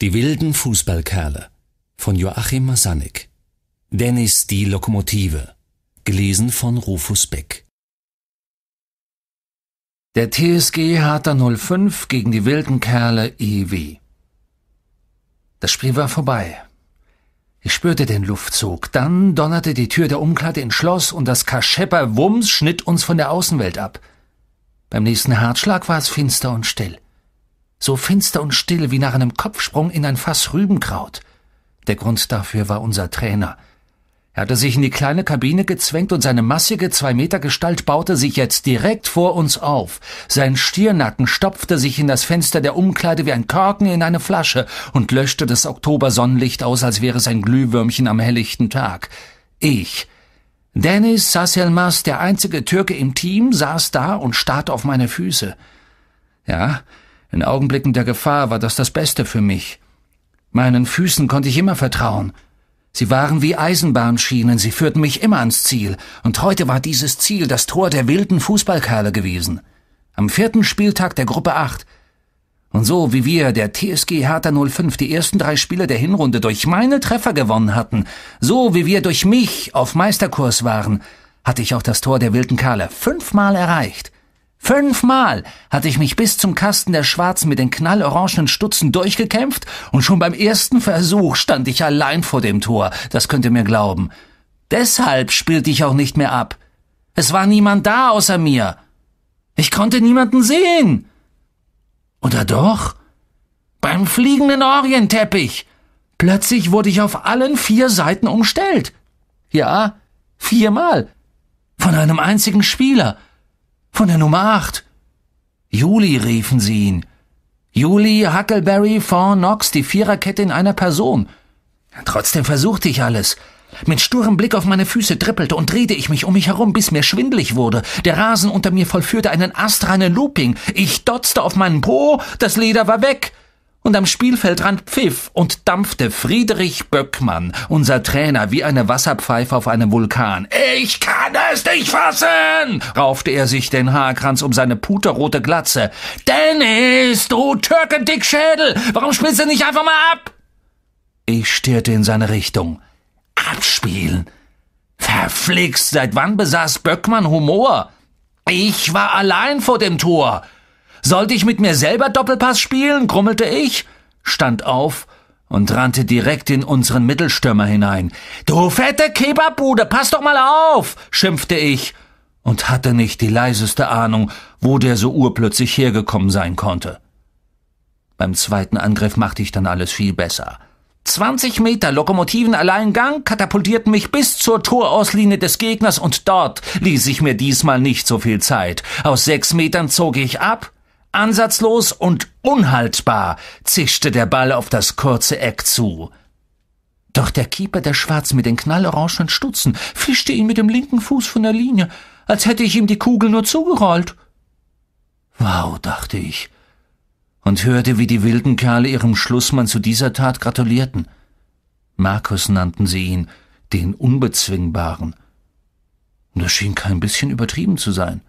Die wilden Fußballkerle von Joachim Masanik. Dennis die Lokomotive. Gelesen von Rufus Beck. Der TSG Harter 05 gegen die wilden Kerle EW. Das Spiel war vorbei. Ich spürte den Luftzug. Dann donnerte die Tür der Umkleide ins Schloss und das Kaschepper Wums schnitt uns von der Außenwelt ab. Beim nächsten Hartschlag war es finster und still so finster und still wie nach einem Kopfsprung in ein Fass Rübenkraut. Der Grund dafür war unser Trainer. Er hatte sich in die kleine Kabine gezwängt und seine massige zwei Meter Gestalt baute sich jetzt direkt vor uns auf. Sein Stirnacken stopfte sich in das Fenster der Umkleide wie ein Korken in eine Flasche und löschte das Oktobersonnenlicht aus, als wäre es ein Glühwürmchen am helllichten Tag. Ich, Dennis Sasselmas, der einzige Türke im Team, saß da und starrte auf meine Füße. Ja, in Augenblicken der Gefahr war das das Beste für mich. Meinen Füßen konnte ich immer vertrauen. Sie waren wie Eisenbahnschienen, sie führten mich immer ans Ziel, und heute war dieses Ziel das Tor der wilden Fußballkerle gewesen. Am vierten Spieltag der Gruppe 8. Und so wie wir, der TSG Hertha 05, die ersten drei Spiele der Hinrunde durch meine Treffer gewonnen hatten, so wie wir durch mich auf Meisterkurs waren, hatte ich auch das Tor der wilden Kerle fünfmal erreicht. Fünfmal hatte ich mich bis zum Kasten der Schwarzen mit den knallorangenen Stutzen durchgekämpft und schon beim ersten Versuch stand ich allein vor dem Tor, das könnt ihr mir glauben. Deshalb spielte ich auch nicht mehr ab. Es war niemand da außer mir. Ich konnte niemanden sehen. Oder doch? Beim fliegenden Orienteppich. Plötzlich wurde ich auf allen vier Seiten umstellt. Ja, viermal. Von einem einzigen Spieler. Von der Nummer acht. Juli riefen sie ihn. Juli, Huckleberry, Fawn, Knox, die Viererkette in einer Person. Trotzdem versuchte ich alles. Mit sturem Blick auf meine Füße trippelte und drehte ich mich um mich herum, bis mir schwindlig wurde. Der Rasen unter mir vollführte einen astreinen Looping. Ich dotzte auf meinen Po, das Leder war weg und am Spielfeldrand pfiff und dampfte Friedrich Böckmann, unser Trainer, wie eine Wasserpfeife auf einem Vulkan. Ich kann es nicht fassen! raufte er sich den Haarkranz um seine puterrote Glatze. Dennis, du Türkendickschädel, warum spielst du nicht einfach mal ab? Ich stierte in seine Richtung. Abspielen? Verflixt, seit wann besaß Böckmann Humor? Ich war allein vor dem Tor. Sollte ich mit mir selber Doppelpass spielen? grummelte ich, stand auf und rannte direkt in unseren Mittelstürmer hinein. Du fette Kebabbude, pass doch mal auf, schimpfte ich und hatte nicht die leiseste Ahnung, wo der so urplötzlich hergekommen sein konnte. Beim zweiten Angriff machte ich dann alles viel besser. 20 Meter Lokomotiven allein Gang katapultierten mich bis zur Torauslinie des Gegners und dort ließ ich mir diesmal nicht so viel Zeit. Aus sechs Metern zog ich ab Ansatzlos und unhaltbar zischte der Ball auf das kurze Eck zu. Doch der Keeper der Schwarz mit den knallorangenen Stutzen fischte ihn mit dem linken Fuß von der Linie, als hätte ich ihm die Kugel nur zugerollt. Wow, dachte ich, und hörte, wie die wilden Kerle ihrem Schlussmann zu dieser Tat gratulierten. Markus nannten sie ihn, den Unbezwingbaren. Und das schien kein bisschen übertrieben zu sein.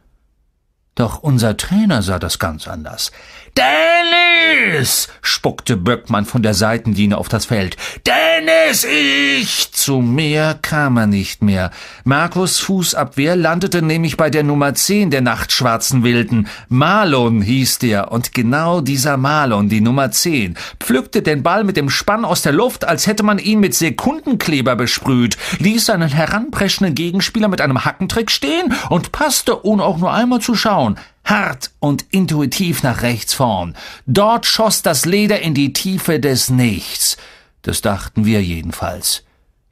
Doch unser Trainer sah das ganz anders. Danny! Dennis! spuckte Böckmann von der Seitenlinie auf das Feld. Dennis, ich! Zu mehr kam er nicht mehr. Markus Fußabwehr landete nämlich bei der Nummer 10 der nachtschwarzen Wilden. Marlon hieß der, und genau dieser Marlon, die Nummer 10, pflückte den Ball mit dem Spann aus der Luft, als hätte man ihn mit Sekundenkleber besprüht, ließ seinen heranpreschenden Gegenspieler mit einem Hackentrick stehen und passte, ohne auch nur einmal zu schauen hart und intuitiv nach rechts vorn. Dort schoss das Leder in die Tiefe des Nichts. Das dachten wir jedenfalls.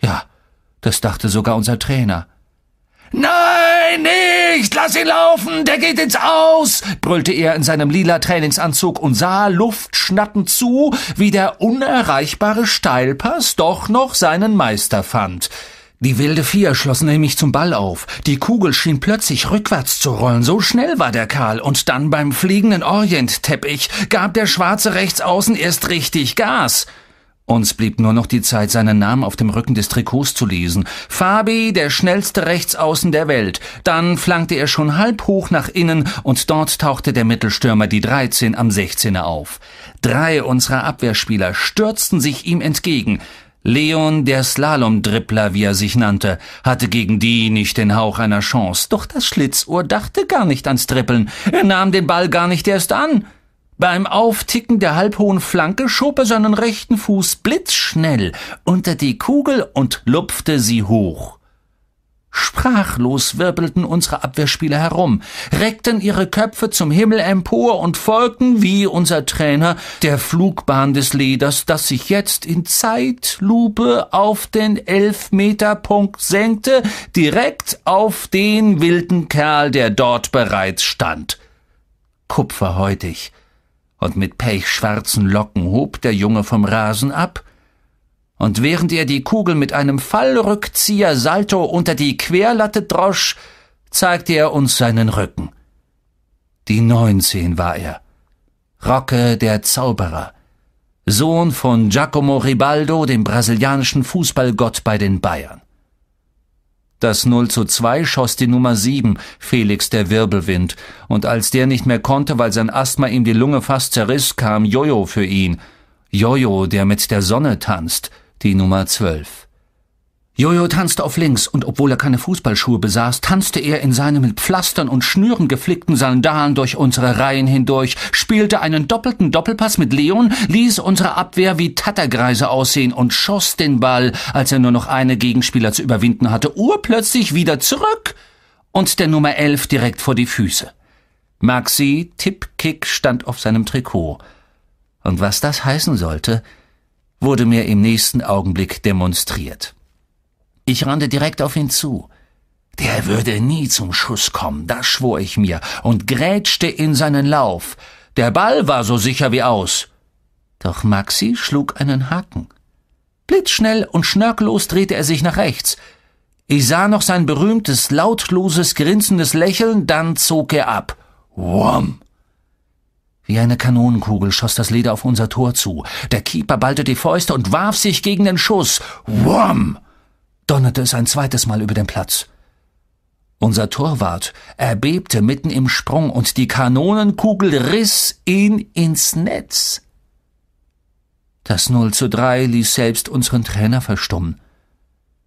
Ja, das dachte sogar unser Trainer. Nein, nicht! Lass ihn laufen! Der geht ins Aus! brüllte er in seinem lila Trainingsanzug und sah luftschnattend zu, wie der unerreichbare Steilpass doch noch seinen Meister fand. Die wilde Vier schlossen nämlich zum Ball auf. Die Kugel schien plötzlich rückwärts zu rollen, so schnell war der Karl, und dann beim fliegenden Orientteppich gab der Schwarze rechts außen erst richtig Gas. Uns blieb nur noch die Zeit, seinen Namen auf dem Rücken des Trikots zu lesen. Fabi, der schnellste Rechtsaußen der Welt. Dann flankte er schon halb hoch nach innen und dort tauchte der Mittelstürmer die 13 am 16er auf. Drei unserer Abwehrspieler stürzten sich ihm entgegen. Leon, der slalom Slalomdrippler, wie er sich nannte, hatte gegen die nicht den Hauch einer Chance, doch das Schlitzohr dachte gar nicht ans Drippeln, er nahm den Ball gar nicht erst an. Beim Aufticken der halbhohen Flanke schob er seinen rechten Fuß blitzschnell unter die Kugel und lupfte sie hoch. Sprachlos wirbelten unsere Abwehrspieler herum, reckten ihre Köpfe zum Himmel empor und folgten, wie unser Trainer, der Flugbahn des Leders, das sich jetzt in Zeitlupe auf den Elfmeterpunkt senkte, direkt auf den wilden Kerl, der dort bereits stand. Kupferhäutig und mit pechschwarzen Locken hob der Junge vom Rasen ab, und während er die Kugel mit einem Fallrückzieher Salto unter die Querlatte drosch, zeigte er uns seinen Rücken. Die neunzehn war er. Rocke der Zauberer, Sohn von Giacomo Ribaldo, dem brasilianischen Fußballgott bei den Bayern. Das 0 zu 2 schoss die Nummer 7, Felix der Wirbelwind, und als der nicht mehr konnte, weil sein Asthma ihm die Lunge fast zerriss, kam Jojo für ihn. Jojo, der mit der Sonne tanzt – die Nummer 12. Jojo tanzte auf links, und obwohl er keine Fußballschuhe besaß, tanzte er in seinen mit Pflastern und Schnüren geflickten Sandalen durch unsere Reihen hindurch, spielte einen doppelten Doppelpass mit Leon, ließ unsere Abwehr wie Tattergreise aussehen und schoss den Ball, als er nur noch eine Gegenspieler zu überwinden hatte, urplötzlich wieder zurück und der Nummer 11 direkt vor die Füße. Maxi Kick, stand auf seinem Trikot. Und was das heißen sollte, wurde mir im nächsten Augenblick demonstriert. Ich rannte direkt auf ihn zu. Der würde nie zum Schuss kommen, das schwor ich mir, und grätschte in seinen Lauf. Der Ball war so sicher wie aus. Doch Maxi schlug einen Haken. Blitzschnell und schnörkellos drehte er sich nach rechts. Ich sah noch sein berühmtes, lautloses, grinsendes Lächeln, dann zog er ab. Wumm! Wie eine Kanonenkugel schoss das Leder auf unser Tor zu. Der Keeper ballte die Fäuste und warf sich gegen den Schuss. Wham! donnerte es ein zweites Mal über den Platz. Unser Torwart erbebte mitten im Sprung und die Kanonenkugel riss ihn ins Netz. Das 0 zu 3 ließ selbst unseren Trainer verstummen.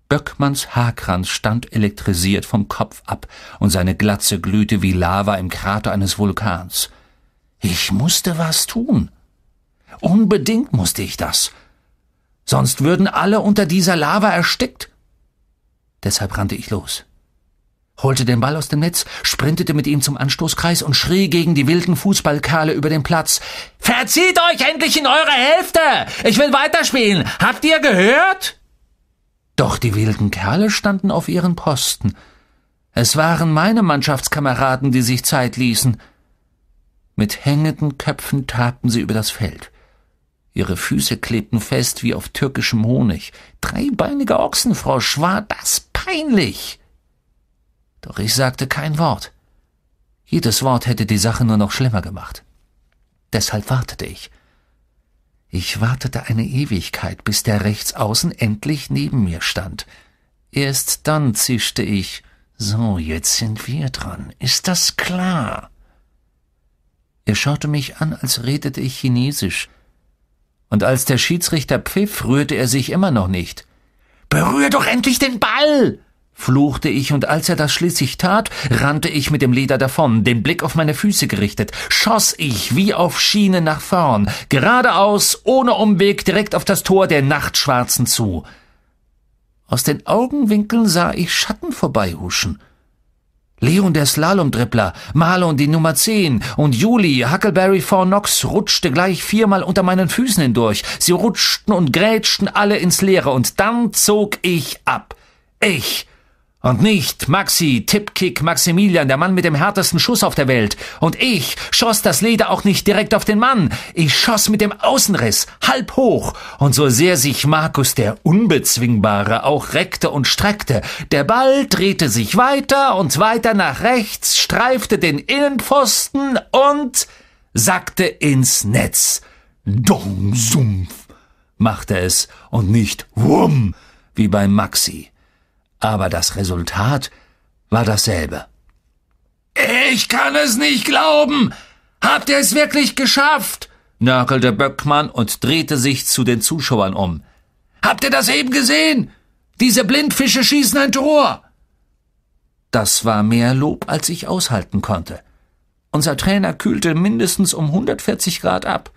Böckmanns Haarkranz stand elektrisiert vom Kopf ab und seine Glatze glühte wie Lava im Krater eines Vulkans. Ich musste was tun. Unbedingt musste ich das. Sonst würden alle unter dieser Lava erstickt. Deshalb rannte ich los, holte den Ball aus dem Netz, sprintete mit ihm zum Anstoßkreis und schrie gegen die wilden Fußballkerle über den Platz. Verzieht euch endlich in eure Hälfte! Ich will weiterspielen! Habt ihr gehört? Doch die wilden Kerle standen auf ihren Posten. Es waren meine Mannschaftskameraden, die sich Zeit ließen. Mit hängenden Köpfen taten sie über das Feld. Ihre Füße klebten fest wie auf türkischem Honig. Dreibeiniger Ochsenfrosch, war das peinlich! Doch ich sagte kein Wort. Jedes Wort hätte die Sache nur noch schlimmer gemacht. Deshalb wartete ich. Ich wartete eine Ewigkeit, bis der Rechtsaußen endlich neben mir stand. Erst dann zischte ich, so, jetzt sind wir dran. Ist das klar? Er schaute mich an, als redete ich Chinesisch. Und als der Schiedsrichter pfiff, rührte er sich immer noch nicht. Berühr doch endlich den Ball! fluchte ich, und als er das schließlich tat, rannte ich mit dem Leder davon, den Blick auf meine Füße gerichtet, schoss ich wie auf Schiene nach vorn, geradeaus, ohne Umweg, direkt auf das Tor der Nachtschwarzen zu. Aus den Augenwinkeln sah ich Schatten vorbeihuschen. Leon der Slalomdrippler, Marlon die Nummer 10 und Juli Huckleberry V. Knox rutschte gleich viermal unter meinen Füßen hindurch. Sie rutschten und grätschten alle ins Leere und dann zog ich ab. Ich, und nicht Maxi, Tipkick, Maximilian, der Mann mit dem härtesten Schuss auf der Welt. Und ich schoss das Leder auch nicht direkt auf den Mann. Ich schoss mit dem Außenriss, halb hoch. Und so sehr sich Markus der Unbezwingbare auch reckte und streckte, der Ball drehte sich weiter und weiter nach rechts, streifte den Innenpfosten und sackte ins Netz. Dong, sumpf, machte es und nicht wumm, wie bei Maxi aber das Resultat war dasselbe. Ich kann es nicht glauben. Habt ihr es wirklich geschafft? nörkelte Böckmann und drehte sich zu den Zuschauern um. Habt ihr das eben gesehen? Diese Blindfische schießen ein Tor. Das war mehr Lob, als ich aushalten konnte. Unser Trainer kühlte mindestens um 140 Grad ab.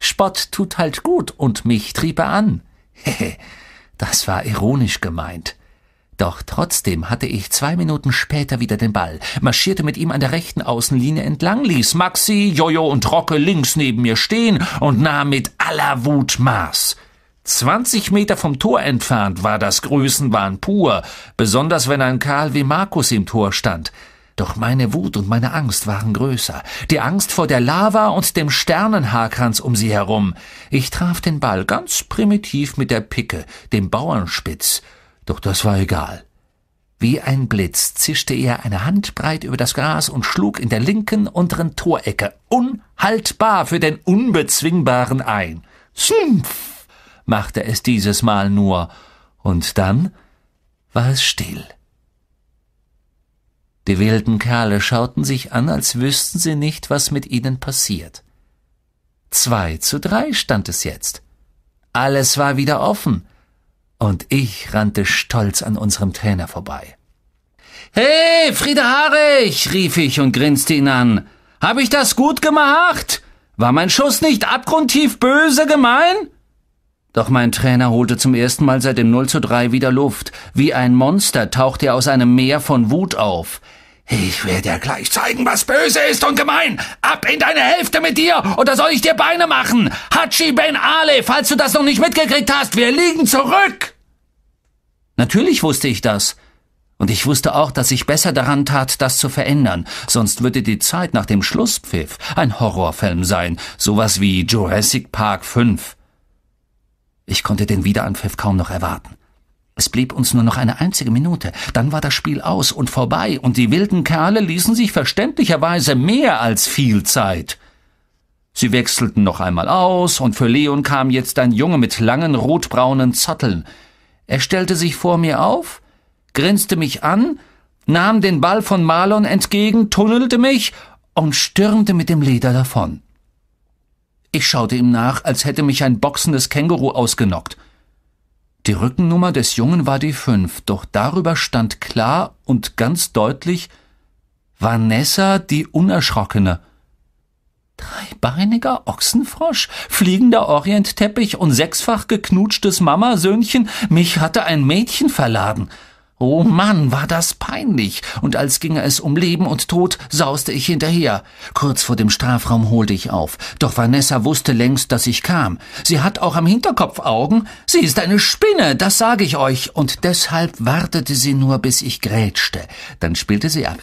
Spott tut halt gut und mich trieb er an. Hehe, das war ironisch gemeint. Doch trotzdem hatte ich zwei Minuten später wieder den Ball, marschierte mit ihm an der rechten Außenlinie entlang, ließ Maxi, Jojo und Rocke links neben mir stehen und nahm mit aller Wut Maß. 20 Meter vom Tor entfernt war das Größenwahn pur, besonders wenn ein Karl wie Markus im Tor stand. Doch meine Wut und meine Angst waren größer. Die Angst vor der Lava und dem Sternenhaarkranz um sie herum. Ich traf den Ball ganz primitiv mit der Picke, dem Bauernspitz, doch das war egal. Wie ein Blitz zischte er eine Handbreit über das Gras und schlug in der linken unteren Torecke unhaltbar für den Unbezwingbaren ein. Sumpf! machte es dieses Mal nur, und dann war es still. Die wilden Kerle schauten sich an, als wüssten sie nicht, was mit ihnen passiert. Zwei zu drei stand es jetzt. Alles war wieder offen und ich rannte stolz an unserem Trainer vorbei. Hey, Friede Harich, rief ich und grinste ihn an. Hab ich das gut gemacht? War mein Schuss nicht abgrundtief böse gemein? Doch mein Trainer holte zum ersten Mal seit dem 0 zu 3 wieder Luft. Wie ein Monster tauchte er aus einem Meer von Wut auf. Ich werde dir gleich zeigen, was böse ist und gemein. Ab in deine Hälfte mit dir, oder soll ich dir Beine machen? Hachi Ben Ale, falls du das noch nicht mitgekriegt hast, wir liegen zurück. Natürlich wusste ich das. Und ich wusste auch, dass ich besser daran tat, das zu verändern, sonst würde die Zeit nach dem Schlusspfiff ein Horrorfilm sein, sowas wie Jurassic Park 5. Ich konnte den Wiederanpfiff kaum noch erwarten. Es blieb uns nur noch eine einzige Minute, dann war das Spiel aus und vorbei, und die wilden Kerle ließen sich verständlicherweise mehr als viel Zeit. Sie wechselten noch einmal aus, und für Leon kam jetzt ein Junge mit langen rotbraunen Zotteln, er stellte sich vor mir auf, grinste mich an, nahm den Ball von Marlon entgegen, tunnelte mich und stürmte mit dem Leder davon. Ich schaute ihm nach, als hätte mich ein boxendes Känguru ausgenockt. Die Rückennummer des Jungen war die fünf, doch darüber stand klar und ganz deutlich Vanessa die Unerschrockene. Dreibeiniger Ochsenfrosch, fliegender Orientteppich und sechsfach geknutschtes Mamasöhnchen, mich hatte ein Mädchen verladen. Oh Mann, war das peinlich, und als ginge es um Leben und Tod, sauste ich hinterher. Kurz vor dem Strafraum holte ich auf, doch Vanessa wusste längst, dass ich kam. Sie hat auch am Hinterkopf Augen. Sie ist eine Spinne, das sage ich euch, und deshalb wartete sie nur, bis ich grätschte. Dann spielte sie ab.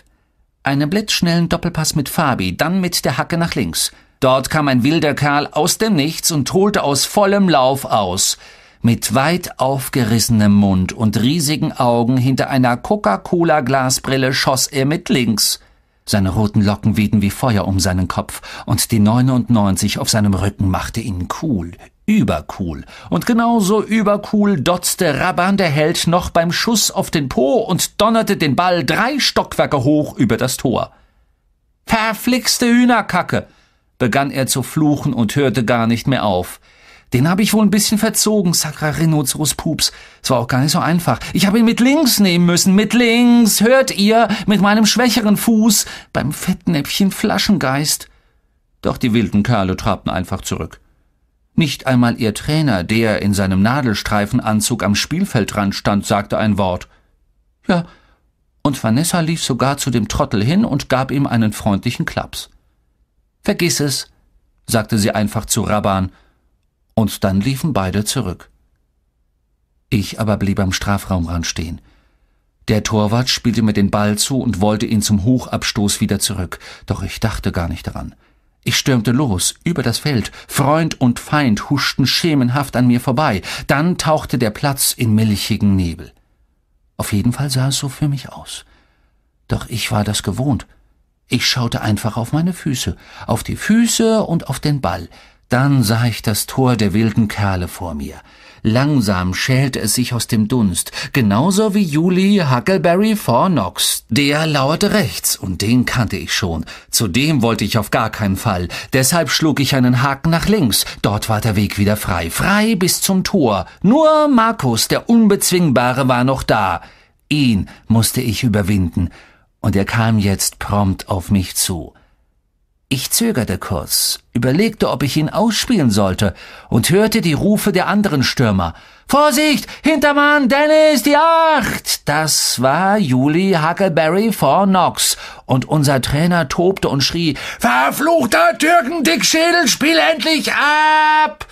Einen blitzschnellen Doppelpass mit Fabi, dann mit der Hacke nach links. Dort kam ein wilder Kerl aus dem Nichts und holte aus vollem Lauf aus. Mit weit aufgerissenem Mund und riesigen Augen hinter einer Coca-Cola-Glasbrille schoss er mit links. Seine roten Locken wehten wie Feuer um seinen Kopf, und die 99 auf seinem Rücken machte ihn cool, übercool. Und genauso übercool dotzte Rabban der Held noch beim Schuss auf den Po und donnerte den Ball drei Stockwerke hoch über das Tor. Verflixte Hühnerkacke! begann er zu fluchen und hörte gar nicht mehr auf. Den habe ich wohl ein bisschen verzogen, Sacra Rhinoceros Pups. Es war auch gar nicht so einfach. Ich habe ihn mit links nehmen müssen. Mit links, hört ihr? Mit meinem schwächeren Fuß. Beim Fettnäpfchen Flaschengeist. Doch die wilden Kerle trabten einfach zurück. Nicht einmal ihr Trainer, der in seinem Nadelstreifenanzug am Spielfeldrand stand, sagte ein Wort. Ja, und Vanessa lief sogar zu dem Trottel hin und gab ihm einen freundlichen Klaps. Vergiss es, sagte sie einfach zu Raban, und dann liefen beide zurück. Ich aber blieb am Strafraumrand stehen. Der Torwart spielte mir den Ball zu und wollte ihn zum Hochabstoß wieder zurück, doch ich dachte gar nicht daran. Ich stürmte los, über das Feld. Freund und Feind huschten schemenhaft an mir vorbei. Dann tauchte der Platz in milchigen Nebel. Auf jeden Fall sah es so für mich aus. Doch ich war das gewohnt. Ich schaute einfach auf meine Füße, auf die Füße und auf den Ball. Dann sah ich das Tor der wilden Kerle vor mir. Langsam schälte es sich aus dem Dunst, genauso wie Julie Huckleberry vor Knox. Der lauerte rechts, und den kannte ich schon. Zu dem wollte ich auf gar keinen Fall. Deshalb schlug ich einen Haken nach links. Dort war der Weg wieder frei, frei bis zum Tor. Nur Markus, der Unbezwingbare, war noch da. Ihn musste ich überwinden, und er kam jetzt prompt auf mich zu. Ich zögerte kurz, überlegte, ob ich ihn ausspielen sollte, und hörte die Rufe der anderen Stürmer. Vorsicht! Hintermann! Dennis! Die Acht! Das war Julie Huckleberry vor Knox, und unser Trainer tobte und schrie Verfluchter Türkendickschädel, spiel endlich ab!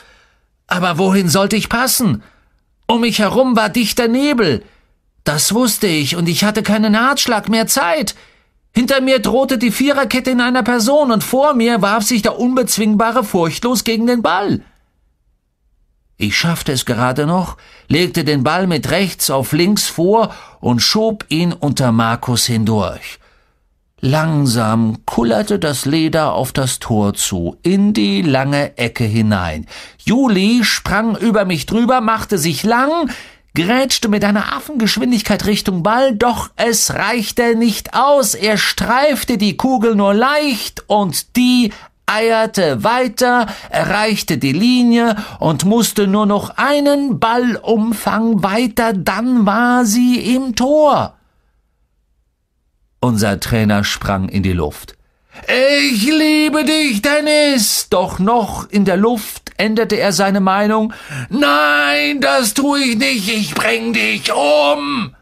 Aber wohin sollte ich passen? Um mich herum war dichter Nebel. Das wusste ich, und ich hatte keinen Hartschlag mehr Zeit. Hinter mir drohte die Viererkette in einer Person und vor mir warf sich der Unbezwingbare furchtlos gegen den Ball. Ich schaffte es gerade noch, legte den Ball mit rechts auf links vor und schob ihn unter Markus hindurch. Langsam kullerte das Leder auf das Tor zu, in die lange Ecke hinein. Juli sprang über mich drüber, machte sich lang, grätschte mit einer Affengeschwindigkeit Richtung Ball, doch es reichte nicht aus, er streifte die Kugel nur leicht und die eierte weiter, erreichte die Linie und musste nur noch einen Ballumfang weiter, dann war sie im Tor. Unser Trainer sprang in die Luft. Ich liebe dich, Dennis! Doch noch in der Luft änderte er seine Meinung. Nein, das tue ich nicht, ich bring dich um.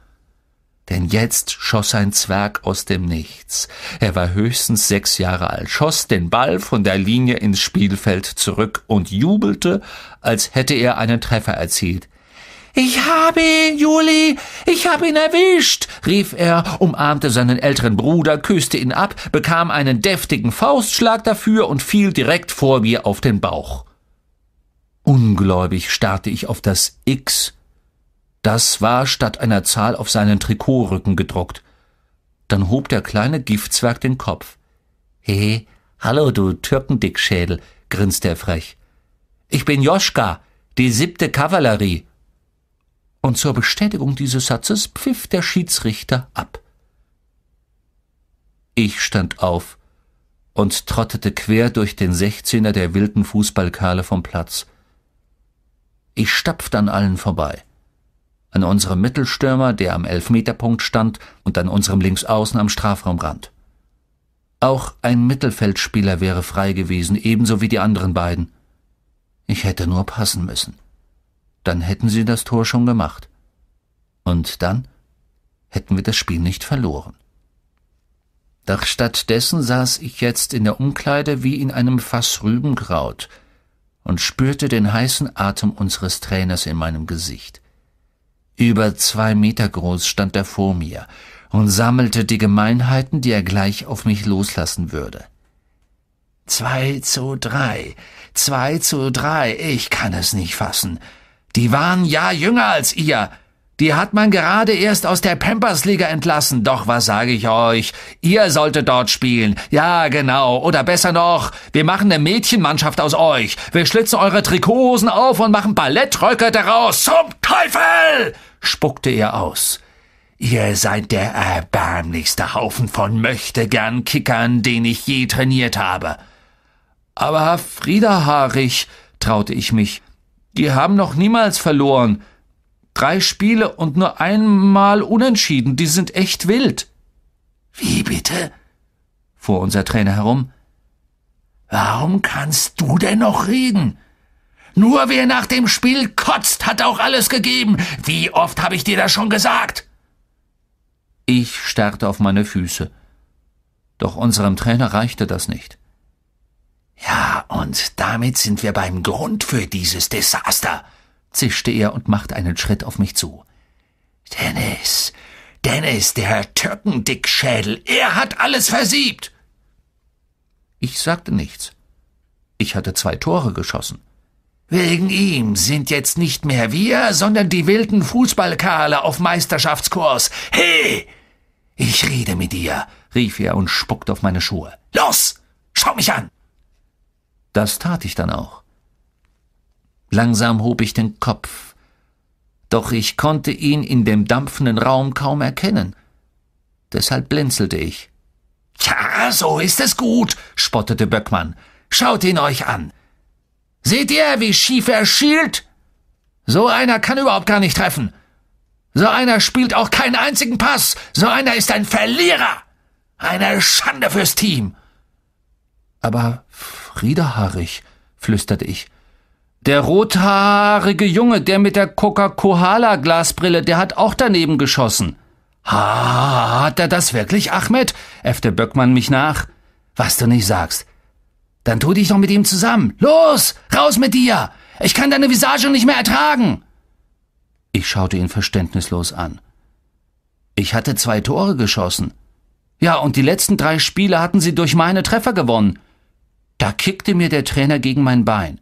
Denn jetzt schoss ein Zwerg aus dem Nichts. Er war höchstens sechs Jahre alt, schoss den Ball von der Linie ins Spielfeld zurück und jubelte, als hätte er einen Treffer erzielt. Ich habe ihn, Juli, ich habe ihn erwischt, rief er, umarmte seinen älteren Bruder, küsste ihn ab, bekam einen deftigen Faustschlag dafür und fiel direkt vor mir auf den Bauch. Ungläubig starrte ich auf das X. Das war statt einer Zahl auf seinen Trikotrücken gedruckt. Dann hob der kleine Giftzwerg den Kopf. He, hallo, du Türkendickschädel, grinste er frech. Ich bin Joschka, die siebte Kavallerie. Und zur Bestätigung dieses Satzes pfiff der Schiedsrichter ab. Ich stand auf und trottete quer durch den Sechzehner der wilden Fußballkerle vom Platz. Ich stapfte an allen vorbei. An unserem Mittelstürmer, der am Elfmeterpunkt stand, und an unserem Linksaußen am Strafraumrand. Auch ein Mittelfeldspieler wäre frei gewesen, ebenso wie die anderen beiden. Ich hätte nur passen müssen. Dann hätten sie das Tor schon gemacht. Und dann hätten wir das Spiel nicht verloren. Doch stattdessen saß ich jetzt in der Umkleide wie in einem Fass Rübenkraut – und spürte den heißen Atem unseres Trainers in meinem Gesicht. Über zwei Meter groß stand er vor mir und sammelte die Gemeinheiten, die er gleich auf mich loslassen würde. Zwei zu drei, zwei zu drei, ich kann es nicht fassen. Die waren ja jünger als ihr. Die hat man gerade erst aus der Pampersliga entlassen. Doch was sage ich euch? Ihr solltet dort spielen. Ja, genau. Oder besser noch, wir machen eine Mädchenmannschaft aus euch. Wir schlitzen eure Trikosen auf und machen Ballettröcke daraus. Zum Teufel! spuckte er aus. Ihr seid der erbärmlichste Haufen von Möchtegern-Kickern, den ich je trainiert habe. Aber Friederhaarig, traute ich mich, die haben noch niemals verloren. Drei Spiele und nur einmal unentschieden, die sind echt wild. Wie bitte? fuhr unser Trainer herum. Warum kannst du denn noch reden? Nur wer nach dem Spiel kotzt, hat auch alles gegeben. Wie oft habe ich dir das schon gesagt? Ich starrte auf meine Füße. Doch unserem Trainer reichte das nicht. Ja, und damit sind wir beim Grund für dieses Desaster zischte er und machte einen Schritt auf mich zu. Dennis, Dennis, der Türkendickschädel, er hat alles versiebt! Ich sagte nichts. Ich hatte zwei Tore geschossen. Wegen ihm sind jetzt nicht mehr wir, sondern die wilden Fußballkerle auf Meisterschaftskurs. He! Ich rede mit dir, rief er und spuckte auf meine Schuhe. Los! Schau mich an! Das tat ich dann auch. Langsam hob ich den Kopf. Doch ich konnte ihn in dem dampfenden Raum kaum erkennen. Deshalb blinzelte ich. Tja, so ist es gut, spottete Böckmann. Schaut ihn euch an. Seht ihr, wie schief er schielt? So einer kann überhaupt gar nicht treffen. So einer spielt auch keinen einzigen Pass. So einer ist ein Verlierer. Eine Schande fürs Team. Aber Frieda flüsterte ich, der rothaarige Junge, der mit der Coca-Cola-Glasbrille, der hat auch daneben geschossen. Ha, hat er das wirklich, Ahmed? äffte Böckmann mich nach. Was du nicht sagst. Dann tu dich doch mit ihm zusammen. Los, raus mit dir! Ich kann deine Visage nicht mehr ertragen! Ich schaute ihn verständnislos an. Ich hatte zwei Tore geschossen. Ja, und die letzten drei Spiele hatten sie durch meine Treffer gewonnen. Da kickte mir der Trainer gegen mein Bein.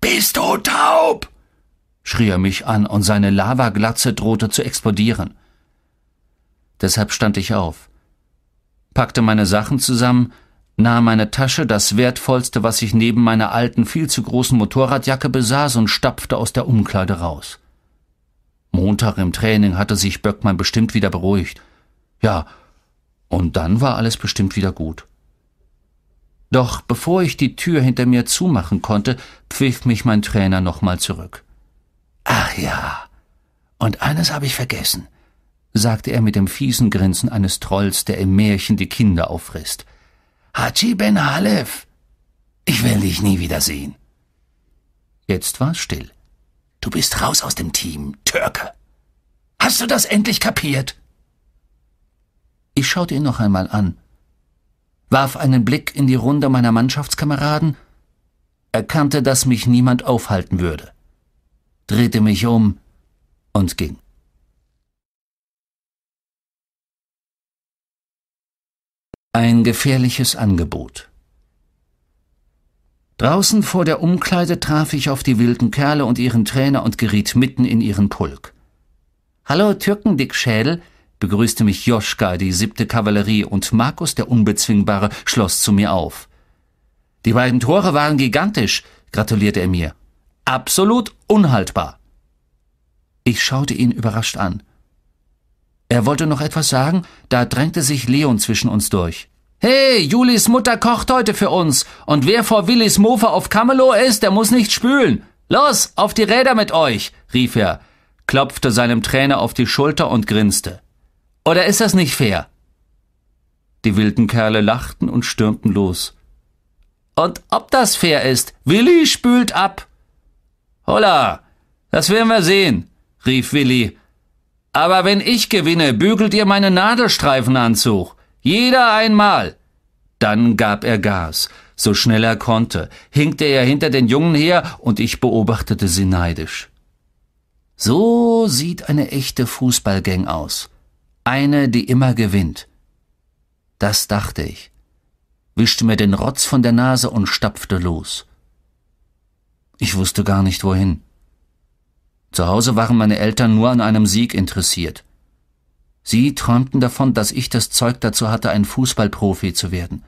Bist du taub? schrie er mich an, und seine Lavaglatze drohte zu explodieren. Deshalb stand ich auf, packte meine Sachen zusammen, nahm meine Tasche, das wertvollste, was ich neben meiner alten, viel zu großen Motorradjacke besaß, und stapfte aus der Umkleide raus. Montag im Training hatte sich Böckmann bestimmt wieder beruhigt. Ja, und dann war alles bestimmt wieder gut. Doch bevor ich die Tür hinter mir zumachen konnte, pfiff mich mein Trainer nochmal zurück. Ach ja. Und eines habe ich vergessen, sagte er mit dem fiesen Grinsen eines Trolls, der im Märchen die Kinder auffrisst. Hachi Ben Halef. Ich will dich nie wiedersehen. Jetzt war es still. Du bist raus aus dem Team, Türke. Hast du das endlich kapiert? Ich schaute ihn noch einmal an warf einen Blick in die Runde meiner Mannschaftskameraden, erkannte, dass mich niemand aufhalten würde, drehte mich um und ging. Ein gefährliches Angebot. Draußen vor der Umkleide traf ich auf die wilden Kerle und ihren Trainer und geriet mitten in ihren Pulk. Hallo, Türkendickschädel, begrüßte mich Joschka, die siebte Kavallerie, und Markus, der Unbezwingbare, schloss zu mir auf. Die beiden Tore waren gigantisch, gratulierte er mir. Absolut unhaltbar. Ich schaute ihn überrascht an. Er wollte noch etwas sagen, da drängte sich Leon zwischen uns durch. Hey, Julis Mutter kocht heute für uns, und wer vor Willis Mofa auf Camelot ist, der muss nicht spülen. Los, auf die Räder mit euch, rief er, klopfte seinem Trainer auf die Schulter und grinste. Oder ist das nicht fair? Die wilden Kerle lachten und stürmten los. Und ob das fair ist, Willi spült ab. Holla, das werden wir sehen, rief Willi. Aber wenn ich gewinne, bügelt ihr meinen Nadelstreifenanzug. Jeder einmal. Dann gab er Gas. So schnell er konnte, hinkte er hinter den Jungen her und ich beobachtete sie neidisch. So sieht eine echte Fußballgang aus. Eine, die immer gewinnt. Das dachte ich, wischte mir den Rotz von der Nase und stapfte los. Ich wusste gar nicht wohin. Zu Hause waren meine Eltern nur an einem Sieg interessiert. Sie träumten davon, dass ich das Zeug dazu hatte, ein Fußballprofi zu werden.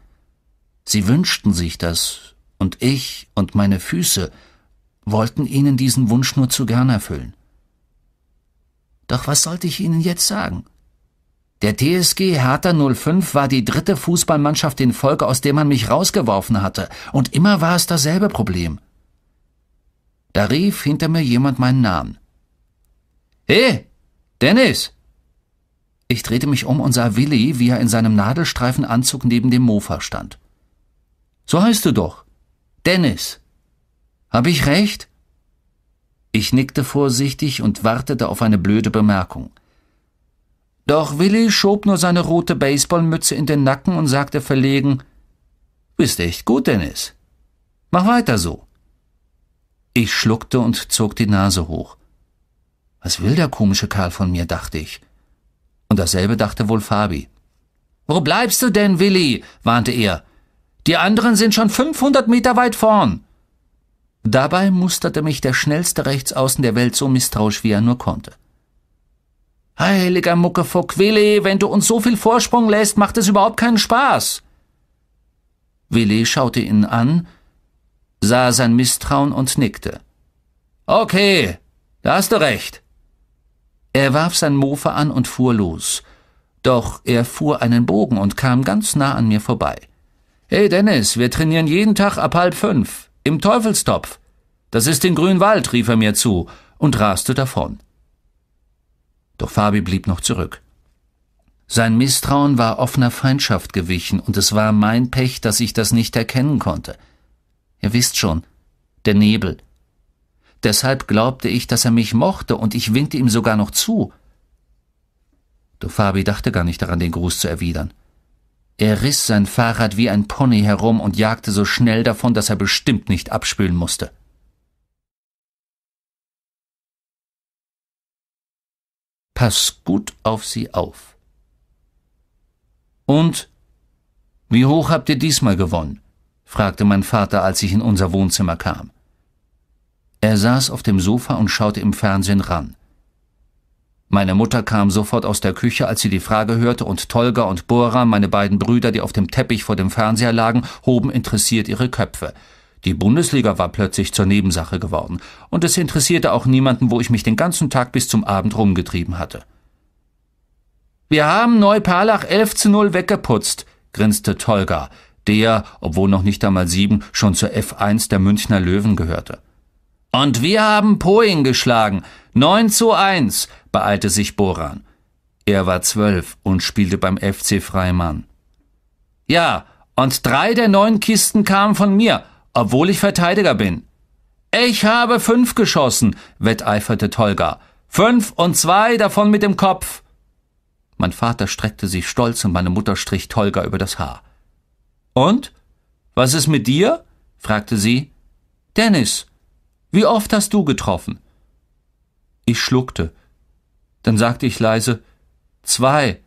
Sie wünschten sich das, und ich und meine Füße wollten ihnen diesen Wunsch nur zu gern erfüllen. Doch was sollte ich ihnen jetzt sagen? Der TSG Hertha 05 war die dritte Fußballmannschaft in Folge, aus der man mich rausgeworfen hatte, und immer war es dasselbe Problem. Da rief hinter mir jemand meinen Namen. Hey, Dennis! Ich drehte mich um und sah Willi, wie er in seinem Nadelstreifenanzug neben dem Mofa stand. So heißt du doch. Dennis. Hab ich recht? Ich nickte vorsichtig und wartete auf eine blöde Bemerkung. Doch Willi schob nur seine rote Baseballmütze in den Nacken und sagte verlegen Bist echt gut, Dennis. Mach weiter so. Ich schluckte und zog die Nase hoch. Was will der komische Karl von mir, dachte ich. Und dasselbe dachte wohl Fabi. Wo bleibst du denn, Willi? warnte er. Die anderen sind schon 500 Meter weit vorn. Dabei musterte mich der schnellste Rechtsaußen der Welt so misstrauisch, wie er nur konnte. Heiliger Muckefuck, wenn du uns so viel Vorsprung lässt, macht es überhaupt keinen Spaß. Willi schaute ihn an, sah sein Misstrauen und nickte. Okay, da hast du recht. Er warf sein Mofa an und fuhr los. Doch er fuhr einen Bogen und kam ganz nah an mir vorbei. Hey Dennis, wir trainieren jeden Tag ab halb fünf. Im Teufelstopf. Das ist in Grünwald, rief er mir zu und raste davon. Doch Fabi blieb noch zurück. Sein Misstrauen war offener Feindschaft gewichen, und es war mein Pech, dass ich das nicht erkennen konnte. Ihr wisst schon, der Nebel. Deshalb glaubte ich, dass er mich mochte, und ich winkte ihm sogar noch zu. Doch Fabi dachte gar nicht daran, den Gruß zu erwidern. Er riss sein Fahrrad wie ein Pony herum und jagte so schnell davon, dass er bestimmt nicht abspülen musste. Pass gut auf sie auf. Und? Wie hoch habt ihr diesmal gewonnen? fragte mein Vater, als ich in unser Wohnzimmer kam. Er saß auf dem Sofa und schaute im Fernsehen ran. Meine Mutter kam sofort aus der Küche, als sie die Frage hörte, und Tolga und Bora, meine beiden Brüder, die auf dem Teppich vor dem Fernseher lagen, hoben interessiert ihre Köpfe. Die Bundesliga war plötzlich zur Nebensache geworden, und es interessierte auch niemanden, wo ich mich den ganzen Tag bis zum Abend rumgetrieben hatte. Wir haben Neuperlach 11 zu 0 weggeputzt, grinste Tolga, der, obwohl noch nicht einmal sieben, schon zur F1 der Münchner Löwen gehörte. Und wir haben Poing geschlagen, 9 zu 1, beeilte sich Boran. Er war zwölf und spielte beim FC Freimann. Ja, und drei der neun Kisten kamen von mir, obwohl ich Verteidiger bin. Ich habe fünf geschossen, wetteiferte Tolga. Fünf und zwei davon mit dem Kopf. Mein Vater streckte sich stolz und meine Mutter strich Tolga über das Haar. Und? Was ist mit dir? fragte sie. Dennis, wie oft hast du getroffen? Ich schluckte. Dann sagte ich leise Zwei.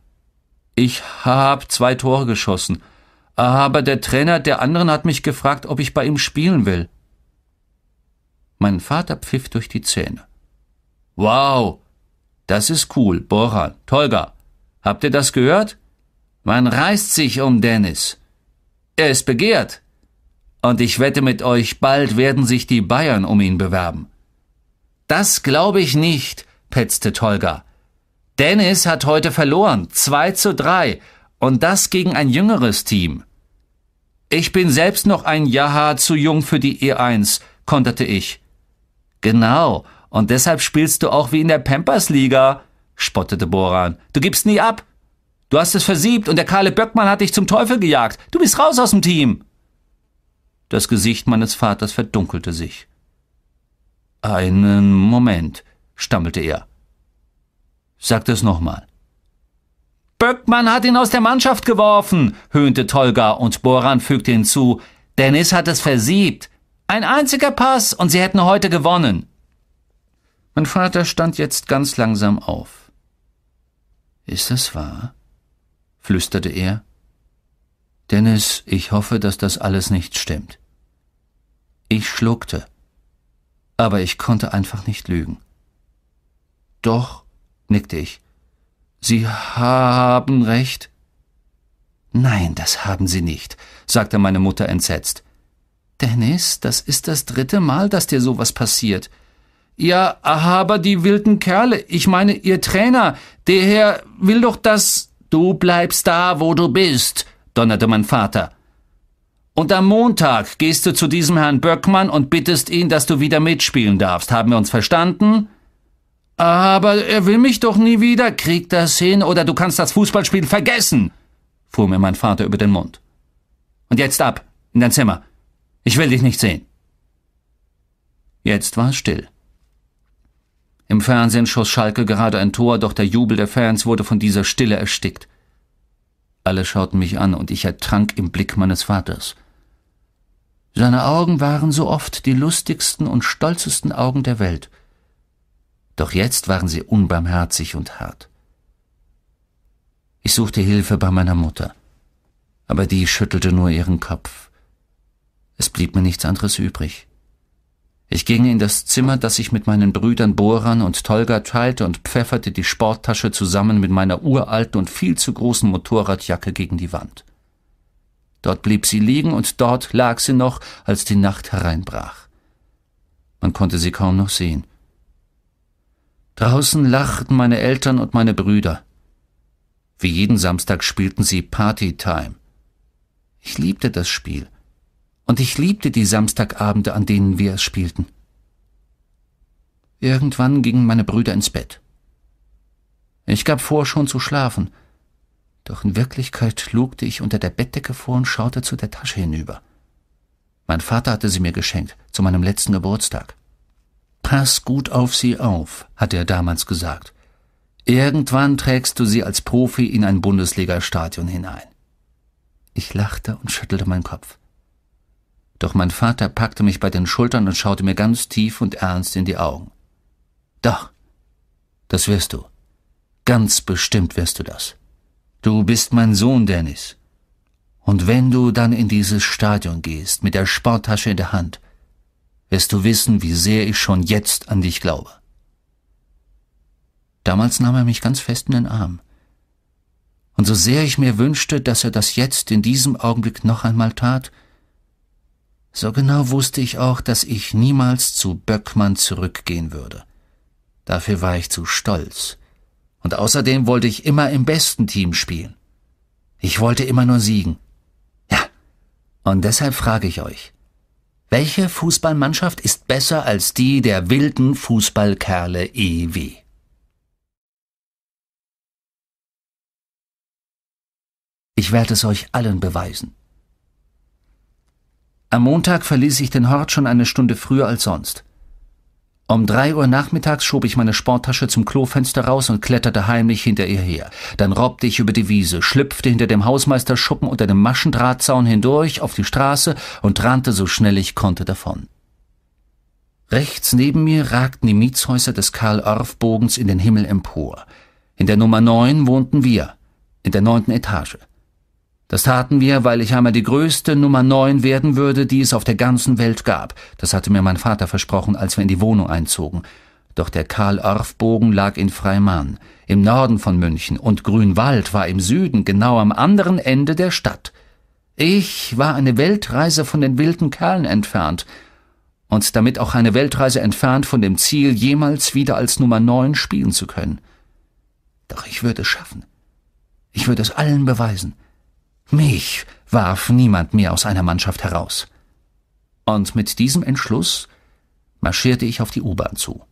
Ich hab zwei Tore geschossen. Aber der Trainer der anderen hat mich gefragt, ob ich bei ihm spielen will. Mein Vater pfiff durch die Zähne. Wow, das ist cool, Boran, Tolga. Habt ihr das gehört? Man reißt sich um Dennis. Er ist begehrt. Und ich wette mit euch, bald werden sich die Bayern um ihn bewerben. Das glaube ich nicht, petzte Tolga. Dennis hat heute verloren, 2 zu 3, und das gegen ein jüngeres Team. Ich bin selbst noch ein Jahr zu jung für die E1, konterte ich. Genau, und deshalb spielst du auch wie in der Pampersliga, spottete Boran. Du gibst nie ab. Du hast es versiebt und der kahle Böckmann hat dich zum Teufel gejagt. Du bist raus aus dem Team. Das Gesicht meines Vaters verdunkelte sich. Einen Moment, stammelte er. Sag das nochmal. Böckmann hat ihn aus der Mannschaft geworfen, höhnte Tolga und Boran fügte hinzu, Dennis hat es versiebt. Ein einziger Pass und sie hätten heute gewonnen. Mein Vater stand jetzt ganz langsam auf. Ist das wahr? flüsterte er. Dennis, ich hoffe, dass das alles nicht stimmt. Ich schluckte, aber ich konnte einfach nicht lügen. Doch, nickte ich. Sie haben recht. Nein, das haben Sie nicht, sagte meine Mutter entsetzt. Dennis, das ist das dritte Mal, dass dir sowas passiert. Ja, aber die wilden Kerle, ich meine, ihr Trainer, der Herr will doch das. Du bleibst da, wo du bist, donnerte mein Vater. Und am Montag gehst du zu diesem Herrn Böckmann und bittest ihn, dass du wieder mitspielen darfst. Haben wir uns verstanden? Aber er will mich doch nie wieder. Krieg das hin oder du kannst das Fußballspiel vergessen, fuhr mir mein Vater über den Mund. Und jetzt ab, in dein Zimmer. Ich will dich nicht sehen. Jetzt war es still. Im Fernsehen schoss Schalke gerade ein Tor, doch der Jubel der Fans wurde von dieser Stille erstickt. Alle schauten mich an und ich ertrank im Blick meines Vaters. Seine Augen waren so oft die lustigsten und stolzesten Augen der Welt – doch jetzt waren sie unbarmherzig und hart. Ich suchte Hilfe bei meiner Mutter, aber die schüttelte nur ihren Kopf. Es blieb mir nichts anderes übrig. Ich ging in das Zimmer, das ich mit meinen Brüdern Boran und Tolga teilte und pfefferte die Sporttasche zusammen mit meiner uralten und viel zu großen Motorradjacke gegen die Wand. Dort blieb sie liegen und dort lag sie noch, als die Nacht hereinbrach. Man konnte sie kaum noch sehen. Draußen lachten meine Eltern und meine Brüder. Wie jeden Samstag spielten sie Party Time. Ich liebte das Spiel. Und ich liebte die Samstagabende, an denen wir es spielten. Irgendwann gingen meine Brüder ins Bett. Ich gab vor, schon zu schlafen, doch in Wirklichkeit lugte ich unter der Bettdecke vor und schaute zu der Tasche hinüber. Mein Vater hatte sie mir geschenkt, zu meinem letzten Geburtstag. Pass gut auf sie auf, hat er damals gesagt. Irgendwann trägst du sie als Profi in ein Bundesliga-Stadion hinein. Ich lachte und schüttelte meinen Kopf. Doch mein Vater packte mich bei den Schultern und schaute mir ganz tief und ernst in die Augen. Doch, das wirst du. Ganz bestimmt wirst du das. Du bist mein Sohn, Dennis. Und wenn du dann in dieses Stadion gehst, mit der Sporttasche in der Hand, wirst du wissen, wie sehr ich schon jetzt an dich glaube. Damals nahm er mich ganz fest in den Arm. Und so sehr ich mir wünschte, dass er das jetzt in diesem Augenblick noch einmal tat, so genau wusste ich auch, dass ich niemals zu Böckmann zurückgehen würde. Dafür war ich zu stolz. Und außerdem wollte ich immer im besten Team spielen. Ich wollte immer nur siegen. Ja, und deshalb frage ich euch, welche Fußballmannschaft ist besser als die der wilden Fußballkerle EW? Ich werde es euch allen beweisen. Am Montag verließ ich den Hort schon eine Stunde früher als sonst. Um drei Uhr nachmittags schob ich meine Sporttasche zum Klofenster raus und kletterte heimlich hinter ihr her. Dann robbte ich über die Wiese, schlüpfte hinter dem Hausmeisterschuppen unter dem Maschendrahtzaun hindurch auf die Straße und rannte so schnell ich konnte davon. Rechts neben mir ragten die Mietshäuser des Karl-Orff-Bogens in den Himmel empor. In der Nummer neun wohnten wir, in der neunten Etage. Das taten wir, weil ich einmal die größte Nummer 9 werden würde, die es auf der ganzen Welt gab. Das hatte mir mein Vater versprochen, als wir in die Wohnung einzogen. Doch der Karl-Orff-Bogen lag in Freimann, im Norden von München, und Grünwald war im Süden, genau am anderen Ende der Stadt. Ich war eine Weltreise von den wilden Kerlen entfernt, und damit auch eine Weltreise entfernt von dem Ziel, jemals wieder als Nummer 9 spielen zu können. Doch ich würde es schaffen. Ich würde es allen beweisen. Mich warf niemand mehr aus einer Mannschaft heraus. Und mit diesem Entschluss marschierte ich auf die U-Bahn zu.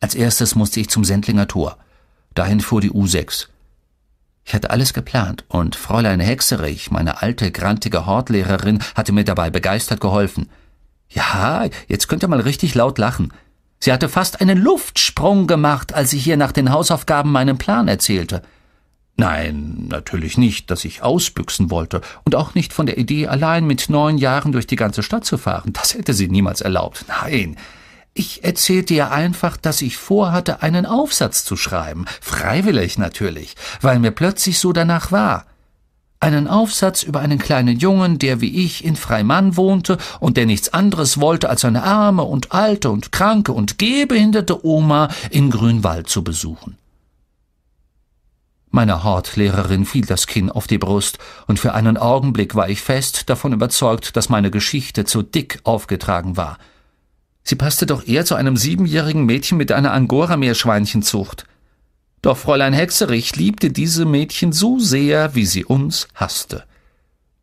Als erstes musste ich zum Sendlinger Tor. Dahin fuhr die U6. Ich hatte alles geplant und Fräulein Hexerich, meine alte, grantige Hortlehrerin, hatte mir dabei begeistert geholfen. Ja, jetzt könnt ihr mal richtig laut lachen. Sie hatte fast einen Luftsprung gemacht, als ich ihr nach den Hausaufgaben meinen Plan erzählte. Nein, natürlich nicht, dass ich ausbüchsen wollte und auch nicht von der Idee, allein mit neun Jahren durch die ganze Stadt zu fahren. Das hätte sie niemals erlaubt. Nein. Ich erzählte ihr einfach, dass ich vorhatte, einen Aufsatz zu schreiben. Freiwillig natürlich, weil mir plötzlich so danach war. Einen Aufsatz über einen kleinen Jungen, der wie ich in Freimann wohnte und der nichts anderes wollte, als seine arme und alte und kranke und gehbehinderte Oma in Grünwald zu besuchen. Meiner Hortlehrerin fiel das Kinn auf die Brust, und für einen Augenblick war ich fest davon überzeugt, dass meine Geschichte zu dick aufgetragen war. Sie passte doch eher zu einem siebenjährigen Mädchen mit einer Angorameerschweinchenzucht. Doch Fräulein Hexerich liebte diese Mädchen so sehr, wie sie uns hasste.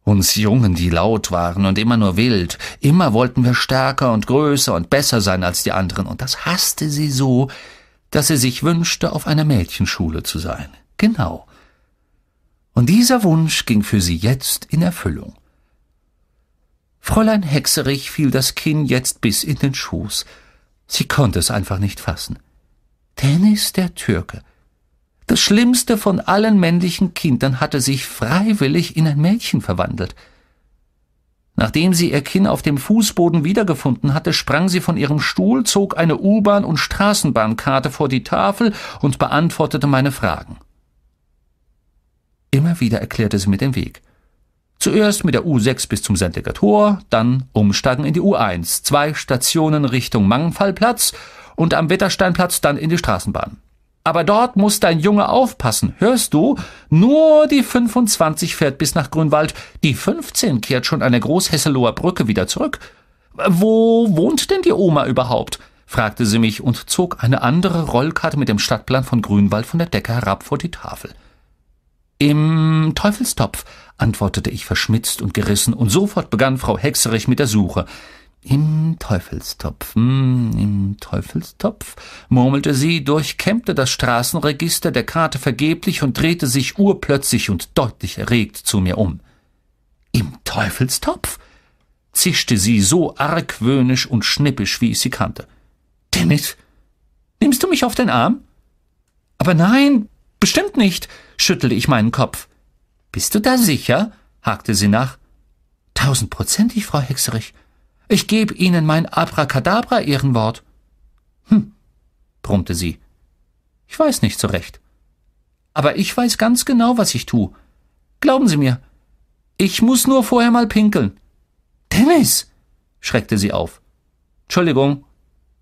Uns Jungen, die laut waren und immer nur wild, immer wollten wir stärker und größer und besser sein als die anderen, und das hasste sie so, dass sie sich wünschte, auf einer Mädchenschule zu sein. Genau. Und dieser Wunsch ging für sie jetzt in Erfüllung. Fräulein Hexerich fiel das Kinn jetzt bis in den Schoß. Sie konnte es einfach nicht fassen. Dennis der Türke. Das Schlimmste von allen männlichen Kindern hatte sich freiwillig in ein Mädchen verwandelt. Nachdem sie ihr Kinn auf dem Fußboden wiedergefunden hatte, sprang sie von ihrem Stuhl, zog eine U-Bahn- und Straßenbahnkarte vor die Tafel und beantwortete meine Fragen. Immer wieder erklärte sie mir den Weg. Zuerst mit der U6 bis zum Sendecker Tor, dann umsteigen in die U1, zwei Stationen Richtung Mangfallplatz und am Wettersteinplatz dann in die Straßenbahn. Aber dort muss dein Junge aufpassen, hörst du? Nur die 25 fährt bis nach Grünwald, die 15 kehrt schon an der Großhesseloher Brücke wieder zurück. Wo wohnt denn die Oma überhaupt? fragte sie mich und zog eine andere Rollkarte mit dem Stadtplan von Grünwald von der Decke herab vor die Tafel. Im Teufelstopf, antwortete ich verschmitzt und gerissen, und sofort begann Frau Hexerich mit der Suche. Im Teufelstopf, hm, im Teufelstopf, murmelte sie, durchkämmte das Straßenregister der Karte vergeblich und drehte sich urplötzlich und deutlich erregt zu mir um. Im Teufelstopf? zischte sie so argwöhnisch und schnippisch, wie ich sie kannte. Dennis, nimmst du mich auf den Arm? Aber nein, bestimmt nicht schüttelte ich meinen Kopf. Bist du da sicher? hakte sie nach. Tausendprozentig, Frau Hexerich. Ich gebe Ihnen mein Abracadabra-Ehrenwort. Hm, brummte sie. Ich weiß nicht so recht. Aber ich weiß ganz genau, was ich tue. Glauben Sie mir. Ich muss nur vorher mal pinkeln. Dennis! schreckte sie auf. Entschuldigung.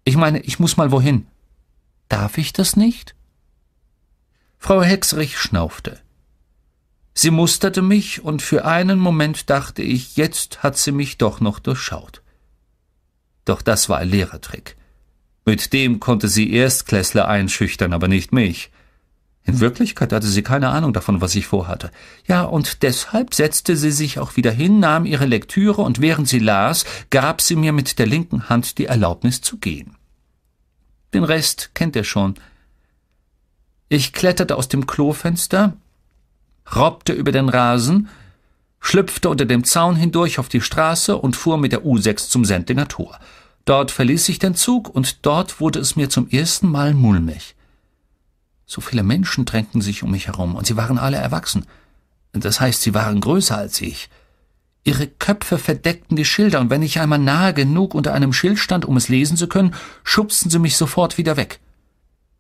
Ich meine, ich muss mal wohin. Darf ich das nicht? Frau Hexrich schnaufte. Sie musterte mich, und für einen Moment dachte ich, jetzt hat sie mich doch noch durchschaut. Doch das war ein leerer Trick. Mit dem konnte sie Erstklässler einschüchtern, aber nicht mich. In Wirklichkeit hatte sie keine Ahnung davon, was ich vorhatte. Ja, und deshalb setzte sie sich auch wieder hin, nahm ihre Lektüre und während sie las, gab sie mir mit der linken Hand die Erlaubnis zu gehen. Den Rest kennt ihr schon. Ich kletterte aus dem Klofenster, robbte über den Rasen, schlüpfte unter dem Zaun hindurch auf die Straße und fuhr mit der U6 zum Sendlinger Tor. Dort verließ ich den Zug und dort wurde es mir zum ersten Mal mulmig. So viele Menschen drängten sich um mich herum und sie waren alle erwachsen. Das heißt, sie waren größer als ich. Ihre Köpfe verdeckten die Schilder und wenn ich einmal nahe genug unter einem Schild stand, um es lesen zu können, schubsten sie mich sofort wieder weg.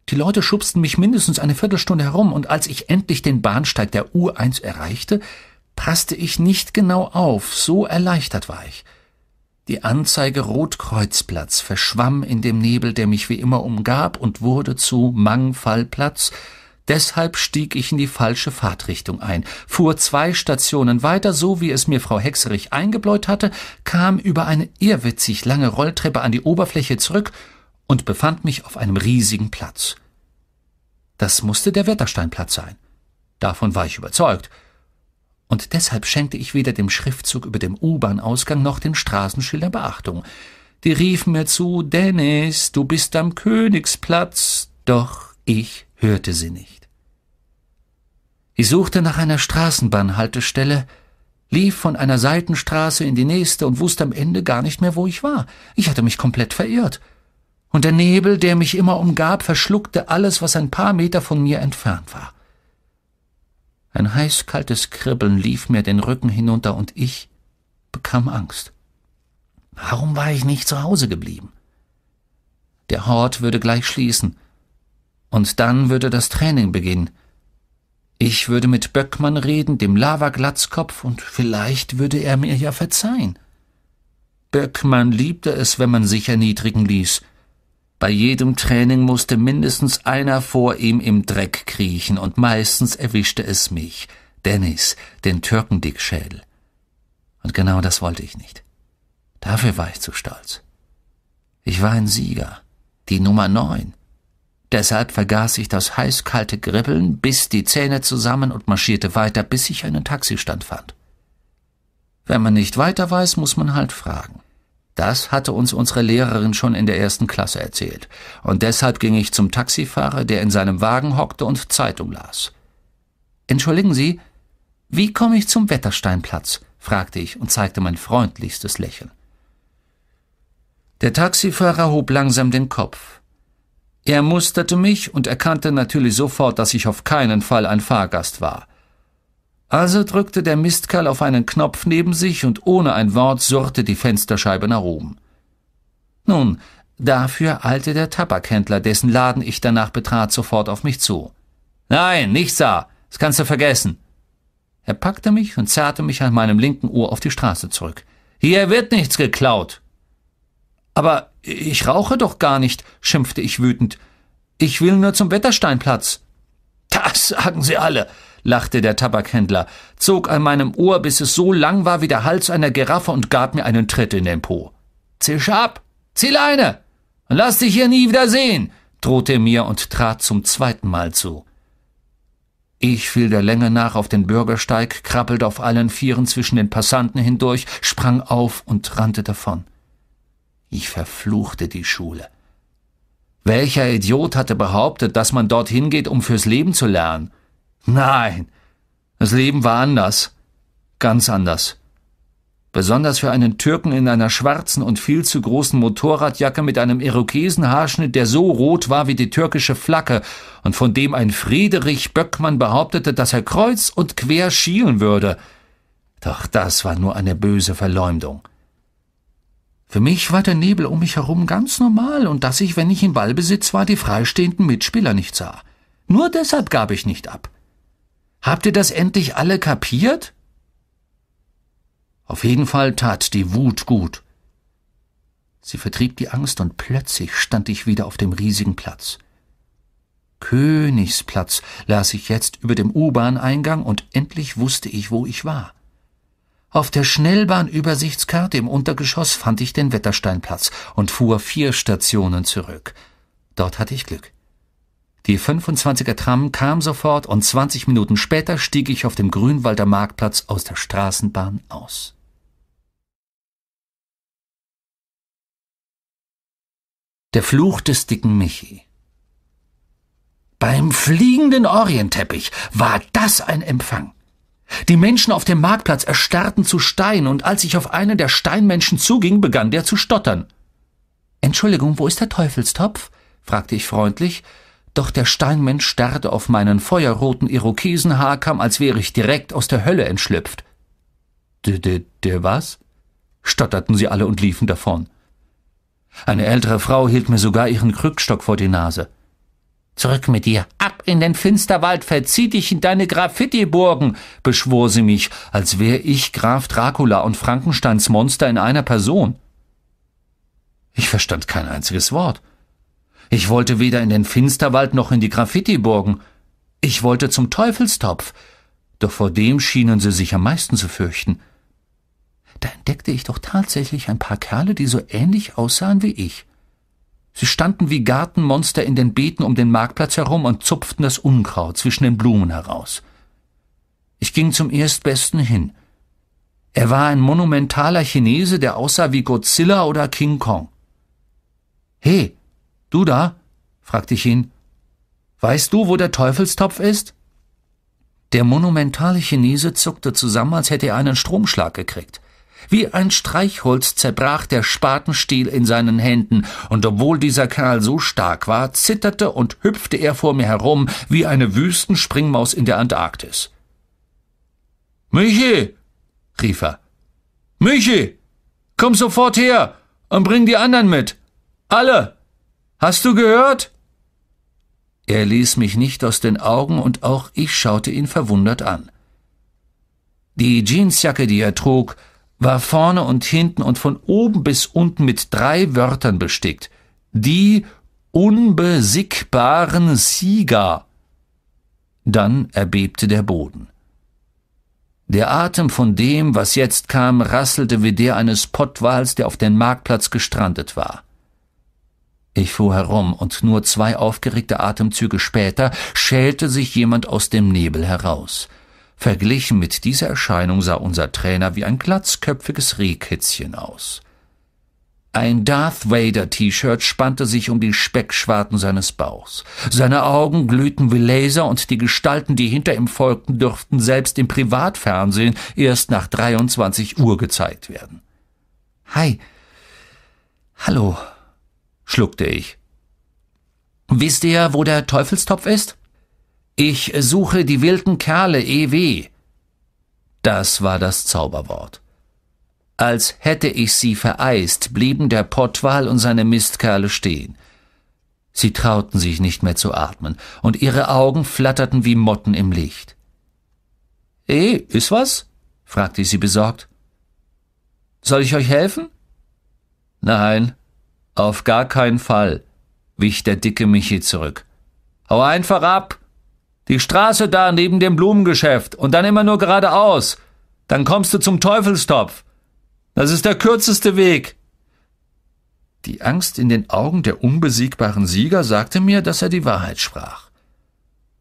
Die Leute schubsten mich mindestens eine Viertelstunde herum, und als ich endlich den Bahnsteig der U1 erreichte, passte ich nicht genau auf, so erleichtert war ich. Die Anzeige Rotkreuzplatz verschwamm in dem Nebel, der mich wie immer umgab, und wurde zu Mangfallplatz, Deshalb stieg ich in die falsche Fahrtrichtung ein, fuhr zwei Stationen weiter, so wie es mir Frau Hexerich eingebläut hatte, kam über eine irrwitzig lange Rolltreppe an die Oberfläche zurück und befand mich auf einem riesigen Platz. Das musste der Wettersteinplatz sein. Davon war ich überzeugt. Und deshalb schenkte ich weder dem Schriftzug über dem U-Bahn-Ausgang noch den Straßenschilder Beachtung. Die riefen mir zu, Dennis, du bist am Königsplatz. Doch ich hörte sie nicht. Ich suchte nach einer Straßenbahnhaltestelle, lief von einer Seitenstraße in die nächste und wusste am Ende gar nicht mehr, wo ich war. Ich hatte mich komplett verirrt und der Nebel, der mich immer umgab, verschluckte alles, was ein paar Meter von mir entfernt war. Ein heißkaltes Kribbeln lief mir den Rücken hinunter und ich bekam Angst. Warum war ich nicht zu Hause geblieben? Der Hort würde gleich schließen. Und dann würde das Training beginnen. Ich würde mit Böckmann reden, dem Lavaglatzkopf, und vielleicht würde er mir ja verzeihen. Böckmann liebte es, wenn man sich erniedrigen ließ. Bei jedem Training musste mindestens einer vor ihm im Dreck kriechen, und meistens erwischte es mich, Dennis, den Türkendickschädel. Und genau das wollte ich nicht. Dafür war ich zu stolz. Ich war ein Sieger, die Nummer neun. Deshalb vergaß ich das heißkalte Gribbeln, biss die Zähne zusammen und marschierte weiter, bis ich einen Taxistand fand. Wenn man nicht weiter weiß, muss man halt fragen. Das hatte uns unsere Lehrerin schon in der ersten Klasse erzählt. Und deshalb ging ich zum Taxifahrer, der in seinem Wagen hockte und Zeitung las. Entschuldigen Sie, wie komme ich zum Wettersteinplatz? fragte ich und zeigte mein freundlichstes Lächeln. Der Taxifahrer hob langsam den Kopf. Er musterte mich und erkannte natürlich sofort, dass ich auf keinen Fall ein Fahrgast war. Also drückte der Mistkerl auf einen Knopf neben sich und ohne ein Wort surrte die Fensterscheibe nach oben. Nun, dafür eilte der Tabakhändler, dessen Laden ich danach betrat, sofort auf mich zu. Nein, nichts da. Das kannst du vergessen. Er packte mich und zerrte mich an meinem linken Ohr auf die Straße zurück. Hier wird nichts geklaut. Aber ich rauche doch gar nicht, schimpfte ich wütend. Ich will nur zum Wettersteinplatz. Das sagen sie alle lachte der Tabakhändler, zog an meinem Ohr, bis es so lang war wie der Hals einer Giraffe und gab mir einen Tritt in den Po. Zisch ab, zieh Leine und lass dich hier nie wieder sehen, drohte er mir und trat zum zweiten Mal zu. Ich fiel der Länge nach auf den Bürgersteig, krabbelte auf allen Vieren zwischen den Passanten hindurch, sprang auf und rannte davon. Ich verfluchte die Schule. Welcher Idiot hatte behauptet, dass man dorthin geht, um fürs Leben zu lernen? Nein, das Leben war anders, ganz anders. Besonders für einen Türken in einer schwarzen und viel zu großen Motorradjacke mit einem Irokesenhaarschnitt, der so rot war wie die türkische Flagge und von dem ein Friedrich Böckmann behauptete, dass er kreuz und quer schielen würde. Doch das war nur eine böse Verleumdung. Für mich war der Nebel um mich herum ganz normal und dass ich, wenn ich in Ballbesitz war, die freistehenden Mitspieler nicht sah. Nur deshalb gab ich nicht ab. Habt ihr das endlich alle kapiert? Auf jeden Fall tat die Wut gut. Sie vertrieb die Angst und plötzlich stand ich wieder auf dem riesigen Platz. Königsplatz las ich jetzt über dem U-Bahn-Eingang und endlich wusste ich, wo ich war. Auf der Schnellbahnübersichtskarte im Untergeschoss fand ich den Wettersteinplatz und fuhr vier Stationen zurück. Dort hatte ich Glück. Die 25er Tram kam sofort und 20 Minuten später stieg ich auf dem Grünwalder Marktplatz aus der Straßenbahn aus. Der Fluch des dicken Michi. Beim fliegenden Orienteppich war das ein Empfang. Die Menschen auf dem Marktplatz erstarrten zu Stein, und als ich auf einen der Steinmenschen zuging, begann der zu stottern. Entschuldigung, wo ist der Teufelstopf? fragte ich freundlich, doch der Steinmensch starrte auf meinen feuerroten Irokesenhaarkamm, als wäre ich direkt aus der Hölle entschlüpft. Der, der, der was? stotterten sie alle und liefen davon. Eine ältere Frau hielt mir sogar ihren Krückstock vor die Nase. Zurück mit dir, ab in den Finsterwald, verzieh dich in deine Graffiti-Burgen, beschwor sie mich, als wäre ich Graf Dracula und Frankensteins Monster in einer Person. Ich verstand kein einziges Wort. Ich wollte weder in den Finsterwald noch in die Graffiti-Burgen. Ich wollte zum Teufelstopf. Doch vor dem schienen sie sich am meisten zu fürchten. Da entdeckte ich doch tatsächlich ein paar Kerle, die so ähnlich aussahen wie ich. Sie standen wie Gartenmonster in den Beeten um den Marktplatz herum und zupften das Unkraut zwischen den Blumen heraus. Ich ging zum Erstbesten hin. Er war ein monumentaler Chinese, der aussah wie Godzilla oder King Kong. Hey, Du da? fragte ich ihn. Weißt du, wo der Teufelstopf ist? Der monumentale Chinese zuckte zusammen, als hätte er einen Stromschlag gekriegt. Wie ein Streichholz zerbrach der Spatenstiel in seinen Händen, und obwohl dieser Kerl so stark war, zitterte und hüpfte er vor mir herum wie eine Wüstenspringmaus in der Antarktis. Michi, rief er. Michi, komm sofort her und bring die anderen mit. Alle! Hast du gehört? Er ließ mich nicht aus den Augen und auch ich schaute ihn verwundert an. Die Jeansjacke, die er trug, war vorne und hinten und von oben bis unten mit drei Wörtern bestickt. Die unbesiegbaren Sieger. Dann erbebte der Boden. Der Atem von dem, was jetzt kam, rasselte wie der eines Pottwals, der auf den Marktplatz gestrandet war. Ich fuhr herum, und nur zwei aufgeregte Atemzüge später schälte sich jemand aus dem Nebel heraus. Verglichen mit dieser Erscheinung sah unser Trainer wie ein glatzköpfiges Rehkitzchen aus. Ein Darth Vader T-Shirt spannte sich um die Speckschwarten seines Bauchs. Seine Augen glühten wie Laser und die Gestalten, die hinter ihm folgten, dürften selbst im Privatfernsehen erst nach 23 Uhr gezeigt werden. Hi. Hallo, schluckte ich. Wisst ihr, wo der Teufelstopf ist? Ich suche die wilden Kerle, EW. Das war das Zauberwort. Als hätte ich sie vereist, blieben der Pottwal und seine Mistkerle stehen. Sie trauten sich nicht mehr zu atmen, und ihre Augen flatterten wie Motten im Licht. Eh, ist was? fragte ich sie besorgt. Soll ich euch helfen? Nein, auf gar keinen Fall, wich der dicke Michi zurück. Hau einfach ab! Die Straße da neben dem Blumengeschäft und dann immer nur geradeaus. Dann kommst du zum Teufelstopf. Das ist der kürzeste Weg. Die Angst in den Augen der unbesiegbaren Sieger sagte mir, dass er die Wahrheit sprach.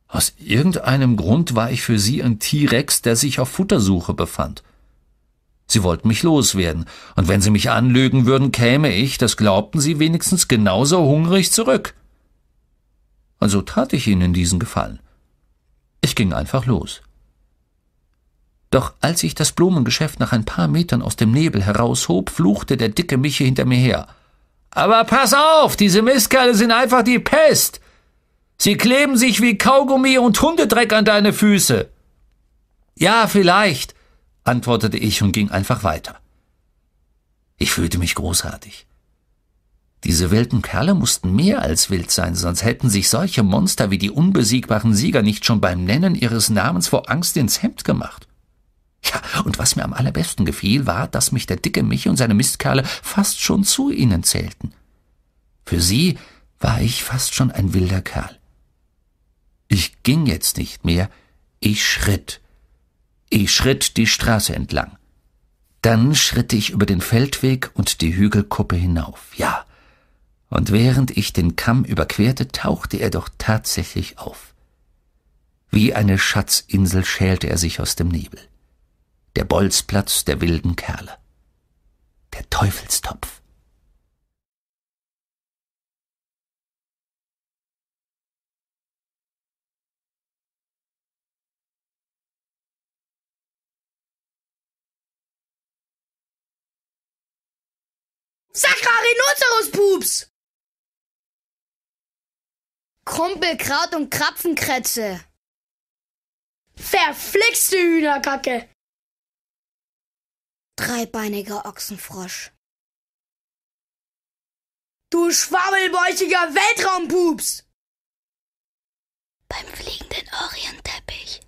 Aus irgendeinem Grund war ich für sie ein T-Rex, der sich auf Futtersuche befand. Sie wollten mich loswerden, und wenn Sie mich anlügen würden, käme ich, das glaubten Sie wenigstens genauso hungrig zurück. Also tat ich Ihnen diesen Gefallen. Ich ging einfach los. Doch als ich das Blumengeschäft nach ein paar Metern aus dem Nebel heraushob, fluchte der dicke Michi hinter mir her. Aber pass auf, diese Mistkerle sind einfach die Pest. Sie kleben sich wie Kaugummi und Hundedreck an deine Füße. Ja, vielleicht antwortete ich und ging einfach weiter. Ich fühlte mich großartig. Diese wilden Kerle mussten mehr als wild sein, sonst hätten sich solche Monster wie die unbesiegbaren Sieger nicht schon beim Nennen ihres Namens vor Angst ins Hemd gemacht. Ja, und was mir am allerbesten gefiel, war, dass mich der dicke Mich und seine Mistkerle fast schon zu ihnen zählten. Für sie war ich fast schon ein wilder Kerl. Ich ging jetzt nicht mehr, ich schritt, ich schritt die Straße entlang. Dann schritt ich über den Feldweg und die Hügelkuppe hinauf, ja. Und während ich den Kamm überquerte, tauchte er doch tatsächlich auf. Wie eine Schatzinsel schälte er sich aus dem Nebel. Der Bolzplatz der wilden Kerle. Der Teufelstopf. Sacra Rhinoceros-Pups! Krumpelkraut und Krapfenkretze. Verflixte Hühnerkacke. Dreibeiniger Ochsenfrosch. Du schwabbelbäuchiger Weltraumpups! Beim fliegenden Orienteppich.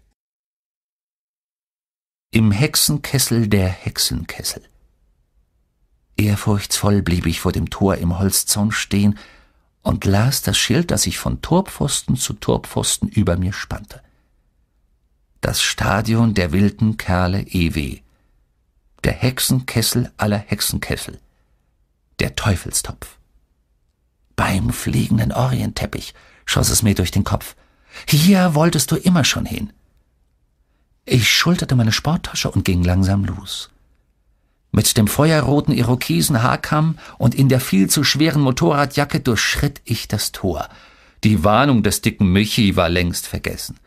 Im Hexenkessel der Hexenkessel. Ehrfurchtsvoll blieb ich vor dem Tor im Holzzaun stehen und las das Schild, das ich von Torpfosten zu Torpfosten über mir spannte. Das Stadion der wilden Kerle EW. Der Hexenkessel aller Hexenkessel. Der Teufelstopf. Beim fliegenden Orientteppich schoss es mir durch den Kopf. Hier wolltest du immer schon hin. Ich schulterte meine Sporttasche und ging langsam los. Mit dem feuerroten Irokesenhaarkamm und in der viel zu schweren Motorradjacke durchschritt ich das Tor. Die Warnung des dicken Michi war längst vergessen.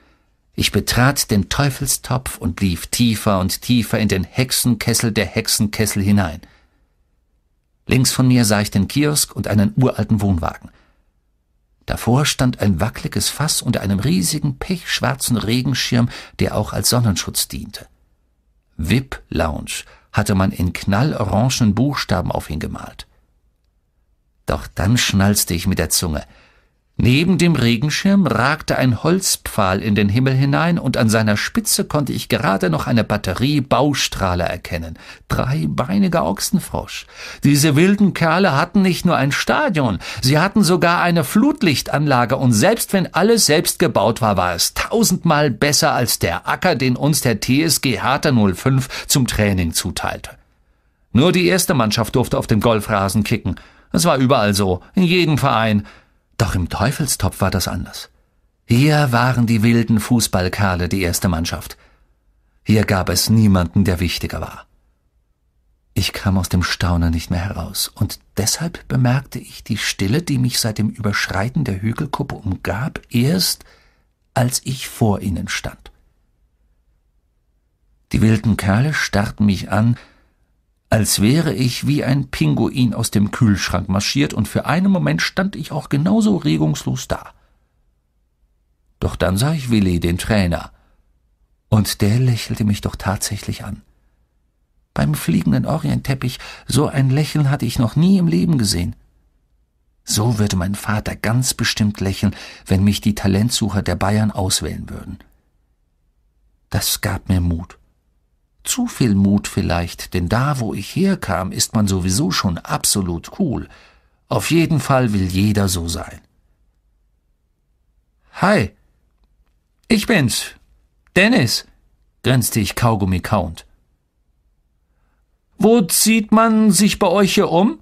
Ich betrat den Teufelstopf und lief tiefer und tiefer in den Hexenkessel der Hexenkessel hinein. Links von mir sah ich den Kiosk und einen uralten Wohnwagen. Davor stand ein wackeliges Fass unter einem riesigen pechschwarzen Regenschirm, der auch als Sonnenschutz diente. VIP Lounge hatte man in knallorangen Buchstaben auf ihn gemalt. Doch dann schnalzte ich mit der Zunge, Neben dem Regenschirm ragte ein Holzpfahl in den Himmel hinein, und an seiner Spitze konnte ich gerade noch eine Batterie Baustrahler erkennen. Dreibeiniger Ochsenfrosch. Diese wilden Kerle hatten nicht nur ein Stadion, sie hatten sogar eine Flutlichtanlage, und selbst wenn alles selbst gebaut war, war es tausendmal besser als der Acker, den uns der TSG Hertha 05 zum Training zuteilte. Nur die erste Mannschaft durfte auf dem Golfrasen kicken. Es war überall so, in jedem Verein. Doch im Teufelstopf war das anders. Hier waren die wilden Fußballkerle die erste Mannschaft. Hier gab es niemanden, der wichtiger war. Ich kam aus dem Staunen nicht mehr heraus, und deshalb bemerkte ich die Stille, die mich seit dem Überschreiten der Hügelkuppe umgab, erst als ich vor ihnen stand. Die wilden Kerle starrten mich an, als wäre ich wie ein Pinguin aus dem Kühlschrank marschiert, und für einen Moment stand ich auch genauso regungslos da. Doch dann sah ich Willi, den Trainer, und der lächelte mich doch tatsächlich an. Beim fliegenden Orientteppich, so ein Lächeln hatte ich noch nie im Leben gesehen. So würde mein Vater ganz bestimmt lächeln, wenn mich die Talentsucher der Bayern auswählen würden. Das gab mir Mut. Zu viel Mut vielleicht, denn da, wo ich herkam, ist man sowieso schon absolut cool. Auf jeden Fall will jeder so sein. Hi, ich bin's, Dennis, grinste ich Kaugummi kauend. Wo zieht man sich bei euch hier um?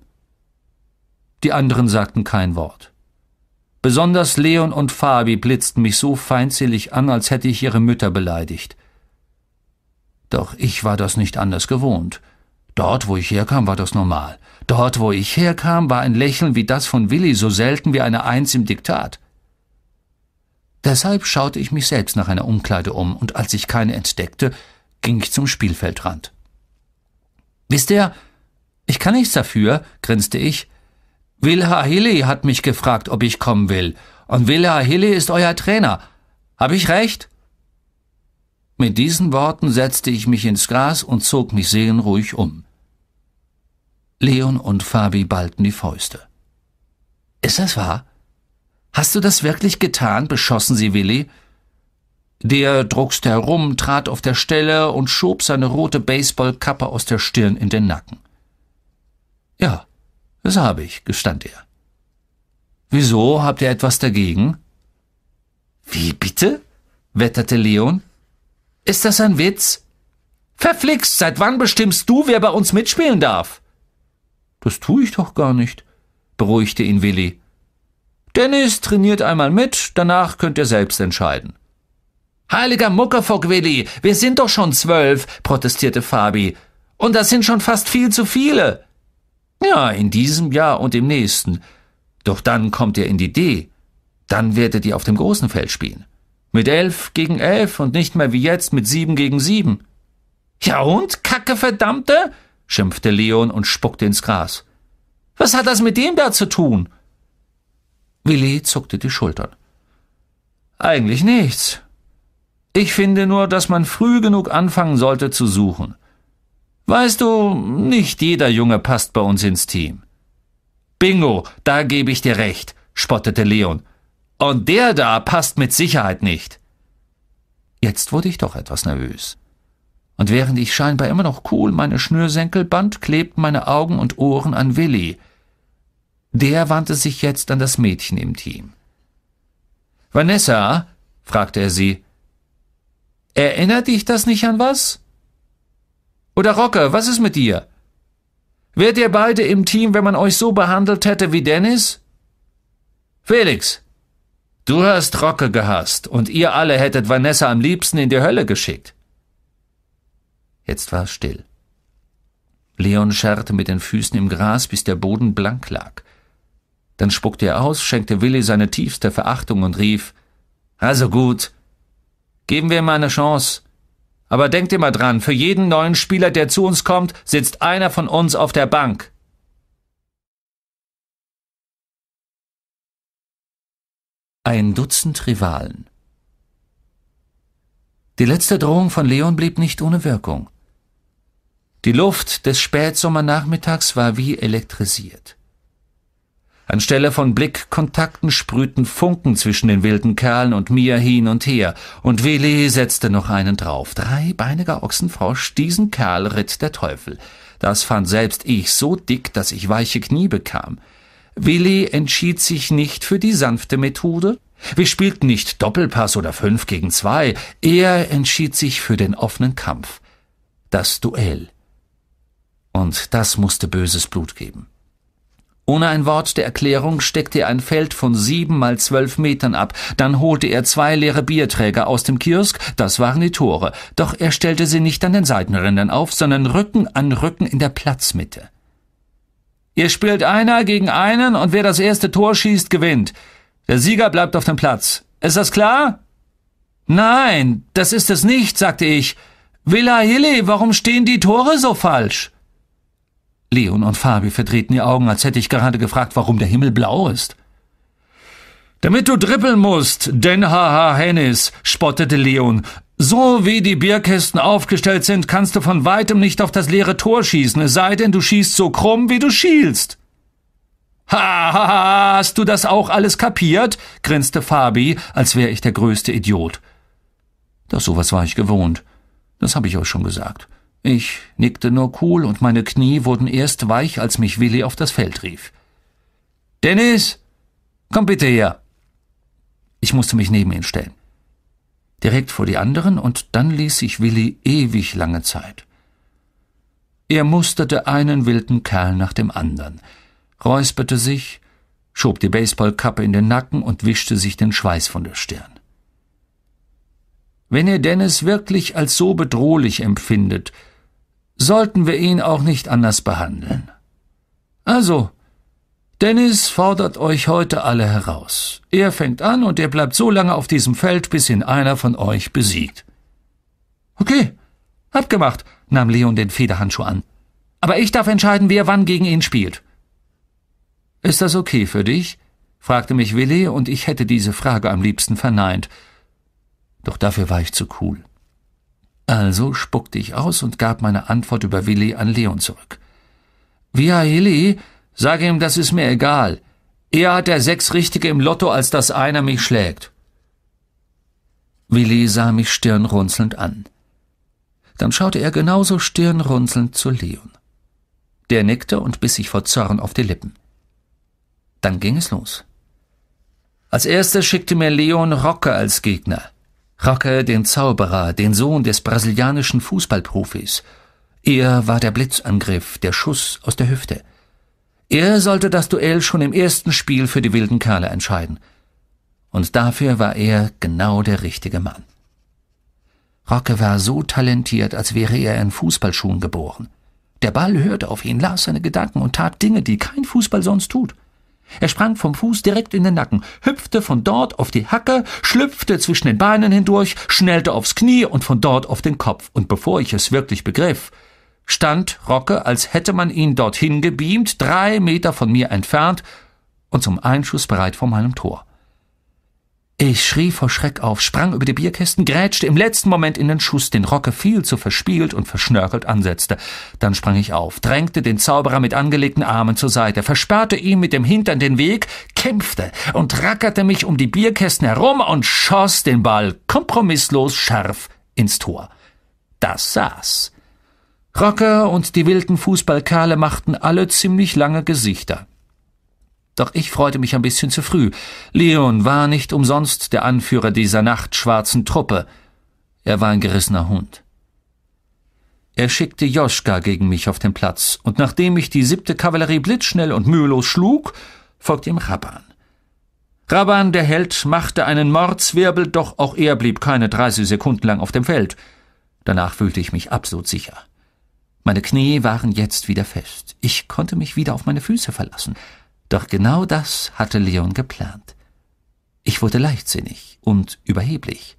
Die anderen sagten kein Wort. Besonders Leon und Fabi blitzten mich so feindselig an, als hätte ich ihre Mütter beleidigt. Doch ich war das nicht anders gewohnt. Dort, wo ich herkam, war das normal. Dort, wo ich herkam, war ein Lächeln wie das von Willi so selten wie eine Eins im Diktat. Deshalb schaute ich mich selbst nach einer Umkleide um, und als ich keine entdeckte, ging ich zum Spielfeldrand. Wisst ihr, ich kann nichts dafür, grinste ich. Wilha Hilly hat mich gefragt, ob ich kommen will, und Wilha Hilly ist euer Trainer. Hab ich recht? Mit diesen Worten setzte ich mich ins Gras und zog mich seelenruhig um. Leon und Fabi ballten die Fäuste. Ist das wahr? Hast du das wirklich getan? beschossen sie Willi. Der druckste herum, trat auf der Stelle und schob seine rote Baseballkappe aus der Stirn in den Nacken. Ja, das habe ich, gestand er. Wieso habt ihr etwas dagegen? Wie bitte? wetterte Leon. Ist das ein Witz? Verflixt, seit wann bestimmst du, wer bei uns mitspielen darf? Das tue ich doch gar nicht, beruhigte ihn Willi. Dennis trainiert einmal mit, danach könnt ihr selbst entscheiden. Heiliger Muckerfock, Willi, wir sind doch schon zwölf, protestierte Fabi. Und das sind schon fast viel zu viele. Ja, in diesem Jahr und im nächsten. Doch dann kommt ihr in die D. Dann werdet ihr auf dem großen Feld spielen. Mit elf gegen elf und nicht mehr wie jetzt mit sieben gegen sieben. Ja und, Kacke verdammte? schimpfte Leon und spuckte ins Gras. Was hat das mit dem da zu tun? Willi zuckte die Schultern. Eigentlich nichts. Ich finde nur, dass man früh genug anfangen sollte zu suchen. Weißt du, nicht jeder Junge passt bei uns ins Team. Bingo, da gebe ich dir recht, spottete Leon. Und der da passt mit Sicherheit nicht. Jetzt wurde ich doch etwas nervös. Und während ich scheinbar immer noch cool meine Schnürsenkel band, klebten meine Augen und Ohren an Willi. Der wandte sich jetzt an das Mädchen im Team. Vanessa, fragte er sie, erinnert dich das nicht an was? Oder Rocker, was ist mit dir? Wärt ihr beide im Team, wenn man euch so behandelt hätte wie Dennis? Felix, Du hast Rocke gehasst und ihr alle hättet Vanessa am liebsten in die Hölle geschickt. Jetzt war es still. Leon scharrte mit den Füßen im Gras, bis der Boden blank lag. Dann spuckte er aus, schenkte Willi seine tiefste Verachtung und rief, also gut. Geben wir ihm eine Chance. Aber denkt immer dran, für jeden neuen Spieler, der zu uns kommt, sitzt einer von uns auf der Bank. ein Dutzend Rivalen. Die letzte Drohung von Leon blieb nicht ohne Wirkung. Die Luft des Spätsommernachmittags war wie elektrisiert. Anstelle von Blickkontakten sprühten Funken zwischen den wilden Kerlen und mir hin und her, und Willi setzte noch einen drauf. Dreibeiniger Ochsenfrosch, diesen Kerl ritt der Teufel. Das fand selbst ich so dick, dass ich weiche Knie bekam. Willi entschied sich nicht für die sanfte Methode. Wir spielten nicht Doppelpass oder fünf gegen zwei. Er entschied sich für den offenen Kampf. Das Duell. Und das musste böses Blut geben. Ohne ein Wort der Erklärung steckte er ein Feld von sieben mal zwölf Metern ab. Dann holte er zwei leere Bierträger aus dem Kiosk. Das waren die Tore. Doch er stellte sie nicht an den Seitenrändern auf, sondern Rücken an Rücken in der Platzmitte. Ihr spielt einer gegen einen und wer das erste Tor schießt, gewinnt. Der Sieger bleibt auf dem Platz. Ist das klar? Nein, das ist es nicht, sagte ich. Villa Hille, warum stehen die Tore so falsch? Leon und Fabi verdrehten die Augen, als hätte ich gerade gefragt, warum der Himmel blau ist. Damit du drippeln musst, denn haha Hennis, spottete Leon. So wie die Bierkästen aufgestellt sind, kannst du von weitem nicht auf das leere Tor schießen, es sei denn, du schießt so krumm, wie du schielst. Ha, ha, ha, hast du das auch alles kapiert? grinste Fabi, als wäre ich der größte Idiot. Doch sowas war ich gewohnt. Das habe ich euch schon gesagt. Ich nickte nur cool und meine Knie wurden erst weich, als mich Willi auf das Feld rief. Dennis, komm bitte her. Ich musste mich neben ihn stellen direkt vor die anderen, und dann ließ sich Willi ewig lange Zeit. Er musterte einen wilden Kerl nach dem anderen, räusperte sich, schob die Baseballkappe in den Nacken und wischte sich den Schweiß von der Stirn. Wenn ihr Dennis wirklich als so bedrohlich empfindet, sollten wir ihn auch nicht anders behandeln. Also, Dennis fordert euch heute alle heraus. Er fängt an und er bleibt so lange auf diesem Feld, bis ihn einer von euch besiegt. Okay, abgemacht, nahm Leon den Federhandschuh an. Aber ich darf entscheiden, wer wann gegen ihn spielt. Ist das okay für dich? fragte mich Willi, und ich hätte diese Frage am liebsten verneint. Doch dafür war ich zu cool. Also spuckte ich aus und gab meine Antwort über Willi an Leon zurück. Via Hilli Sag ihm, das ist mir egal. Eher hat er sechs Richtige im Lotto, als dass einer mich schlägt. Willi sah mich stirnrunzelnd an. Dann schaute er genauso stirnrunzelnd zu Leon. Der nickte und biss sich vor Zorn auf die Lippen. Dann ging es los. Als erstes schickte mir Leon Rocke als Gegner. Rocke, den Zauberer, den Sohn des brasilianischen Fußballprofis. Er war der Blitzangriff, der Schuss aus der Hüfte. Er sollte das Duell schon im ersten Spiel für die wilden Kerle entscheiden. Und dafür war er genau der richtige Mann. Rocke war so talentiert, als wäre er in Fußballschuhen geboren. Der Ball hörte auf ihn, las seine Gedanken und tat Dinge, die kein Fußball sonst tut. Er sprang vom Fuß direkt in den Nacken, hüpfte von dort auf die Hacke, schlüpfte zwischen den Beinen hindurch, schnellte aufs Knie und von dort auf den Kopf, und bevor ich es wirklich begriff, stand Rocke, als hätte man ihn dorthin gebeamt, drei Meter von mir entfernt und zum Einschuss bereit vor meinem Tor. Ich schrie vor Schreck auf, sprang über die Bierkästen, grätschte im letzten Moment in den Schuss, den Rocke viel zu verspielt und verschnörkelt ansetzte. Dann sprang ich auf, drängte den Zauberer mit angelegten Armen zur Seite, versperrte ihm mit dem Hintern den Weg, kämpfte und rackerte mich um die Bierkästen herum und schoss den Ball kompromisslos scharf ins Tor. Das saß. Rocker und die wilden Fußballkerle machten alle ziemlich lange Gesichter. Doch ich freute mich ein bisschen zu früh. Leon war nicht umsonst der Anführer dieser nachtschwarzen Truppe. Er war ein gerissener Hund. Er schickte Joschka gegen mich auf den Platz, und nachdem ich die siebte Kavallerie blitzschnell und mühelos schlug, folgte ihm Rabban. Rabban, der Held, machte einen Mordswirbel, doch auch er blieb keine dreißig Sekunden lang auf dem Feld. Danach fühlte ich mich absolut sicher. Meine Knie waren jetzt wieder fest. Ich konnte mich wieder auf meine Füße verlassen. Doch genau das hatte Leon geplant. Ich wurde leichtsinnig und überheblich.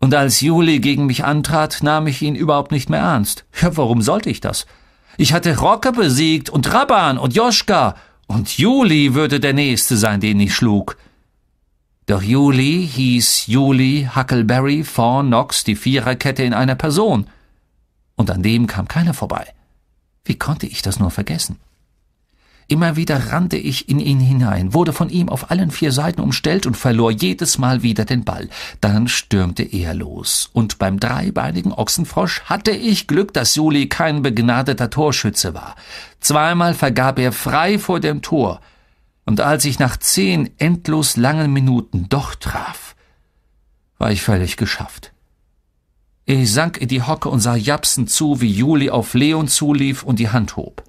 Und als Juli gegen mich antrat, nahm ich ihn überhaupt nicht mehr ernst. Ja, warum sollte ich das? Ich hatte Rocke besiegt und Raban und Joschka und Juli würde der Nächste sein, den ich schlug. Doch Juli hieß Juli Huckleberry Fawn Knox die Viererkette in einer Person und an dem kam keiner vorbei. Wie konnte ich das nur vergessen? Immer wieder rannte ich in ihn hinein, wurde von ihm auf allen vier Seiten umstellt und verlor jedes Mal wieder den Ball. Dann stürmte er los. Und beim dreibeinigen Ochsenfrosch hatte ich Glück, dass Juli kein begnadeter Torschütze war. Zweimal vergab er frei vor dem Tor. Und als ich nach zehn endlos langen Minuten doch traf, war ich völlig geschafft. Ich sank in die Hocke und sah Japsen zu, wie Juli auf Leon zulief und die Hand hob.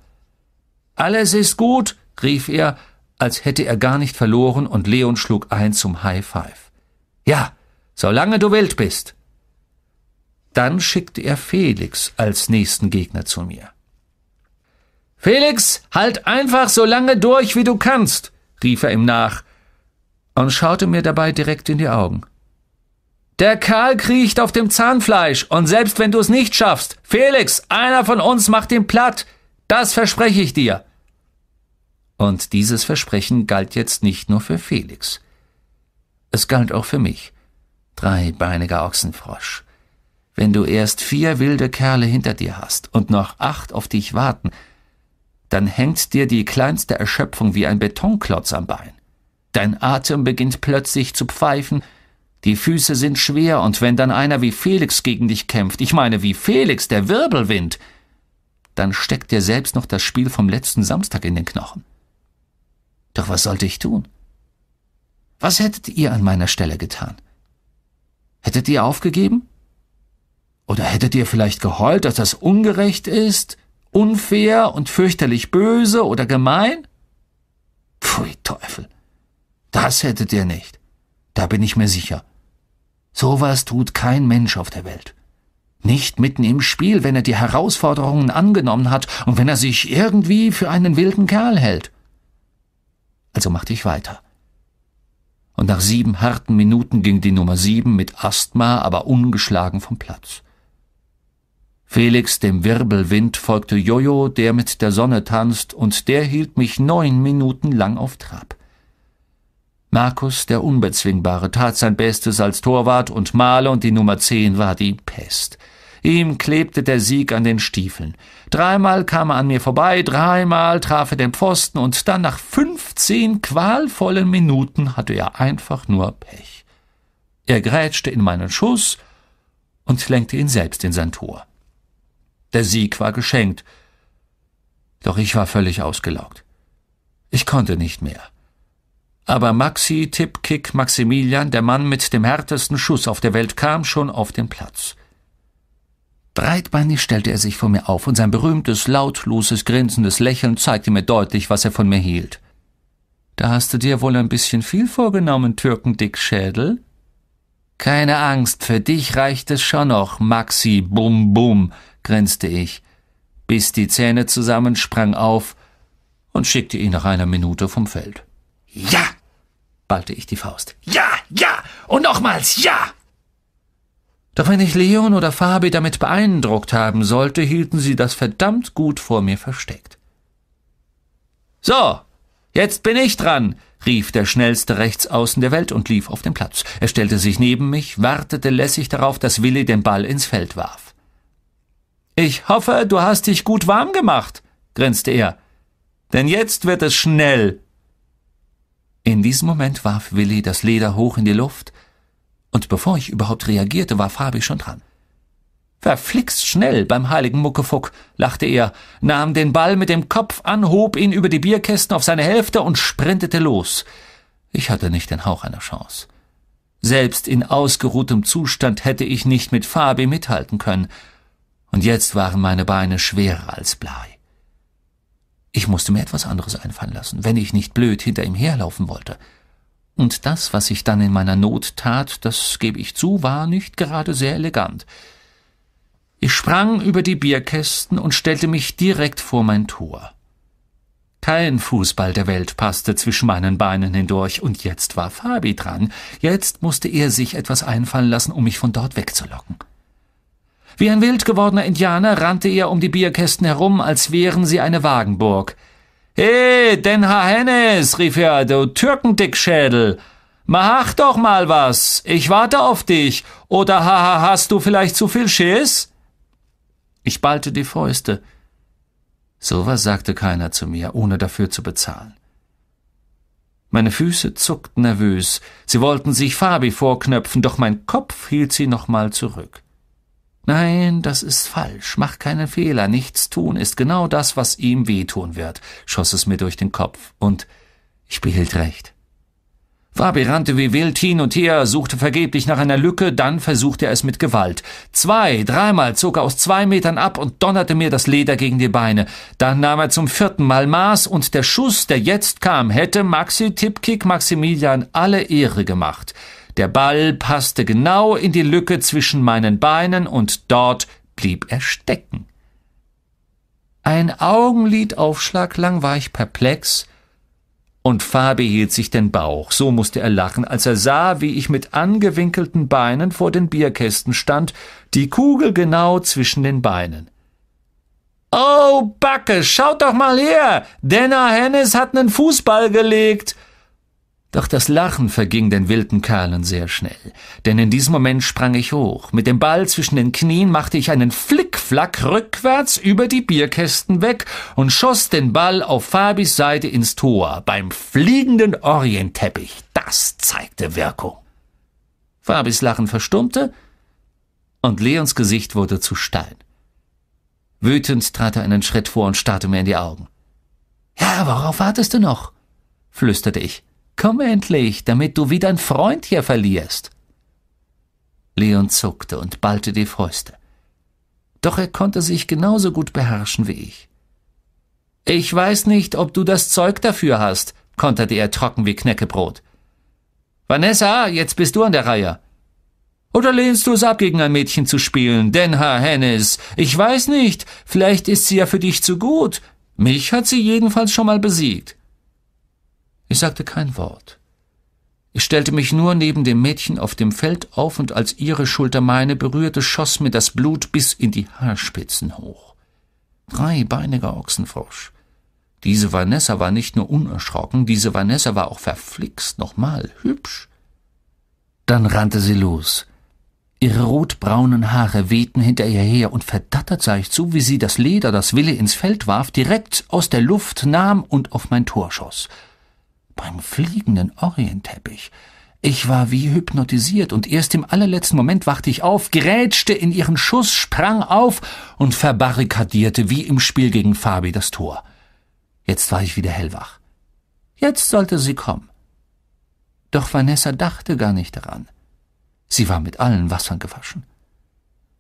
Alles ist gut, rief er, als hätte er gar nicht verloren, und Leon schlug ein zum High Five. Ja, solange du wild bist. Dann schickte er Felix als nächsten Gegner zu mir. Felix, halt einfach so lange durch, wie du kannst, rief er ihm nach und schaute mir dabei direkt in die Augen. Der Karl kriecht auf dem Zahnfleisch und selbst wenn du es nicht schaffst, Felix, einer von uns macht ihn platt. Das verspreche ich dir. Und dieses Versprechen galt jetzt nicht nur für Felix. Es galt auch für mich. Dreibeiniger Ochsenfrosch. Wenn du erst vier wilde Kerle hinter dir hast und noch acht auf dich warten, dann hängt dir die kleinste Erschöpfung wie ein Betonklotz am Bein. Dein Atem beginnt plötzlich zu pfeifen, die Füße sind schwer, und wenn dann einer wie Felix gegen dich kämpft, ich meine wie Felix, der Wirbelwind, dann steckt dir selbst noch das Spiel vom letzten Samstag in den Knochen. Doch was sollte ich tun? Was hättet ihr an meiner Stelle getan? Hättet ihr aufgegeben? Oder hättet ihr vielleicht geheult, dass das ungerecht ist, unfair und fürchterlich böse oder gemein? Pfui Teufel, das hättet ihr nicht. Da bin ich mir sicher. Sowas tut kein Mensch auf der Welt. Nicht mitten im Spiel, wenn er die Herausforderungen angenommen hat und wenn er sich irgendwie für einen wilden Kerl hält. Also machte ich weiter. Und nach sieben harten Minuten ging die Nummer sieben mit Asthma aber ungeschlagen vom Platz. Felix dem Wirbelwind folgte Jojo, der mit der Sonne tanzt, und der hielt mich neun Minuten lang auf Trab. Markus, der Unbezwingbare, tat sein Bestes als Torwart und Maler und die Nummer 10 war die Pest. Ihm klebte der Sieg an den Stiefeln. Dreimal kam er an mir vorbei, dreimal traf er den Pfosten und dann nach 15 qualvollen Minuten hatte er einfach nur Pech. Er grätschte in meinen Schuss und lenkte ihn selbst in sein Tor. Der Sieg war geschenkt, doch ich war völlig ausgelaugt. Ich konnte nicht mehr aber Maxi Tippkick Maximilian, der Mann mit dem härtesten Schuss auf der Welt, kam schon auf den Platz. Breitbeinig stellte er sich vor mir auf und sein berühmtes, lautloses, grinsendes Lächeln zeigte mir deutlich, was er von mir hielt. Da hast du dir wohl ein bisschen viel vorgenommen, Türkendickschädel? Keine Angst, für dich reicht es schon noch, Maxi Bum Bum, grinste ich, biss die Zähne zusammen, sprang auf und schickte ihn nach einer Minute vom Feld. Ja! ballte ich die Faust. Ja, ja und nochmals ja! Doch wenn ich Leon oder Fabi damit beeindruckt haben sollte, hielten sie das verdammt gut vor mir versteckt. So, jetzt bin ich dran, rief der schnellste Rechtsaußen der Welt und lief auf den Platz. Er stellte sich neben mich, wartete lässig darauf, dass Willi den Ball ins Feld warf. Ich hoffe, du hast dich gut warm gemacht, grinste er. Denn jetzt wird es schnell. In diesem Moment warf Willi das Leder hoch in die Luft, und bevor ich überhaupt reagierte, war Fabi schon dran. Verflixt schnell beim heiligen Muckefuck, lachte er, nahm den Ball mit dem Kopf an, hob ihn über die Bierkästen auf seine Hälfte und sprintete los. Ich hatte nicht den Hauch einer Chance. Selbst in ausgeruhtem Zustand hätte ich nicht mit Fabi mithalten können, und jetzt waren meine Beine schwerer als Blei. Ich musste mir etwas anderes einfallen lassen, wenn ich nicht blöd hinter ihm herlaufen wollte. Und das, was ich dann in meiner Not tat, das gebe ich zu, war nicht gerade sehr elegant. Ich sprang über die Bierkästen und stellte mich direkt vor mein Tor. Kein Fußball der Welt passte zwischen meinen Beinen hindurch, und jetzt war Fabi dran. Jetzt musste er sich etwas einfallen lassen, um mich von dort wegzulocken. Wie ein wild gewordener Indianer rannte er um die Bierkästen herum, als wären sie eine Wagenburg. Hey, Den Hennes, rief er, du Türkendickschädel. Mach doch mal was, ich warte auf dich. Oder haha, hast du vielleicht zu viel Schiss? Ich ballte die Fäuste. Sowas sagte keiner zu mir, ohne dafür zu bezahlen. Meine Füße zuckten nervös. Sie wollten sich Fabi vorknöpfen, doch mein Kopf hielt sie nochmal zurück. Nein, das ist falsch. Mach keine Fehler. Nichts tun ist genau das, was ihm wehtun wird, schoss es mir durch den Kopf. Und ich behielt recht. Fabi rannte wie wild hin und her, suchte vergeblich nach einer Lücke, dann versuchte er es mit Gewalt. Zwei, dreimal zog er aus zwei Metern ab und donnerte mir das Leder gegen die Beine. Dann nahm er zum vierten Mal Maß und der Schuss, der jetzt kam, hätte Maxi Tipkick Maximilian alle Ehre gemacht. Der Ball passte genau in die Lücke zwischen meinen Beinen und dort blieb er stecken. Ein Augenlidaufschlag lang war ich perplex, und Fabi hielt sich den Bauch, so musste er lachen, als er sah, wie ich mit angewinkelten Beinen vor den Bierkästen stand, die Kugel genau zwischen den Beinen. Oh, Backe, schaut doch mal her! Denner Hennes hat nen Fußball gelegt! Doch das Lachen verging den wilden Kerlen sehr schnell, denn in diesem Moment sprang ich hoch. Mit dem Ball zwischen den Knien machte ich einen Flickflack rückwärts über die Bierkästen weg und schoss den Ball auf Fabis Seite ins Tor, beim fliegenden Orientteppich. Das zeigte Wirkung. Fabis Lachen verstummte und Leons Gesicht wurde zu Stein. Wütend trat er einen Schritt vor und starrte mir in die Augen. Ja, worauf wartest du noch? flüsterte ich. Komm endlich, damit du wie dein Freund hier verlierst. Leon zuckte und ballte die Fäuste. Doch er konnte sich genauso gut beherrschen wie ich. Ich weiß nicht, ob du das Zeug dafür hast, konterte er trocken wie Knäckebrot. Vanessa, jetzt bist du an der Reihe. Oder lehnst du es ab, gegen ein Mädchen zu spielen, denn Herr Hennis? Ich weiß nicht, vielleicht ist sie ja für dich zu gut. Mich hat sie jedenfalls schon mal besiegt. Ich sagte kein Wort. Ich stellte mich nur neben dem Mädchen auf dem Feld auf und als ihre Schulter meine berührte, schoss mir das Blut bis in die Haarspitzen hoch. Dreibeiniger Ochsenfrosch. Diese Vanessa war nicht nur unerschrocken, diese Vanessa war auch verflixt, nochmal hübsch. Dann rannte sie los. Ihre rotbraunen Haare wehten hinter ihr her, und verdattert sah ich zu, wie sie das Leder, das Wille ins Feld warf, direkt aus der Luft nahm und auf mein Tor schoss. Beim fliegenden Orientteppich. Ich war wie hypnotisiert und erst im allerletzten Moment wachte ich auf, grätschte in ihren Schuss, sprang auf und verbarrikadierte wie im Spiel gegen Fabi das Tor. Jetzt war ich wieder hellwach. Jetzt sollte sie kommen. Doch Vanessa dachte gar nicht daran. Sie war mit allen Wassern gewaschen.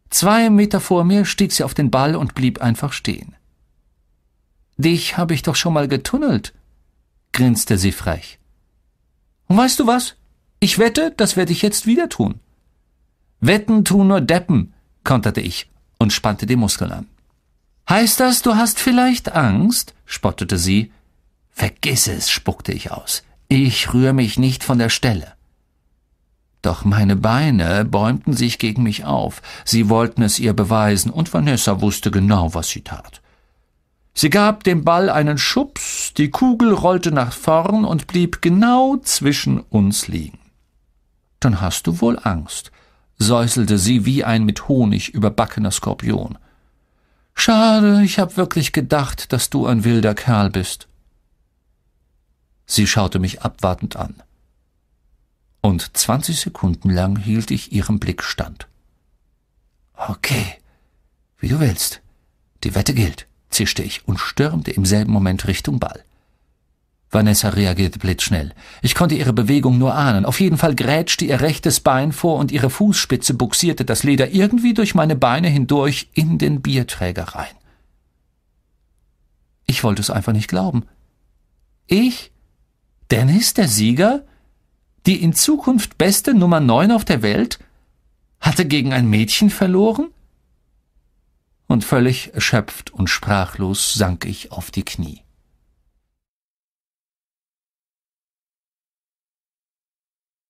Zwei Meter vor mir stieg sie auf den Ball und blieb einfach stehen. Dich habe ich doch schon mal getunnelt, grinste sie frech. Und weißt du was? Ich wette, das werde ich jetzt wieder tun. Wetten tun nur Deppen, konterte ich und spannte die Muskeln an. Heißt das, du hast vielleicht Angst? spottete sie. Vergiss es, spuckte ich aus. Ich rühre mich nicht von der Stelle. Doch meine Beine bäumten sich gegen mich auf. Sie wollten es ihr beweisen, und Vanessa wusste genau, was sie tat. Sie gab dem Ball einen Schubs, die Kugel rollte nach vorn und blieb genau zwischen uns liegen. Dann hast du wohl Angst, säuselte sie wie ein mit Honig überbackener Skorpion. Schade, ich hab wirklich gedacht, dass du ein wilder Kerl bist. Sie schaute mich abwartend an. Und zwanzig Sekunden lang hielt ich ihrem Blick stand. Okay, wie du willst. Die Wette gilt zischte ich und stürmte im selben Moment Richtung Ball. Vanessa reagierte blitzschnell. Ich konnte ihre Bewegung nur ahnen. Auf jeden Fall grätschte ihr rechtes Bein vor und ihre Fußspitze buxierte das Leder irgendwie durch meine Beine hindurch in den Bierträger rein. Ich wollte es einfach nicht glauben. Ich? Dennis, der Sieger? Die in Zukunft beste Nummer neun auf der Welt? Hatte gegen ein Mädchen verloren? und völlig erschöpft und sprachlos sank ich auf die Knie.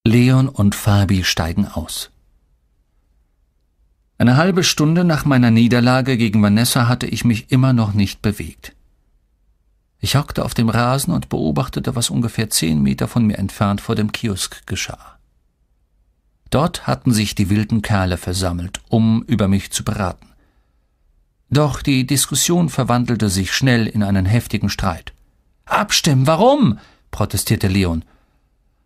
Leon und Fabi steigen aus. Eine halbe Stunde nach meiner Niederlage gegen Vanessa hatte ich mich immer noch nicht bewegt. Ich hockte auf dem Rasen und beobachtete, was ungefähr zehn Meter von mir entfernt vor dem Kiosk geschah. Dort hatten sich die wilden Kerle versammelt, um über mich zu beraten. Doch die Diskussion verwandelte sich schnell in einen heftigen Streit. Abstimmen, warum? protestierte Leon.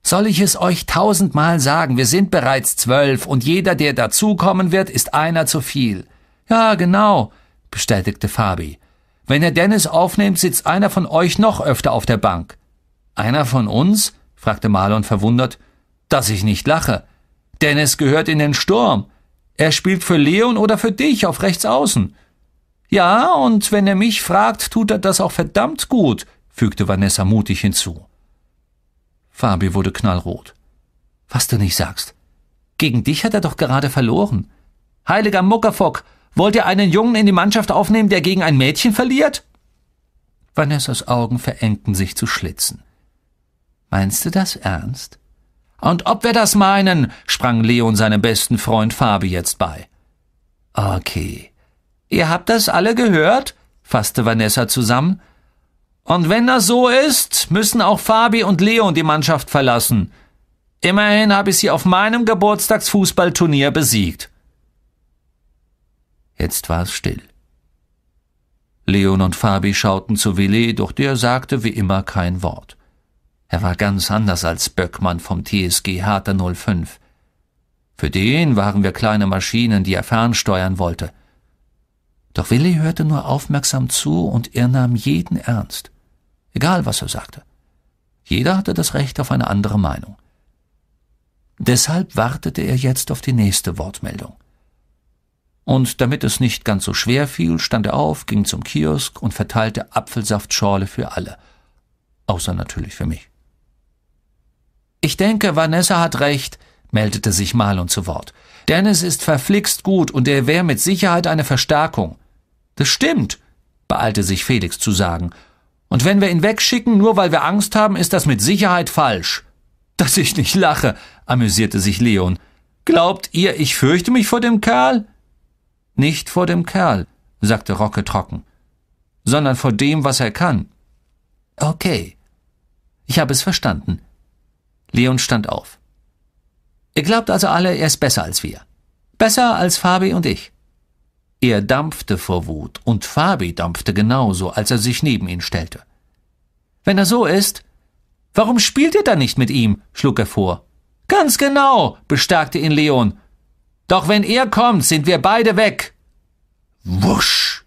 Soll ich es euch tausendmal sagen, wir sind bereits zwölf und jeder, der dazukommen wird, ist einer zu viel. Ja, genau, bestätigte Fabi. Wenn er Dennis aufnimmt, sitzt einer von euch noch öfter auf der Bank. Einer von uns? fragte Marlon verwundert. Dass ich nicht lache. Dennis gehört in den Sturm. Er spielt für Leon oder für dich auf rechts außen. Ja, und wenn er mich fragt, tut er das auch verdammt gut, fügte Vanessa mutig hinzu. Fabi wurde knallrot. Was du nicht sagst. Gegen dich hat er doch gerade verloren. Heiliger Muckerfock, wollt ihr einen Jungen in die Mannschaft aufnehmen, der gegen ein Mädchen verliert? Vanessas Augen verengten sich zu Schlitzen. Meinst du das ernst? Und ob wir das meinen, sprang Leon seinem besten Freund Fabi jetzt bei. Okay, Ihr habt das alle gehört? fasste Vanessa zusammen. Und wenn das so ist, müssen auch Fabi und Leon die Mannschaft verlassen. Immerhin habe ich sie auf meinem Geburtstagsfußballturnier besiegt. Jetzt war es still. Leon und Fabi schauten zu Willi, doch der sagte wie immer kein Wort. Er war ganz anders als Böckmann vom TSG Harter 05. Für den waren wir kleine Maschinen, die er fernsteuern wollte – doch Willi hörte nur aufmerksam zu und er nahm jeden ernst, egal was er sagte. Jeder hatte das Recht auf eine andere Meinung. Deshalb wartete er jetzt auf die nächste Wortmeldung. Und damit es nicht ganz so schwer fiel, stand er auf, ging zum Kiosk und verteilte Apfelsaftschorle für alle. Außer natürlich für mich. Ich denke, Vanessa hat recht, meldete sich Marlon zu Wort. Dennis ist verflixt gut und er wäre mit Sicherheit eine Verstärkung. Das stimmt, beeilte sich Felix zu sagen. Und wenn wir ihn wegschicken, nur weil wir Angst haben, ist das mit Sicherheit falsch. Dass ich nicht lache, amüsierte sich Leon. Glaubt ihr, ich fürchte mich vor dem Kerl? Nicht vor dem Kerl, sagte Rocke trocken, sondern vor dem, was er kann. Okay. Ich habe es verstanden. Leon stand auf. Ihr glaubt also alle, er ist besser als wir. Besser als Fabi und ich. Er dampfte vor Wut, und Fabi dampfte genauso, als er sich neben ihn stellte. Wenn er so ist, warum spielt ihr dann nicht mit ihm? schlug er vor. Ganz genau, bestärkte ihn Leon. Doch wenn er kommt, sind wir beide weg. Wusch!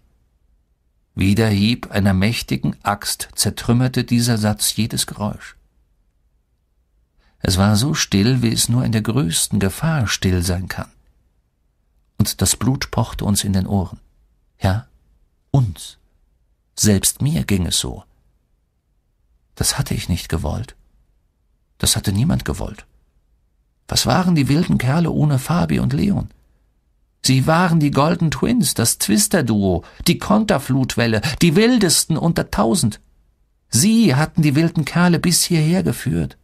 Wie Hieb einer mächtigen Axt zertrümmerte dieser Satz jedes Geräusch. Es war so still, wie es nur in der größten Gefahr still sein kann und das Blut pochte uns in den Ohren. Ja, uns. Selbst mir ging es so. Das hatte ich nicht gewollt. Das hatte niemand gewollt. Was waren die wilden Kerle ohne Fabi und Leon? Sie waren die Golden Twins, das Twister-Duo, die Konterflutwelle, die wildesten unter tausend. Sie hatten die wilden Kerle bis hierher geführt.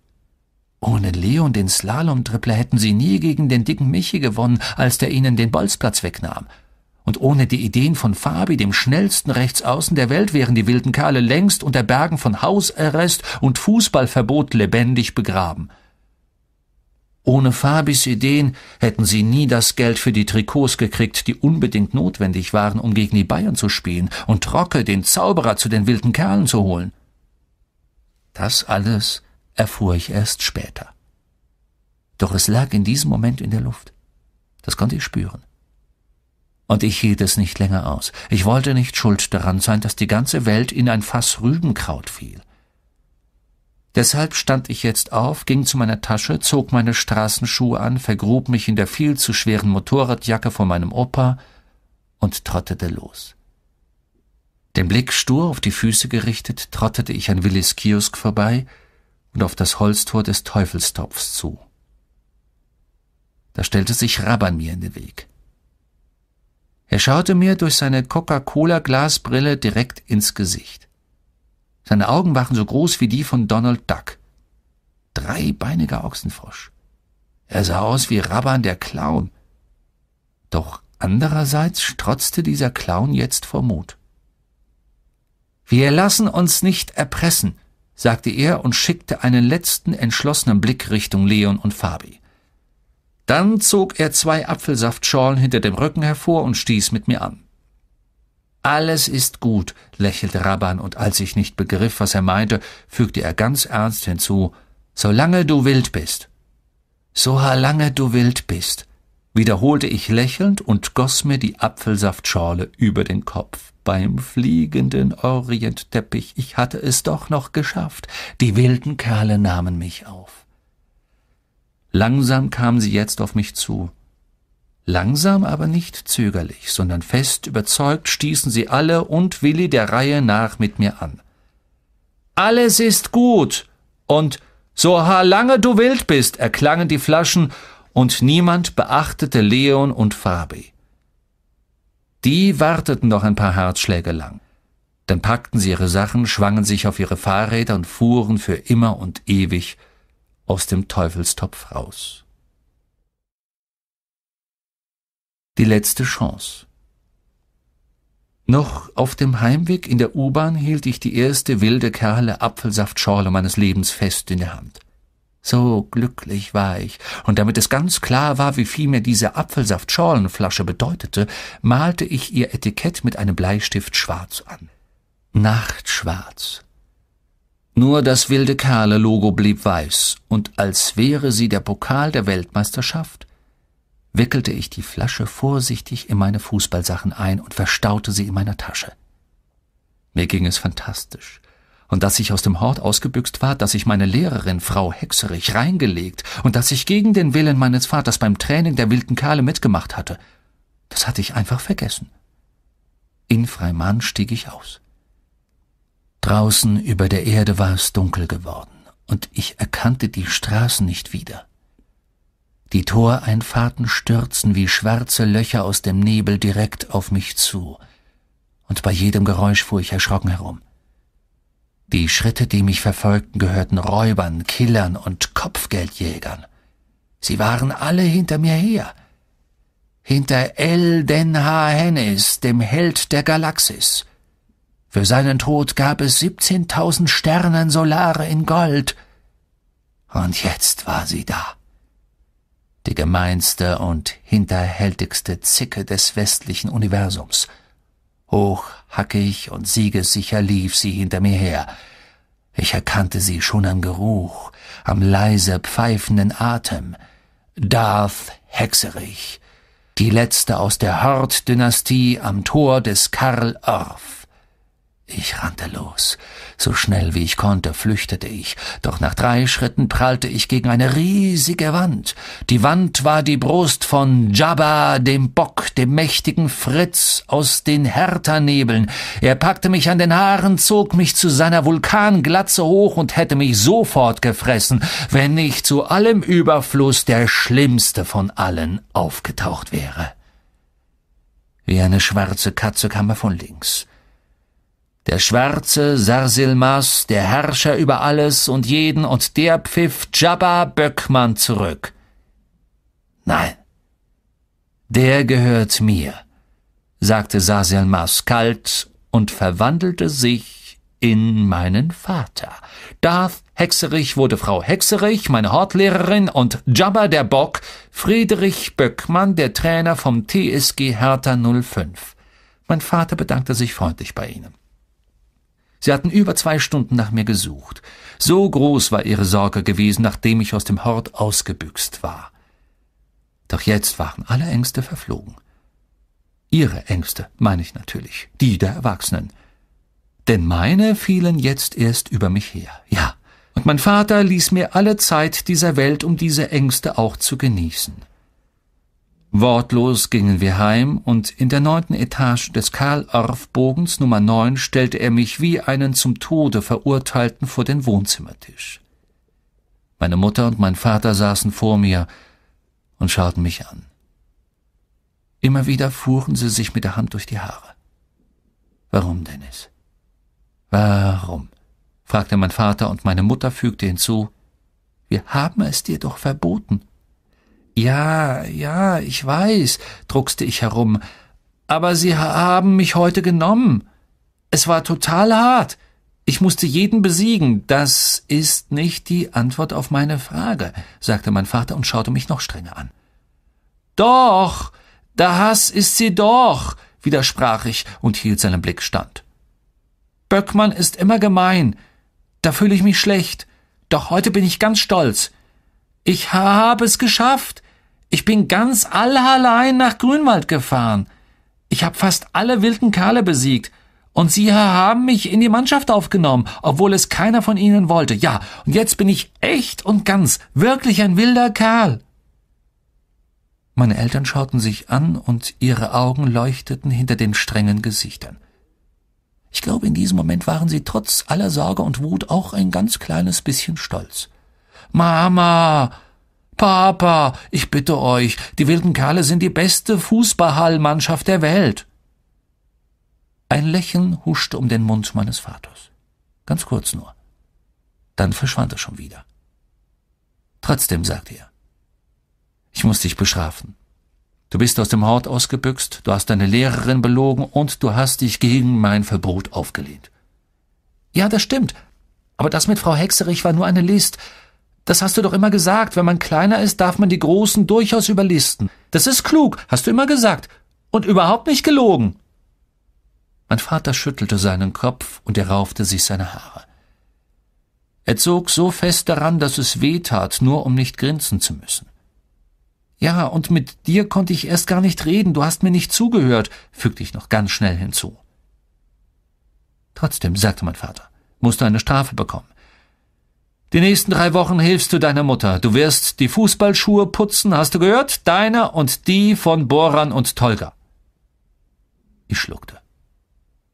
Ohne Leon den Slalom-Trippler hätten sie nie gegen den dicken Michi gewonnen, als der ihnen den Bolzplatz wegnahm. Und ohne die Ideen von Fabi, dem schnellsten Rechtsaußen der Welt, wären die wilden Kerle längst unter Bergen von Hausarrest und Fußballverbot lebendig begraben. Ohne Fabis Ideen hätten sie nie das Geld für die Trikots gekriegt, die unbedingt notwendig waren, um gegen die Bayern zu spielen und Rocke, den Zauberer, zu den wilden Kerlen zu holen. Das alles erfuhr ich erst später. Doch es lag in diesem Moment in der Luft. Das konnte ich spüren. Und ich hielt es nicht länger aus. Ich wollte nicht schuld daran sein, dass die ganze Welt in ein Fass Rübenkraut fiel. Deshalb stand ich jetzt auf, ging zu meiner Tasche, zog meine Straßenschuhe an, vergrub mich in der viel zu schweren Motorradjacke vor meinem Opa und trottete los. Den Blick stur auf die Füße gerichtet, trottete ich an Willis Kiosk vorbei, und auf das Holztor des Teufelstopfs zu. Da stellte sich Rabban mir in den Weg. Er schaute mir durch seine Coca-Cola-Glasbrille direkt ins Gesicht. Seine Augen waren so groß wie die von Donald Duck. Dreibeiniger Ochsenfrosch. Er sah aus wie Rabban der Clown. Doch andererseits strotzte dieser Clown jetzt vor Mut. Wir lassen uns nicht erpressen, sagte er und schickte einen letzten entschlossenen Blick Richtung Leon und Fabi. Dann zog er zwei Apfelsaftschorlen hinter dem Rücken hervor und stieß mit mir an. Alles ist gut, lächelte Rabban, und als ich nicht begriff, was er meinte, fügte er ganz ernst hinzu, solange du wild bist. So lange du wild bist, wiederholte ich lächelnd und goss mir die Apfelsaftschorle über den Kopf beim fliegenden Orientteppich, ich hatte es doch noch geschafft. Die wilden Kerle nahmen mich auf. Langsam kamen sie jetzt auf mich zu. Langsam, aber nicht zögerlich, sondern fest überzeugt stießen sie alle und Willi der Reihe nach mit mir an. Alles ist gut und so lange du wild bist, erklangen die Flaschen, und niemand beachtete Leon und Fabi. Die warteten noch ein paar Herzschläge lang. Dann packten sie ihre Sachen, schwangen sich auf ihre Fahrräder und fuhren für immer und ewig aus dem Teufelstopf raus. Die letzte Chance. Noch auf dem Heimweg in der U-Bahn hielt ich die erste wilde Kerle Apfelsaftschorle meines Lebens fest in der Hand. So glücklich war ich, und damit es ganz klar war, wie viel mir diese Apfelsaft-Schorlenflasche bedeutete, malte ich ihr Etikett mit einem Bleistift schwarz an. Nachtschwarz. Nur das wilde Kerle-Logo blieb weiß, und als wäre sie der Pokal der Weltmeisterschaft, wickelte ich die Flasche vorsichtig in meine Fußballsachen ein und verstaute sie in meiner Tasche. Mir ging es fantastisch und dass ich aus dem Hort ausgebüxt war, dass ich meine Lehrerin, Frau Hexerich, reingelegt und dass ich gegen den Willen meines Vaters beim Training der wilden Kerle mitgemacht hatte. Das hatte ich einfach vergessen. In Freimann stieg ich aus. Draußen über der Erde war es dunkel geworden, und ich erkannte die Straßen nicht wieder. Die Toreinfahrten stürzten wie schwarze Löcher aus dem Nebel direkt auf mich zu, und bei jedem Geräusch fuhr ich erschrocken herum. Die Schritte, die mich verfolgten, gehörten Räubern, Killern und Kopfgeldjägern. Sie waren alle hinter mir her. Hinter El Denha Hennis, dem Held der Galaxis. Für seinen Tod gab es 17.000 Sternen Solare in Gold. Und jetzt war sie da. Die gemeinste und hinterhältigste Zicke des westlichen Universums – Hoch, hackig und siegessicher lief sie hinter mir her. Ich erkannte sie schon am Geruch, am leise pfeifenden Atem. Darth Hexerich, die letzte aus der Hort-Dynastie am Tor des Karl Orff. Ich rannte los. So schnell wie ich konnte, flüchtete ich, doch nach drei Schritten prallte ich gegen eine riesige Wand. Die Wand war die Brust von Jabba, dem Bock, dem mächtigen Fritz aus den hertha Er packte mich an den Haaren, zog mich zu seiner Vulkanglatze hoch und hätte mich sofort gefressen, wenn nicht zu allem Überfluss der schlimmste von allen aufgetaucht wäre. Wie eine schwarze Katze kam er von links. Der schwarze Sarsilmas, der Herrscher über alles und jeden, und der pfiff Jabba Böckmann zurück. Nein, der gehört mir, sagte Sarsilmas kalt und verwandelte sich in meinen Vater. Darth Hexerich wurde Frau Hexerich, meine Hortlehrerin, und Jabba der Bock, Friedrich Böckmann, der Trainer vom TSG Hertha 05. Mein Vater bedankte sich freundlich bei ihnen. Sie hatten über zwei Stunden nach mir gesucht. So groß war ihre Sorge gewesen, nachdem ich aus dem Hort ausgebüxt war. Doch jetzt waren alle Ängste verflogen. Ihre Ängste, meine ich natürlich, die der Erwachsenen. Denn meine fielen jetzt erst über mich her, ja. Und mein Vater ließ mir alle Zeit dieser Welt, um diese Ängste auch zu genießen. Wortlos gingen wir heim, und in der neunten Etage des Karl-Orff-Bogens Nummer 9 stellte er mich wie einen zum Tode Verurteilten vor den Wohnzimmertisch. Meine Mutter und mein Vater saßen vor mir und schauten mich an. Immer wieder fuhren sie sich mit der Hand durch die Haare. Warum, Dennis? Warum? fragte mein Vater, und meine Mutter fügte hinzu, wir haben es dir doch verboten. Ja, ja, ich weiß, druckste ich herum, aber sie haben mich heute genommen. Es war total hart. Ich musste jeden besiegen. Das ist nicht die Antwort auf meine Frage, sagte mein Vater und schaute mich noch strenger an. Doch, der Hass ist sie doch, widersprach ich und hielt seinen Blick stand. Böckmann ist immer gemein. Da fühle ich mich schlecht. Doch heute bin ich ganz stolz. Ich habe es geschafft. Ich bin ganz allein nach Grünwald gefahren. Ich habe fast alle wilden Kerle besiegt. Und sie haben mich in die Mannschaft aufgenommen, obwohl es keiner von ihnen wollte. Ja, und jetzt bin ich echt und ganz, wirklich ein wilder Kerl. Meine Eltern schauten sich an und ihre Augen leuchteten hinter den strengen Gesichtern. Ich glaube, in diesem Moment waren sie trotz aller Sorge und Wut auch ein ganz kleines bisschen stolz. Mama, Papa, ich bitte euch, die wilden Kerle sind die beste Fußballhallmannschaft der Welt. Ein Lächeln huschte um den Mund meines Vaters. Ganz kurz nur. Dann verschwand er schon wieder. Trotzdem, sagte er, ich muss dich bestrafen. Du bist aus dem Hort ausgebüxt, du hast deine Lehrerin belogen und du hast dich gegen mein Verbot aufgelehnt. Ja, das stimmt. Aber das mit Frau Hexerich war nur eine List. Das hast du doch immer gesagt, wenn man kleiner ist, darf man die Großen durchaus überlisten. Das ist klug, hast du immer gesagt. Und überhaupt nicht gelogen. Mein Vater schüttelte seinen Kopf und er raufte sich seine Haare. Er zog so fest daran, dass es weh tat, nur um nicht grinsen zu müssen. Ja, und mit dir konnte ich erst gar nicht reden, du hast mir nicht zugehört, fügte ich noch ganz schnell hinzu. Trotzdem, sagte mein Vater, musst du eine Strafe bekommen. Die nächsten drei Wochen hilfst du deiner Mutter. Du wirst die Fußballschuhe putzen, hast du gehört? Deine und die von Boran und Tolga. Ich schluckte.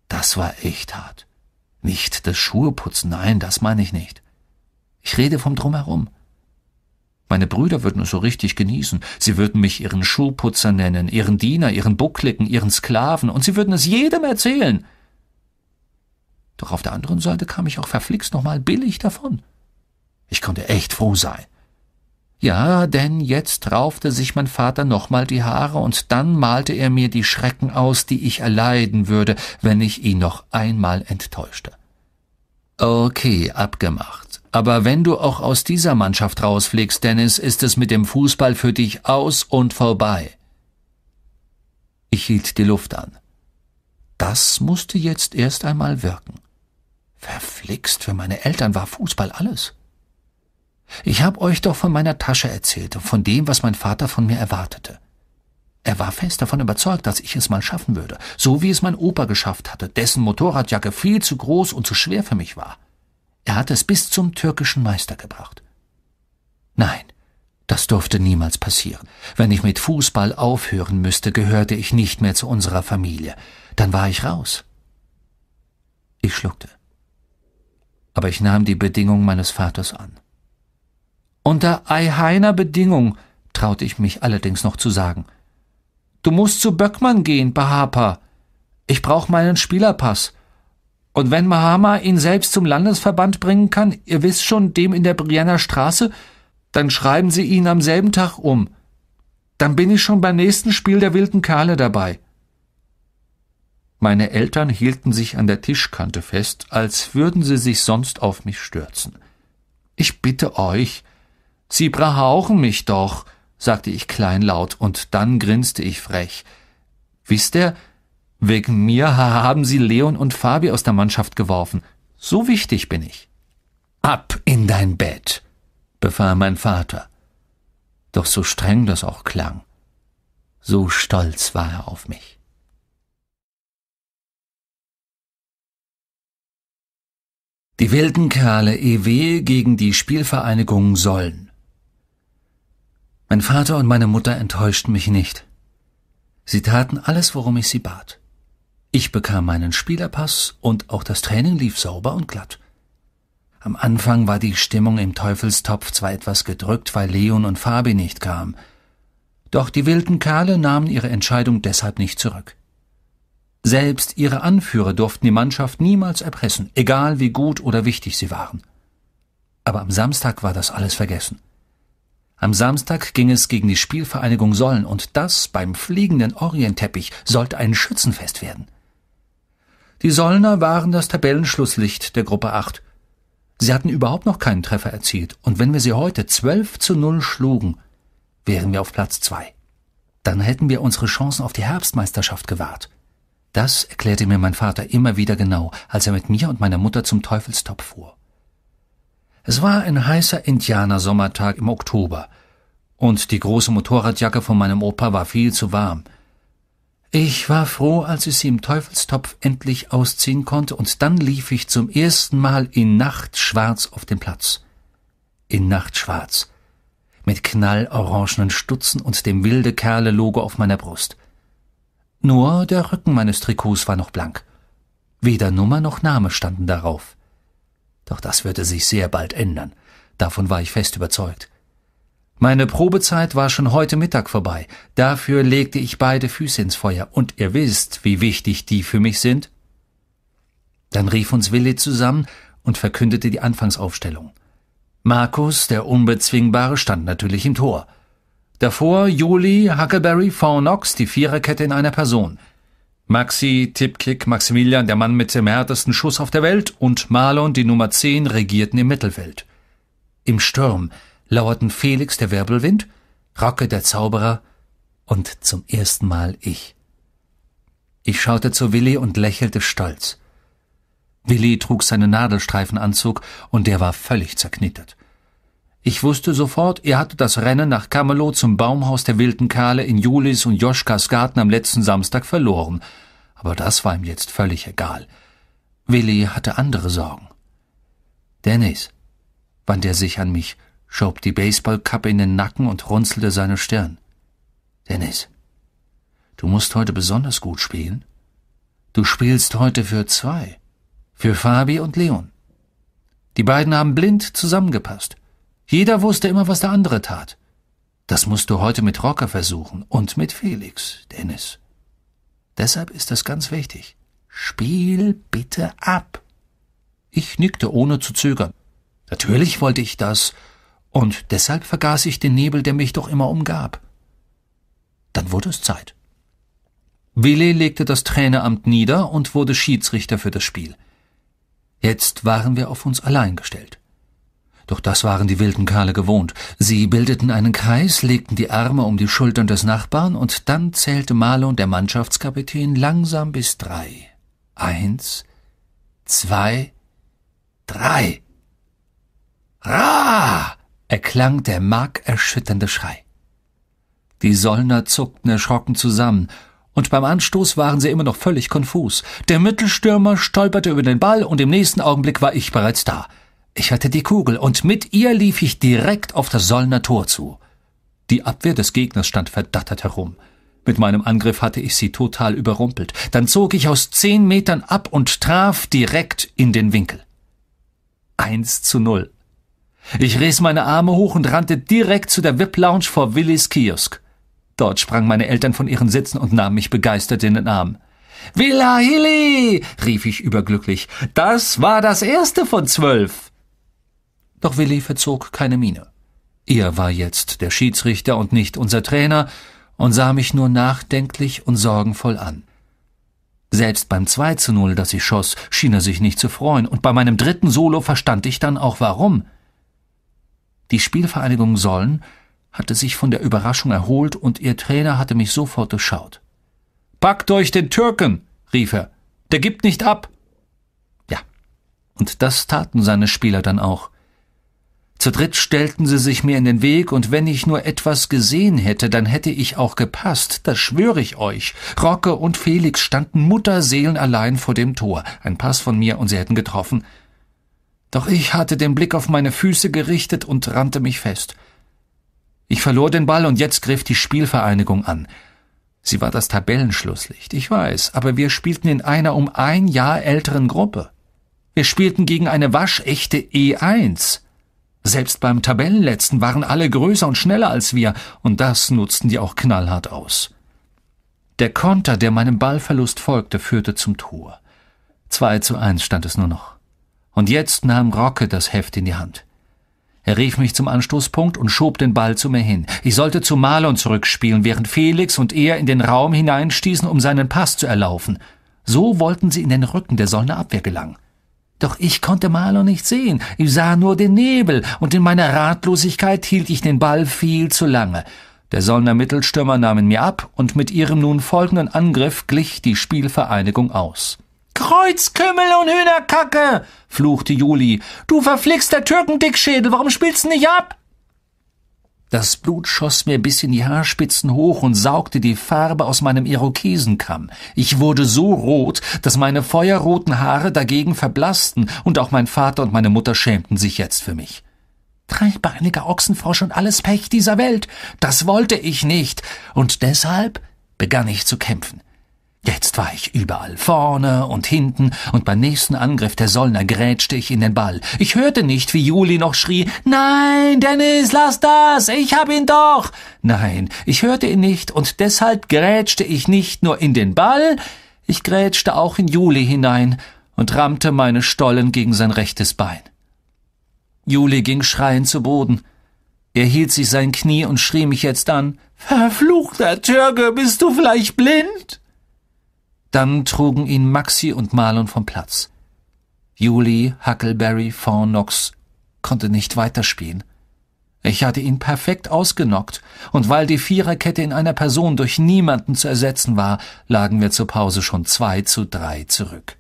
Das war echt hart. Nicht das Schuheputzen, nein, das meine ich nicht. Ich rede vom Drumherum. Meine Brüder würden es so richtig genießen. Sie würden mich ihren Schuhputzer nennen, ihren Diener, ihren Bucklicken, ihren Sklaven, und sie würden es jedem erzählen. Doch auf der anderen Seite kam ich auch verflixt nochmal billig davon. Ich konnte echt froh sein. Ja, denn jetzt raufte sich mein Vater nochmal die Haare und dann malte er mir die Schrecken aus, die ich erleiden würde, wenn ich ihn noch einmal enttäuschte. Okay, abgemacht. Aber wenn du auch aus dieser Mannschaft rausfliegst, Dennis, ist es mit dem Fußball für dich aus und vorbei. Ich hielt die Luft an. Das musste jetzt erst einmal wirken. Verflixt, für meine Eltern war Fußball alles. Ich hab euch doch von meiner Tasche erzählt und von dem, was mein Vater von mir erwartete. Er war fest davon überzeugt, dass ich es mal schaffen würde, so wie es mein Opa geschafft hatte, dessen Motorradjacke viel zu groß und zu schwer für mich war. Er hat es bis zum türkischen Meister gebracht. Nein, das durfte niemals passieren. Wenn ich mit Fußball aufhören müsste, gehörte ich nicht mehr zu unserer Familie. Dann war ich raus. Ich schluckte. Aber ich nahm die Bedingung meines Vaters an. Unter Eiheiner Bedingung, traute ich mich allerdings noch zu sagen. Du musst zu Böckmann gehen, Bahapa. Ich brauche meinen Spielerpass. Und wenn Mahama ihn selbst zum Landesverband bringen kann, ihr wisst schon, dem in der Brienner Straße, dann schreiben sie ihn am selben Tag um. Dann bin ich schon beim nächsten Spiel der wilden Kerle dabei. Meine Eltern hielten sich an der Tischkante fest, als würden sie sich sonst auf mich stürzen. Ich bitte euch, Sie brauchen mich doch, sagte ich kleinlaut, und dann grinste ich frech. Wisst ihr, wegen mir haben sie Leon und Fabi aus der Mannschaft geworfen. So wichtig bin ich. Ab in dein Bett, befahl mein Vater. Doch so streng das auch klang, so stolz war er auf mich. Die wilden Kerle EW gegen die Spielvereinigung Sollen mein Vater und meine Mutter enttäuschten mich nicht. Sie taten alles, worum ich sie bat. Ich bekam meinen Spielerpass und auch das Training lief sauber und glatt. Am Anfang war die Stimmung im Teufelstopf zwar etwas gedrückt, weil Leon und Fabi nicht kamen. Doch die wilden Kerle nahmen ihre Entscheidung deshalb nicht zurück. Selbst ihre Anführer durften die Mannschaft niemals erpressen, egal wie gut oder wichtig sie waren. Aber am Samstag war das alles vergessen. Am Samstag ging es gegen die Spielvereinigung Sollen und das beim fliegenden Orientteppich sollte ein Schützenfest werden. Die Sollner waren das Tabellenschlusslicht der Gruppe 8. Sie hatten überhaupt noch keinen Treffer erzielt und wenn wir sie heute 12 zu 0 schlugen, wären wir auf Platz 2. Dann hätten wir unsere Chancen auf die Herbstmeisterschaft gewahrt. Das erklärte mir mein Vater immer wieder genau, als er mit mir und meiner Mutter zum Teufelstopf fuhr. Es war ein heißer Indianersommertag im Oktober, und die große Motorradjacke von meinem Opa war viel zu warm. Ich war froh, als ich sie im Teufelstopf endlich ausziehen konnte, und dann lief ich zum ersten Mal in Nachtschwarz auf den Platz. In Nachtschwarz. Mit knallorangenen Stutzen und dem wilde Kerle-Logo auf meiner Brust. Nur der Rücken meines Trikots war noch blank. Weder Nummer noch Name standen darauf. Doch das würde sich sehr bald ändern. Davon war ich fest überzeugt. Meine Probezeit war schon heute Mittag vorbei. Dafür legte ich beide Füße ins Feuer. Und ihr wisst, wie wichtig die für mich sind. Dann rief uns Willi zusammen und verkündete die Anfangsaufstellung. Markus, der Unbezwingbare, stand natürlich im Tor. Davor Juli, Huckleberry, V. die Viererkette in einer Person. Maxi, Tipkick, Maximilian, der Mann mit dem härtesten Schuss auf der Welt, und Marlon, die Nummer 10, regierten im Mittelfeld. Im Sturm lauerten Felix der Wirbelwind, Rocke der Zauberer und zum ersten Mal ich. Ich schaute zu Willi und lächelte stolz. Willi trug seinen Nadelstreifenanzug und der war völlig zerknittert. Ich wusste sofort, er hatte das Rennen nach Camelot zum Baumhaus der wilden Kerle in Julis und Joschkas Garten am letzten Samstag verloren. Aber das war ihm jetzt völlig egal. Willi hatte andere Sorgen. Dennis, wandte er sich an mich, schob die Baseballkappe in den Nacken und runzelte seine Stirn. Dennis, du musst heute besonders gut spielen. Du spielst heute für zwei. Für Fabi und Leon. Die beiden haben blind zusammengepasst. Jeder wusste immer, was der andere tat. Das musst du heute mit Rocker versuchen und mit Felix, Dennis. Deshalb ist das ganz wichtig. Spiel bitte ab. Ich nickte ohne zu zögern. Natürlich wollte ich das, und deshalb vergaß ich den Nebel, der mich doch immer umgab. Dann wurde es Zeit. Willi legte das Traineramt nieder und wurde Schiedsrichter für das Spiel. Jetzt waren wir auf uns allein gestellt. Doch das waren die wilden Kerle gewohnt. Sie bildeten einen Kreis, legten die Arme um die Schultern des Nachbarn und dann zählte Marlon, der Mannschaftskapitän, langsam bis drei. Eins, zwei, drei. Ra! erklang der markerschütternde Schrei. Die Sollner zuckten erschrocken zusammen, und beim Anstoß waren sie immer noch völlig konfus. Der Mittelstürmer stolperte über den Ball, und im nächsten Augenblick war ich bereits da. Ich hatte die Kugel, und mit ihr lief ich direkt auf das Sollner Tor zu. Die Abwehr des Gegners stand verdattert herum. Mit meinem Angriff hatte ich sie total überrumpelt. Dann zog ich aus zehn Metern ab und traf direkt in den Winkel. Eins zu null. Ich riss meine Arme hoch und rannte direkt zu der VIP-Lounge vor Willis Kiosk. Dort sprangen meine Eltern von ihren Sitzen und nahmen mich begeistert in den Arm. Villa Hilly! rief ich überglücklich. Das war das erste von zwölf. Doch Willi verzog keine Miene. Er war jetzt der Schiedsrichter und nicht unser Trainer und sah mich nur nachdenklich und sorgenvoll an. Selbst beim 2 zu 0, das ich schoss, schien er sich nicht zu freuen, und bei meinem dritten Solo verstand ich dann auch warum. Die Spielvereinigung Sollen hatte sich von der Überraschung erholt und ihr Trainer hatte mich sofort durchschaut. Packt euch den Türken, rief er. Der gibt nicht ab. Ja, und das taten seine Spieler dann auch. Zu dritt stellten sie sich mir in den Weg, und wenn ich nur etwas gesehen hätte, dann hätte ich auch gepasst, das schwöre ich euch. Rocke und Felix standen mutterseelenallein vor dem Tor, ein Pass von mir, und sie hätten getroffen. Doch ich hatte den Blick auf meine Füße gerichtet und rannte mich fest. Ich verlor den Ball, und jetzt griff die Spielvereinigung an. Sie war das Tabellenschlusslicht, ich weiß, aber wir spielten in einer um ein Jahr älteren Gruppe. Wir spielten gegen eine waschechte E1. Selbst beim Tabellenletzten waren alle größer und schneller als wir, und das nutzten die auch knallhart aus. Der Konter, der meinem Ballverlust folgte, führte zum Tor. 2 zu 1 stand es nur noch. Und jetzt nahm Rocke das Heft in die Hand. Er rief mich zum Anstoßpunkt und schob den Ball zu mir hin. Ich sollte zu Marlon zurückspielen, während Felix und er in den Raum hineinstießen, um seinen Pass zu erlaufen. So wollten sie in den Rücken der Sollner Abwehr gelangen. Doch ich konnte Marlow nicht sehen, ich sah nur den Nebel, und in meiner Ratlosigkeit hielt ich den Ball viel zu lange. Der Sollner Mittelstürmer nahm ihn mir ab, und mit ihrem nun folgenden Angriff glich die Spielvereinigung aus. Kreuzkümmel und Hühnerkacke! fluchte Juli. Du verflixter Türkendickschädel, warum spielst du nicht ab? Das Blut schoss mir bis in die Haarspitzen hoch und saugte die Farbe aus meinem Irokesenkamm. Ich wurde so rot, dass meine feuerroten Haare dagegen verblassten, und auch mein Vater und meine Mutter schämten sich jetzt für mich. Dreibeiniger Ochsenfrosch und alles Pech dieser Welt. Das wollte ich nicht. Und deshalb begann ich zu kämpfen. Jetzt war ich überall, vorne und hinten, und beim nächsten Angriff der Sollner grätschte ich in den Ball. Ich hörte nicht, wie Juli noch schrie, Nein, Dennis, lass das, ich hab ihn doch. Nein, ich hörte ihn nicht, und deshalb grätschte ich nicht nur in den Ball, ich grätschte auch in Juli hinein und rammte meine Stollen gegen sein rechtes Bein. Juli ging schreiend zu Boden. Er hielt sich sein Knie und schrie mich jetzt an, Verfluchter Türke, bist du vielleicht blind? Dann trugen ihn Maxi und Marlon vom Platz. Julie, Huckleberry, Fawn Knox konnte nicht weiterspielen. Ich hatte ihn perfekt ausgenockt, und weil die Viererkette in einer Person durch niemanden zu ersetzen war, lagen wir zur Pause schon zwei zu drei zurück.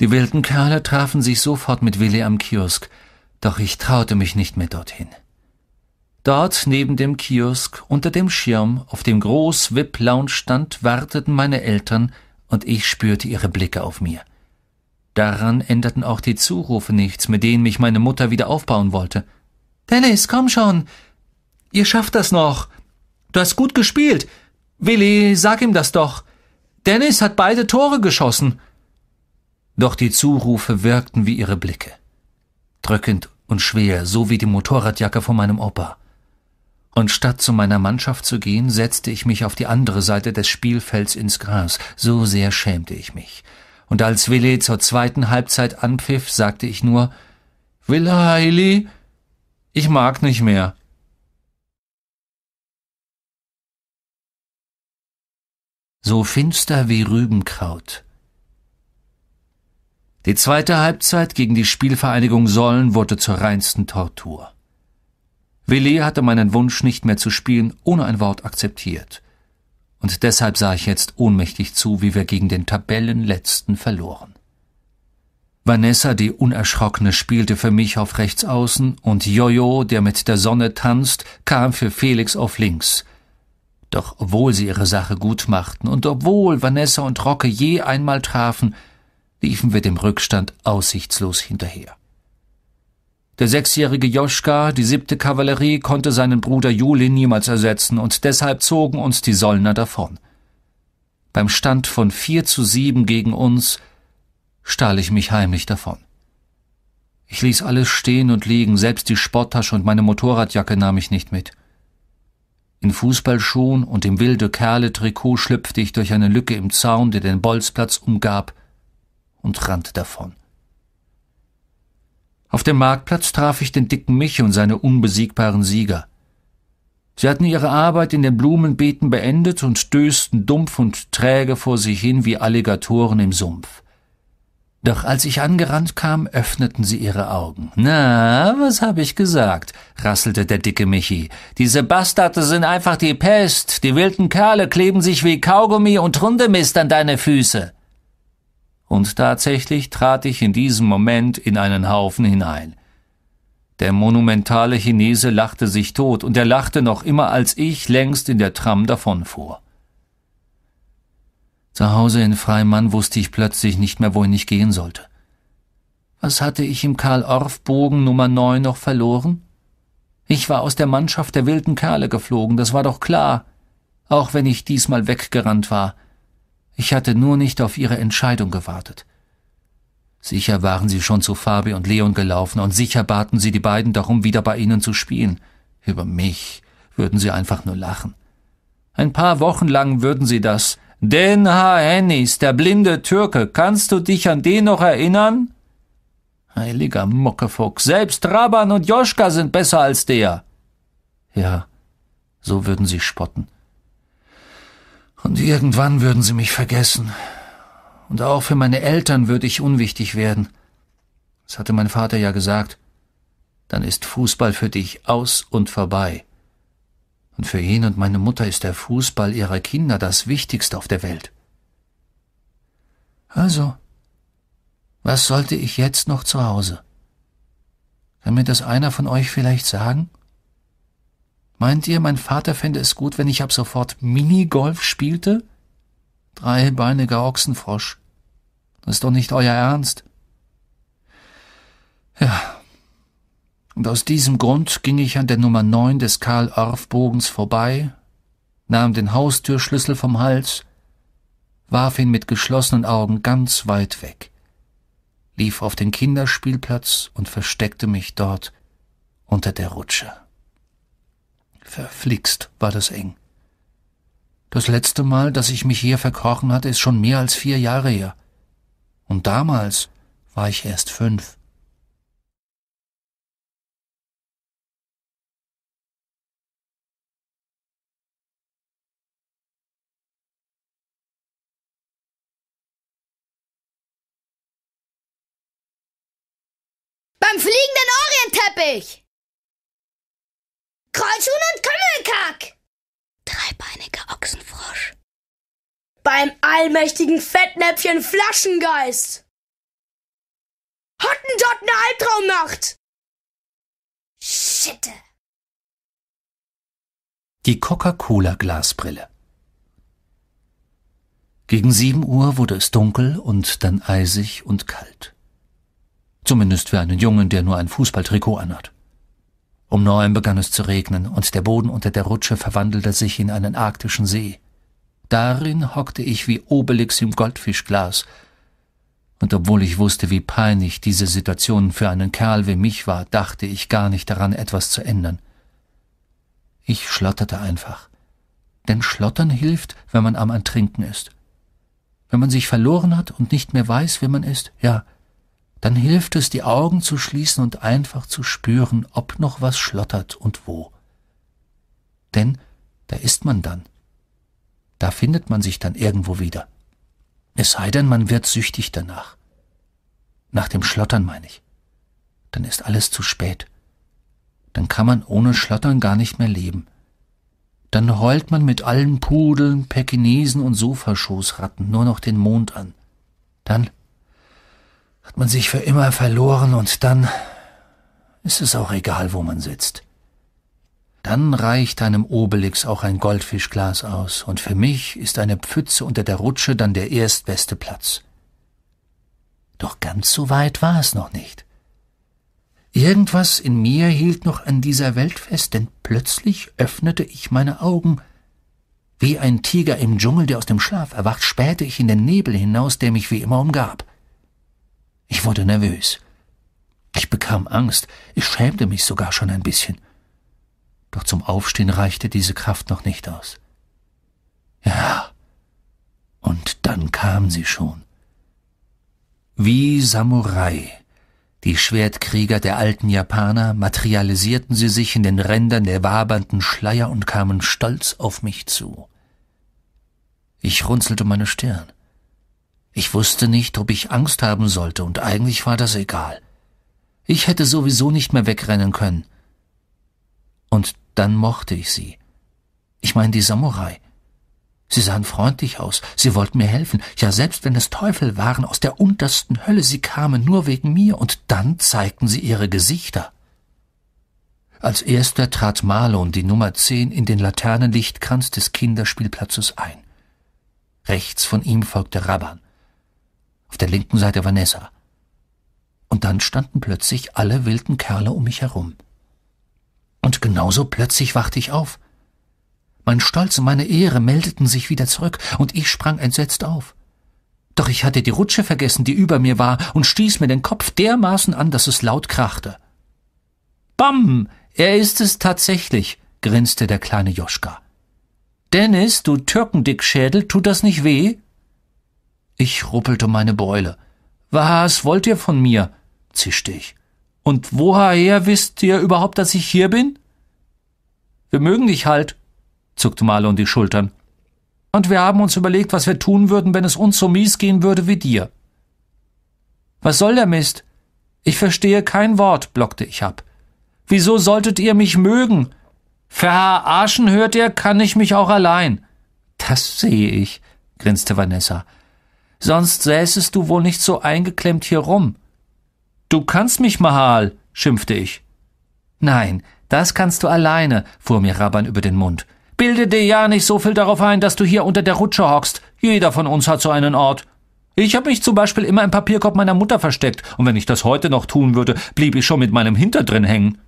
Die wilden Kerle trafen sich sofort mit Willi am Kiosk, doch ich traute mich nicht mehr dorthin. Dort neben dem Kiosk, unter dem Schirm, auf dem groß Lounge stand, warteten meine Eltern, und ich spürte ihre Blicke auf mir. Daran änderten auch die Zurufe nichts, mit denen mich meine Mutter wieder aufbauen wollte. Dennis, komm schon. Ihr schafft das noch. Du hast gut gespielt. Willi, sag ihm das doch. Dennis hat beide Tore geschossen. Doch die Zurufe wirkten wie ihre Blicke. Drückend und schwer, so wie die Motorradjacke von meinem Opa und statt zu meiner Mannschaft zu gehen, setzte ich mich auf die andere Seite des Spielfelds ins Gras, so sehr schämte ich mich. Und als Willi zur zweiten Halbzeit anpfiff, sagte ich nur Willa Willi, ich mag nicht mehr. So finster wie Rübenkraut. Die zweite Halbzeit gegen die Spielvereinigung Sollen wurde zur reinsten Tortur. Willet hatte meinen Wunsch, nicht mehr zu spielen, ohne ein Wort akzeptiert. Und deshalb sah ich jetzt ohnmächtig zu, wie wir gegen den Tabellenletzten verloren. Vanessa, die Unerschrockene, spielte für mich auf rechts außen und Jojo, der mit der Sonne tanzt, kam für Felix auf links. Doch obwohl sie ihre Sache gut machten und obwohl Vanessa und Rocke je einmal trafen, liefen wir dem Rückstand aussichtslos hinterher. Der sechsjährige Joschka, die siebte Kavallerie, konnte seinen Bruder Juli niemals ersetzen, und deshalb zogen uns die Sollner davon. Beim Stand von vier zu sieben gegen uns stahl ich mich heimlich davon. Ich ließ alles stehen und liegen, selbst die Sporttasche und meine Motorradjacke nahm ich nicht mit. In Fußballschuhen und im wilde Kerle Trikot schlüpfte ich durch eine Lücke im Zaun, der den Bolzplatz umgab, und rannte davon. Auf dem Marktplatz traf ich den dicken Mich und seine unbesiegbaren Sieger. Sie hatten ihre Arbeit in den Blumenbeeten beendet und stößten dumpf und träge vor sich hin wie Alligatoren im Sumpf. Doch als ich angerannt kam, öffneten sie ihre Augen. Na, was hab ich gesagt? rasselte der dicke Michi. Diese Bastarde sind einfach die Pest. Die wilden Kerle kleben sich wie Kaugummi und Hundemist an deine Füße und tatsächlich trat ich in diesem Moment in einen Haufen hinein. Der monumentale Chinese lachte sich tot, und er lachte noch immer, als ich längst in der Tram davonfuhr. Zu Hause in Freimann wusste ich plötzlich nicht mehr, wohin ich gehen sollte. Was hatte ich im Karl-Orff-Bogen Nummer 9 noch verloren? Ich war aus der Mannschaft der wilden Kerle geflogen, das war doch klar, auch wenn ich diesmal weggerannt war. Ich hatte nur nicht auf ihre Entscheidung gewartet. Sicher waren sie schon zu Fabi und Leon gelaufen und sicher baten sie die beiden darum, wieder bei ihnen zu spielen. Über mich würden sie einfach nur lachen. Ein paar Wochen lang würden sie das. Den Ha Hennis, der blinde Türke, kannst du dich an den noch erinnern? Heiliger Mockefuck, selbst Raban und Joschka sind besser als der. Ja, so würden sie spotten. Und irgendwann würden sie mich vergessen. Und auch für meine Eltern würde ich unwichtig werden. Das hatte mein Vater ja gesagt. Dann ist Fußball für dich aus und vorbei. Und für ihn und meine Mutter ist der Fußball ihrer Kinder das Wichtigste auf der Welt. Also, was sollte ich jetzt noch zu Hause? Kann mir das einer von euch vielleicht sagen? Meint ihr, mein Vater fände es gut, wenn ich ab sofort Minigolf spielte? Dreibeiniger Ochsenfrosch. Das ist doch nicht euer Ernst. Ja. Und aus diesem Grund ging ich an der Nummer neun des Karl-Orff-Bogens vorbei, nahm den Haustürschlüssel vom Hals, warf ihn mit geschlossenen Augen ganz weit weg, lief auf den Kinderspielplatz und versteckte mich dort unter der Rutsche. Verflixt war das eng. Das letzte Mal, dass ich mich hier verkrochen hatte, ist schon mehr als vier Jahre her. Und damals war ich erst fünf. Beim fliegenden Orientteppich! Kreuzhuhn und Kümmelkack. Dreibeiniger Ochsenfrosch. Beim allmächtigen Fettnäpfchen Flaschengeist. Hottendott eine Albtraumnacht. Schitte. Die Coca-Cola-Glasbrille. Gegen sieben Uhr wurde es dunkel und dann eisig und kalt. Zumindest für einen Jungen, der nur ein Fußballtrikot anhat. Um neun begann es zu regnen, und der Boden unter der Rutsche verwandelte sich in einen arktischen See. Darin hockte ich wie Obelix im Goldfischglas, und obwohl ich wusste, wie peinlich diese Situation für einen Kerl wie mich war, dachte ich gar nicht daran, etwas zu ändern. Ich schlotterte einfach. Denn Schlottern hilft, wenn man am Antrinken ist. Wenn man sich verloren hat und nicht mehr weiß, wer man ist, ja, dann hilft es, die Augen zu schließen und einfach zu spüren, ob noch was schlottert und wo. Denn da ist man dann. Da findet man sich dann irgendwo wieder. Es sei denn, man wird süchtig danach. Nach dem Schlottern meine ich. Dann ist alles zu spät. Dann kann man ohne Schlottern gar nicht mehr leben. Dann heult man mit allen Pudeln, Pekinesen und Sofaschoßratten nur noch den Mond an. Dann hat man sich für immer verloren und dann ist es auch egal, wo man sitzt. Dann reicht einem Obelix auch ein Goldfischglas aus, und für mich ist eine Pfütze unter der Rutsche dann der erstbeste Platz. Doch ganz so weit war es noch nicht. Irgendwas in mir hielt noch an dieser Welt fest, denn plötzlich öffnete ich meine Augen. Wie ein Tiger im Dschungel, der aus dem Schlaf erwacht, spähte ich in den Nebel hinaus, der mich wie immer umgab. Ich wurde nervös. Ich bekam Angst, ich schämte mich sogar schon ein bisschen. Doch zum Aufstehen reichte diese Kraft noch nicht aus. Ja, und dann kam sie schon. Wie Samurai, die Schwertkrieger der alten Japaner, materialisierten sie sich in den Rändern der wabernden Schleier und kamen stolz auf mich zu. Ich runzelte meine Stirn. Ich wusste nicht, ob ich Angst haben sollte, und eigentlich war das egal. Ich hätte sowieso nicht mehr wegrennen können. Und dann mochte ich sie. Ich meine die Samurai. Sie sahen freundlich aus, sie wollten mir helfen, ja selbst wenn es Teufel waren aus der untersten Hölle, sie kamen nur wegen mir, und dann zeigten sie ihre Gesichter. Als erster trat Marlon, die Nummer zehn, in den Laternenlichtkranz des Kinderspielplatzes ein. Rechts von ihm folgte Rabban auf der linken Seite Vanessa. Und dann standen plötzlich alle wilden Kerle um mich herum. Und genauso plötzlich wachte ich auf. Mein Stolz und meine Ehre meldeten sich wieder zurück, und ich sprang entsetzt auf. Doch ich hatte die Rutsche vergessen, die über mir war, und stieß mir den Kopf dermaßen an, dass es laut krachte. Bam! Er ist es tatsächlich, grinste der kleine Joschka. Dennis, du Türkendickschädel, tut das nicht weh? Ich ruppelte meine Beule. Was wollt ihr von mir? zischte ich. Und woher wisst ihr überhaupt, dass ich hier bin? Wir mögen dich halt, zuckte Marlon die Schultern. Und wir haben uns überlegt, was wir tun würden, wenn es uns so mies gehen würde wie dir. Was soll der Mist? Ich verstehe kein Wort, blockte ich ab. Wieso solltet ihr mich mögen? Verarschen hört ihr, kann ich mich auch allein. Das sehe ich, grinste Vanessa sonst säßest du wohl nicht so eingeklemmt hier rum. Du kannst mich, Mahal, schimpfte ich. Nein, das kannst du alleine, fuhr mir Rabban über den Mund. Bilde dir ja nicht so viel darauf ein, dass du hier unter der Rutsche hockst. Jeder von uns hat so einen Ort. Ich habe mich zum Beispiel immer im Papierkorb meiner Mutter versteckt, und wenn ich das heute noch tun würde, blieb ich schon mit meinem Hinter drin hängen.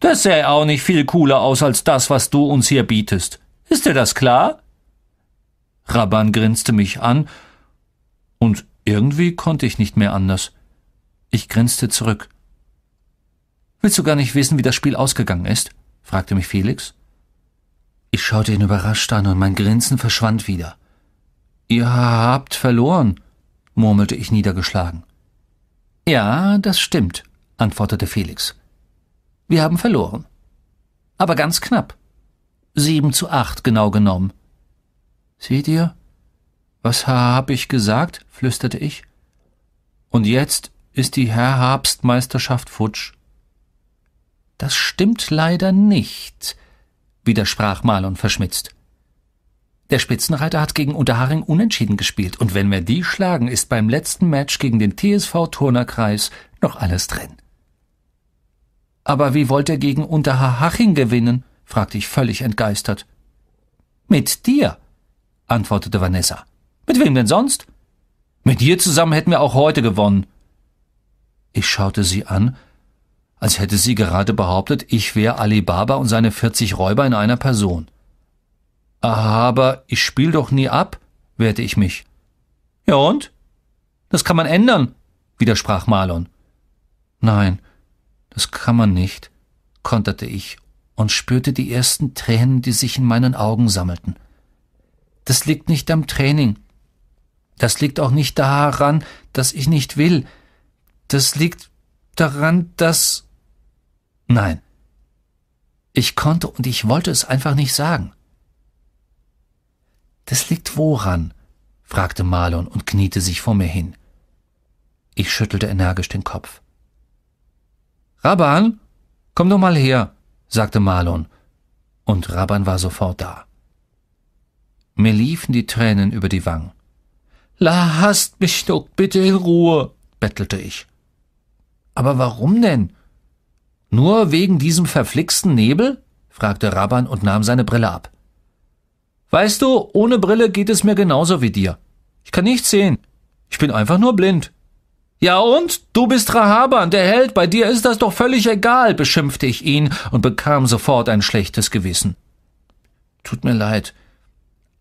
Das sähe auch nicht viel cooler aus als das, was du uns hier bietest. Ist dir das klar? Rabban grinste mich an und irgendwie konnte ich nicht mehr anders. Ich grinste zurück. Willst du gar nicht wissen, wie das Spiel ausgegangen ist? fragte mich Felix. Ich schaute ihn überrascht an und mein Grinsen verschwand wieder. Ihr habt verloren, murmelte ich niedergeschlagen. Ja, das stimmt, antwortete Felix. Wir haben verloren. Aber ganz knapp. Sieben zu acht genau genommen. Seht ihr? Was hab ich gesagt? flüsterte ich. Und jetzt ist die Herrhabstmeisterschaft futsch. Das stimmt leider nicht, widersprach Marlon verschmitzt. Der Spitzenreiter hat gegen Unterharing unentschieden gespielt, und wenn wir die schlagen, ist beim letzten Match gegen den TSV Turnerkreis noch alles drin. Aber wie wollt ihr gegen Unterhaching gewinnen? fragte ich völlig entgeistert. Mit dir, antwortete Vanessa. Mit wem denn sonst? Mit dir zusammen hätten wir auch heute gewonnen. Ich schaute sie an, als hätte sie gerade behauptet, ich wäre Ali Baba und seine vierzig Räuber in einer Person. Aber ich spiel doch nie ab, wehrte ich mich. Ja und? Das kann man ändern, widersprach Marlon. Nein, das kann man nicht, konterte ich und spürte die ersten Tränen, die sich in meinen Augen sammelten. Das liegt nicht am Training, das liegt auch nicht daran, dass ich nicht will. Das liegt daran, dass... Nein. Ich konnte und ich wollte es einfach nicht sagen. Das liegt woran? fragte Marlon und kniete sich vor mir hin. Ich schüttelte energisch den Kopf. Raban, komm doch mal her, sagte Marlon, und Raban war sofort da. Mir liefen die Tränen über die Wangen. La, hasst mich doch bitte in Ruhe, bettelte ich. Aber warum denn? Nur wegen diesem verflixten Nebel? fragte Raban und nahm seine Brille ab. Weißt du, ohne Brille geht es mir genauso wie dir. Ich kann nichts sehen. Ich bin einfach nur blind. Ja und? Du bist Rahaban, der Held, bei dir ist das doch völlig egal, beschimpfte ich ihn und bekam sofort ein schlechtes Gewissen. Tut mir leid,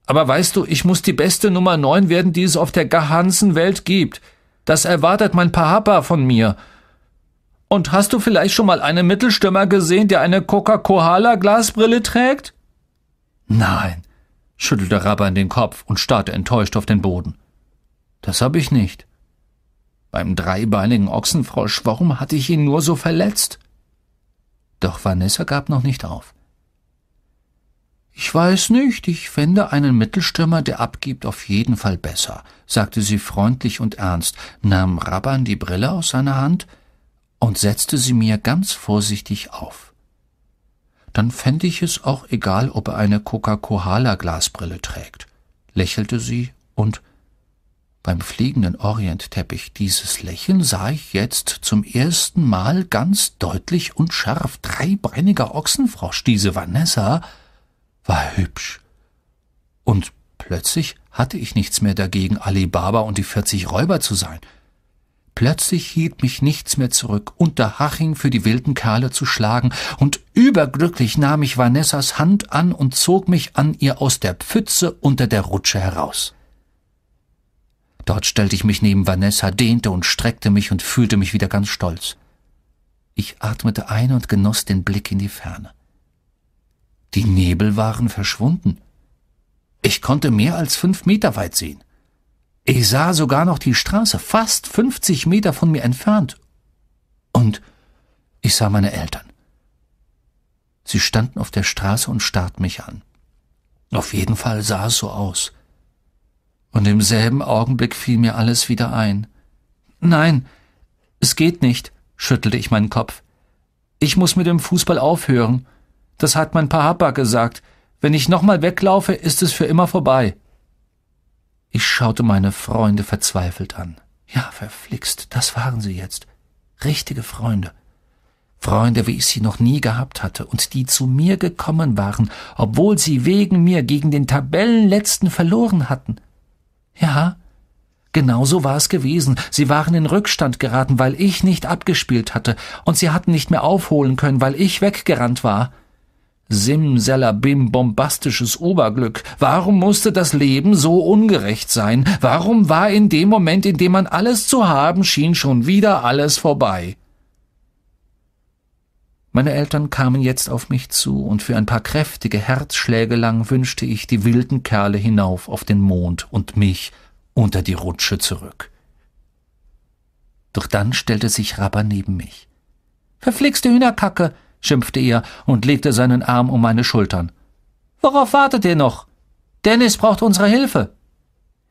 aber weißt du, ich muss die beste Nummer 9 werden, die es auf der ganzen Welt gibt. Das erwartet mein Papa von mir. Und hast du vielleicht schon mal einen Mittelstürmer gesehen, der eine Coca-Cola-Glasbrille trägt? Nein, schüttelte in den Kopf und starrte enttäuscht auf den Boden. Das habe ich nicht. Beim dreibeinigen Ochsenfrosch, warum hatte ich ihn nur so verletzt? Doch Vanessa gab noch nicht auf. Ich weiß nicht, ich fände einen Mittelstürmer, der abgibt, auf jeden Fall besser, sagte sie freundlich und ernst, nahm Rabban die Brille aus seiner Hand und setzte sie mir ganz vorsichtig auf. Dann fände ich es auch egal, ob er eine Coca-Cola-Glasbrille trägt, lächelte sie und beim fliegenden Orientteppich dieses Lächeln sah ich jetzt zum ersten Mal ganz deutlich und scharf drei brennige Ochsenfrosch, diese Vanessa, war hübsch. Und plötzlich hatte ich nichts mehr dagegen, Ali Baba und die 40 Räuber zu sein. Plötzlich hielt mich nichts mehr zurück, Unterhaching für die wilden Kerle zu schlagen, und überglücklich nahm ich Vanessas Hand an und zog mich an ihr aus der Pfütze unter der Rutsche heraus. Dort stellte ich mich neben Vanessa, dehnte und streckte mich und fühlte mich wieder ganz stolz. Ich atmete ein und genoss den Blick in die Ferne. Die Nebel waren verschwunden. Ich konnte mehr als fünf Meter weit sehen. Ich sah sogar noch die Straße, fast fünfzig Meter von mir entfernt. Und ich sah meine Eltern. Sie standen auf der Straße und starrten mich an. Auf jeden Fall sah es so aus. Und im selben Augenblick fiel mir alles wieder ein. Nein, es geht nicht, schüttelte ich meinen Kopf. Ich muss mit dem Fußball aufhören. Das hat mein Papa gesagt. Wenn ich nochmal weglaufe, ist es für immer vorbei. Ich schaute meine Freunde verzweifelt an. Ja, verflixt, das waren sie jetzt. Richtige Freunde. Freunde, wie ich sie noch nie gehabt hatte und die zu mir gekommen waren, obwohl sie wegen mir gegen den Tabellenletzten verloren hatten. Ja, Genau so war es gewesen. Sie waren in Rückstand geraten, weil ich nicht abgespielt hatte, und sie hatten nicht mehr aufholen können, weil ich weggerannt war. Simsalabim bombastisches Oberglück. Warum musste das Leben so ungerecht sein? Warum war in dem Moment, in dem man alles zu haben schien, schon wieder alles vorbei? Meine Eltern kamen jetzt auf mich zu, und für ein paar kräftige Herzschläge lang wünschte ich die wilden Kerle hinauf auf den Mond und mich unter die Rutsche zurück. Doch dann stellte sich Rabba neben mich. Verflixte Hühnerkacke, schimpfte er und legte seinen Arm um meine Schultern. Worauf wartet ihr noch? Dennis braucht unsere Hilfe.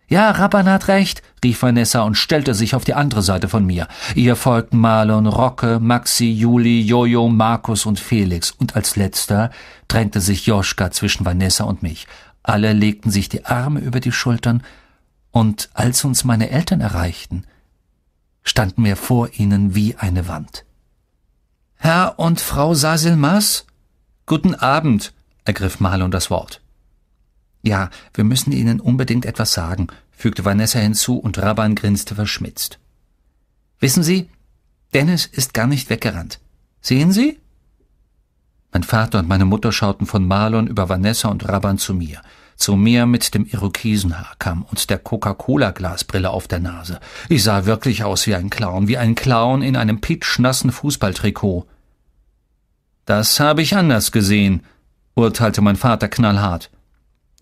Ja, Rabban hat recht, rief Vanessa und stellte sich auf die andere Seite von mir. Ihr folgten Marlon, Rocke, Maxi, Juli, Jojo, Markus und Felix. Und als letzter drängte sich Joschka zwischen Vanessa und mich. Alle legten sich die Arme über die Schultern, und als uns meine Eltern erreichten, standen wir vor ihnen wie eine Wand. Herr und Frau Saselmas? Guten Abend, ergriff Marlon das Wort. Ja, wir müssen Ihnen unbedingt etwas sagen, fügte Vanessa hinzu und Raban grinste verschmitzt. Wissen Sie, Dennis ist gar nicht weggerannt. Sehen Sie? Mein Vater und meine Mutter schauten von Marlon über Vanessa und Raban zu mir zu mir mit dem Irokesenhaar kam und der Coca-Cola-Glasbrille auf der Nase. Ich sah wirklich aus wie ein Clown, wie ein Clown in einem pitschnassen Fußballtrikot. Das habe ich anders gesehen, urteilte mein Vater knallhart.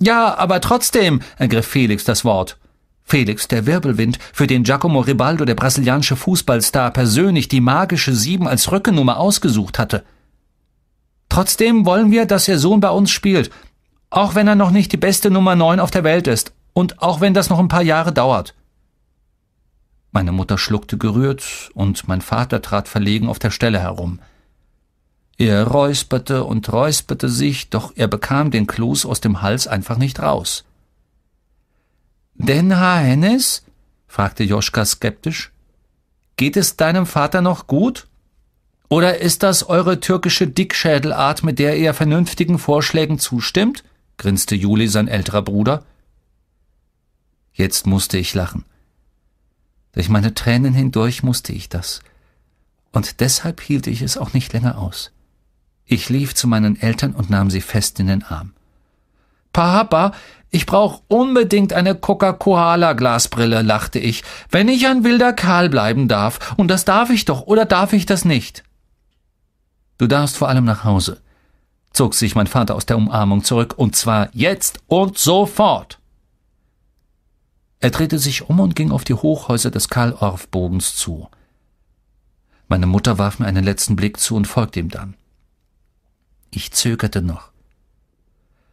Ja, aber trotzdem, ergriff Felix das Wort. Felix, der Wirbelwind, für den Giacomo Ribaldo, der brasilianische Fußballstar, persönlich die magische Sieben als Rückennummer ausgesucht hatte. Trotzdem wollen wir, dass Ihr Sohn bei uns spielt, auch wenn er noch nicht die beste Nummer 9 auf der Welt ist und auch wenn das noch ein paar Jahre dauert. Meine Mutter schluckte gerührt und mein Vater trat verlegen auf der Stelle herum. Er räusperte und räusperte sich, doch er bekam den Kloß aus dem Hals einfach nicht raus. Denn, Herr Hennes? fragte Joschka skeptisch. Geht es deinem Vater noch gut? Oder ist das eure türkische Dickschädelart, mit der ihr vernünftigen Vorschlägen zustimmt? grinste Juli, sein älterer Bruder. Jetzt musste ich lachen. Durch meine Tränen hindurch musste ich das. Und deshalb hielt ich es auch nicht länger aus. Ich lief zu meinen Eltern und nahm sie fest in den Arm. Papa, ich brauche unbedingt eine Coca-Cola-Glasbrille, lachte ich, wenn ich ein wilder Karl bleiben darf. Und das darf ich doch, oder darf ich das nicht? Du darfst vor allem nach Hause zog sich mein Vater aus der Umarmung zurück, und zwar jetzt und sofort. Er drehte sich um und ging auf die Hochhäuser des Karl-Orff-Bogens zu. Meine Mutter warf mir einen letzten Blick zu und folgte ihm dann. Ich zögerte noch.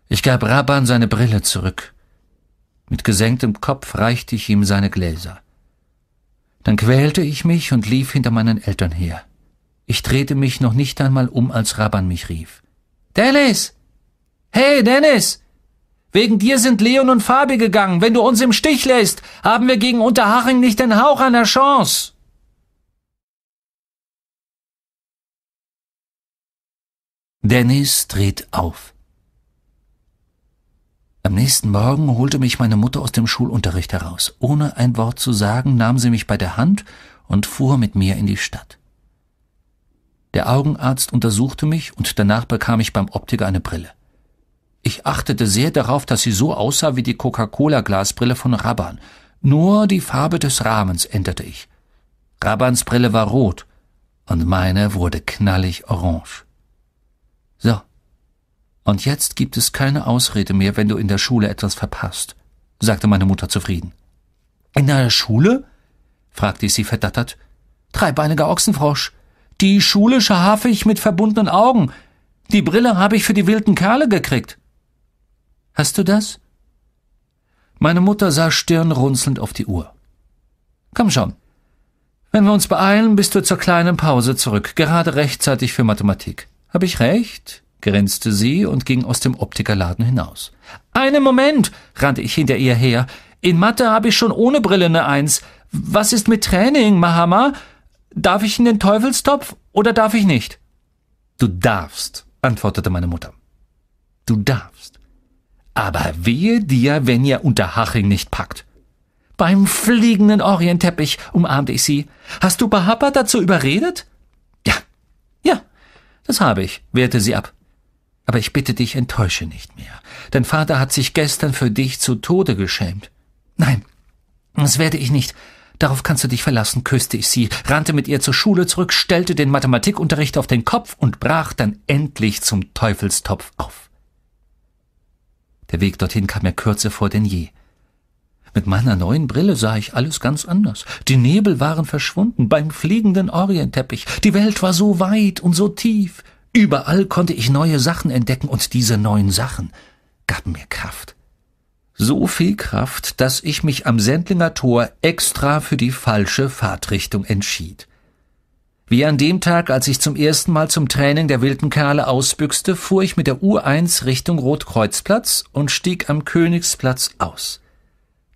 Ich gab Raban seine Brille zurück. Mit gesenktem Kopf reichte ich ihm seine Gläser. Dann quälte ich mich und lief hinter meinen Eltern her. Ich drehte mich noch nicht einmal um, als Raban mich rief. Dennis! Hey, Dennis! Wegen dir sind Leon und Fabi gegangen. Wenn du uns im Stich lässt, haben wir gegen Unterhaching nicht den Hauch einer Chance. Dennis dreht auf. Am nächsten Morgen holte mich meine Mutter aus dem Schulunterricht heraus. Ohne ein Wort zu sagen, nahm sie mich bei der Hand und fuhr mit mir in die Stadt. Der Augenarzt untersuchte mich und danach bekam ich beim Optiker eine Brille. Ich achtete sehr darauf, dass sie so aussah wie die Coca-Cola-Glasbrille von Rabban. Nur die Farbe des Rahmens änderte ich. Rabbans Brille war rot und meine wurde knallig orange. So. Und jetzt gibt es keine Ausrede mehr, wenn du in der Schule etwas verpasst, sagte meine Mutter zufrieden. In der Schule? fragte ich sie verdattert. Dreibeiniger Ochsenfrosch, die Schule scharfe ich mit verbundenen Augen. Die Brille habe ich für die wilden Kerle gekriegt. Hast du das? Meine Mutter sah stirnrunzelnd auf die Uhr. Komm schon. Wenn wir uns beeilen, bist du zur kleinen Pause zurück, gerade rechtzeitig für Mathematik. Hab ich recht? grinste sie und ging aus dem Optikerladen hinaus. Einen Moment, rannte ich hinter ihr her. In Mathe habe ich schon ohne Brille eine Eins. Was ist mit Training, Mahama? Darf ich in den Teufelstopf oder darf ich nicht? Du darfst, antwortete meine Mutter. Du darfst. Aber wehe dir, wenn ihr Unterhaching nicht packt. Beim fliegenden Orientteppich umarmte ich sie. Hast du Bahapa dazu überredet? Ja, ja, das habe ich, wehrte sie ab. Aber ich bitte dich, enttäusche nicht mehr. Dein Vater hat sich gestern für dich zu Tode geschämt. Nein, das werde ich nicht. Darauf kannst du dich verlassen, küsste ich sie, rannte mit ihr zur Schule zurück, stellte den Mathematikunterricht auf den Kopf und brach dann endlich zum Teufelstopf auf. Der Weg dorthin kam mir kürzer vor denn je. Mit meiner neuen Brille sah ich alles ganz anders. Die Nebel waren verschwunden beim fliegenden Orientteppich. Die Welt war so weit und so tief. Überall konnte ich neue Sachen entdecken und diese neuen Sachen gaben mir Kraft so viel Kraft, dass ich mich am Sendlinger Tor extra für die falsche Fahrtrichtung entschied. Wie an dem Tag, als ich zum ersten Mal zum Training der wilden Kerle ausbüchste, fuhr ich mit der U1 Richtung Rotkreuzplatz und stieg am Königsplatz aus.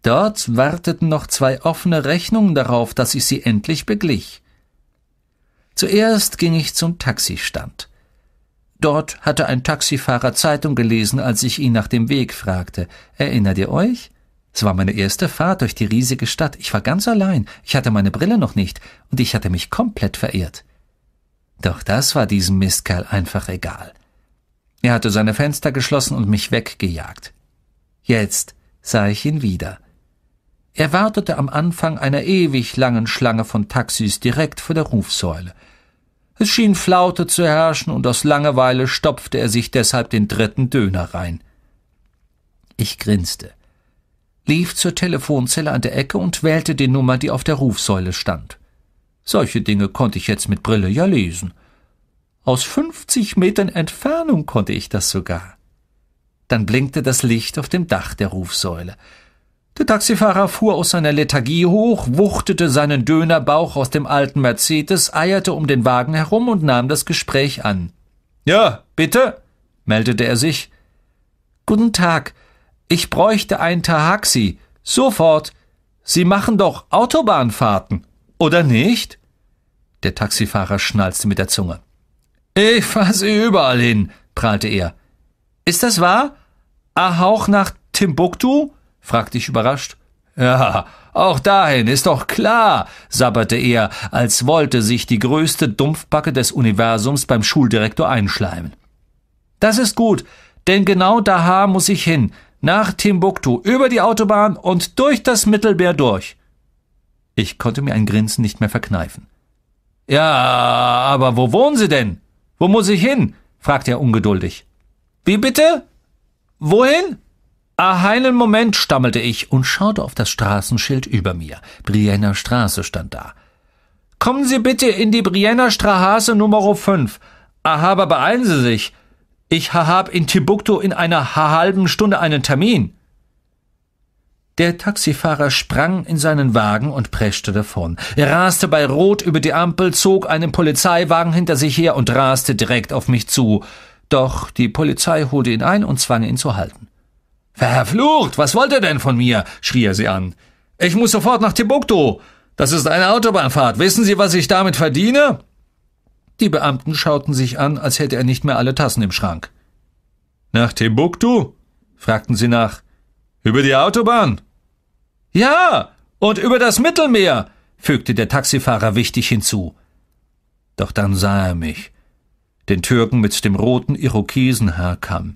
Dort warteten noch zwei offene Rechnungen darauf, dass ich sie endlich beglich. Zuerst ging ich zum Taxistand. Dort hatte ein Taxifahrer Zeitung gelesen, als ich ihn nach dem Weg fragte. Erinnert ihr euch? Es war meine erste Fahrt durch die riesige Stadt. Ich war ganz allein. Ich hatte meine Brille noch nicht. Und ich hatte mich komplett verirrt. Doch das war diesem Mistkerl einfach egal. Er hatte seine Fenster geschlossen und mich weggejagt. Jetzt sah ich ihn wieder. Er wartete am Anfang einer ewig langen Schlange von Taxis direkt vor der Rufsäule. Es schien Flaute zu herrschen, und aus Langeweile stopfte er sich deshalb den dritten Döner rein. Ich grinste, lief zur Telefonzelle an der Ecke und wählte die Nummer, die auf der Rufsäule stand. Solche Dinge konnte ich jetzt mit Brille ja lesen. Aus 50 Metern Entfernung konnte ich das sogar. Dann blinkte das Licht auf dem Dach der Rufsäule. Der Taxifahrer fuhr aus seiner Lethargie hoch, wuchtete seinen Dönerbauch aus dem alten Mercedes, eierte um den Wagen herum und nahm das Gespräch an. Ja, bitte? meldete er sich. Guten Tag. Ich bräuchte ein Tahaxi. Sofort. Sie machen doch Autobahnfahrten, oder nicht? Der Taxifahrer schnalzte mit der Zunge. Ich fahr Sie überall hin, prahlte er. Ist das wahr? Ahauch nach Timbuktu? fragte ich überrascht. Ja, auch dahin, ist doch klar, sabberte er, als wollte sich die größte Dumpfbacke des Universums beim Schuldirektor einschleimen. Das ist gut, denn genau daha muss ich hin, nach Timbuktu, über die Autobahn und durch das Mittelmeer durch. Ich konnte mir ein Grinsen nicht mehr verkneifen. Ja, aber wo wohnen Sie denn? Wo muss ich hin? fragte er ungeduldig. Wie bitte? Wohin? einen Moment, stammelte ich und schaute auf das Straßenschild über mir. Brienner Straße stand da. Kommen Sie bitte in die Brienner Straße Nummer 5. Aha, aber beeilen Sie sich. Ich hab in Timbuktu in einer halben Stunde einen Termin. Der Taxifahrer sprang in seinen Wagen und preschte davon. Er raste bei Rot über die Ampel, zog einen Polizeiwagen hinter sich her und raste direkt auf mich zu. Doch die Polizei holte ihn ein und zwang ihn zu halten. Verflucht, was wollt ihr denn von mir? schrie er sie an. Ich muss sofort nach Timbuktu. Das ist eine Autobahnfahrt. Wissen Sie, was ich damit verdiene? Die Beamten schauten sich an, als hätte er nicht mehr alle Tassen im Schrank. Nach Timbuktu? fragten sie nach. Über die Autobahn? Ja, und über das Mittelmeer, fügte der Taxifahrer wichtig hinzu. Doch dann sah er mich, den Türken mit dem roten Irokesenhaarkamm,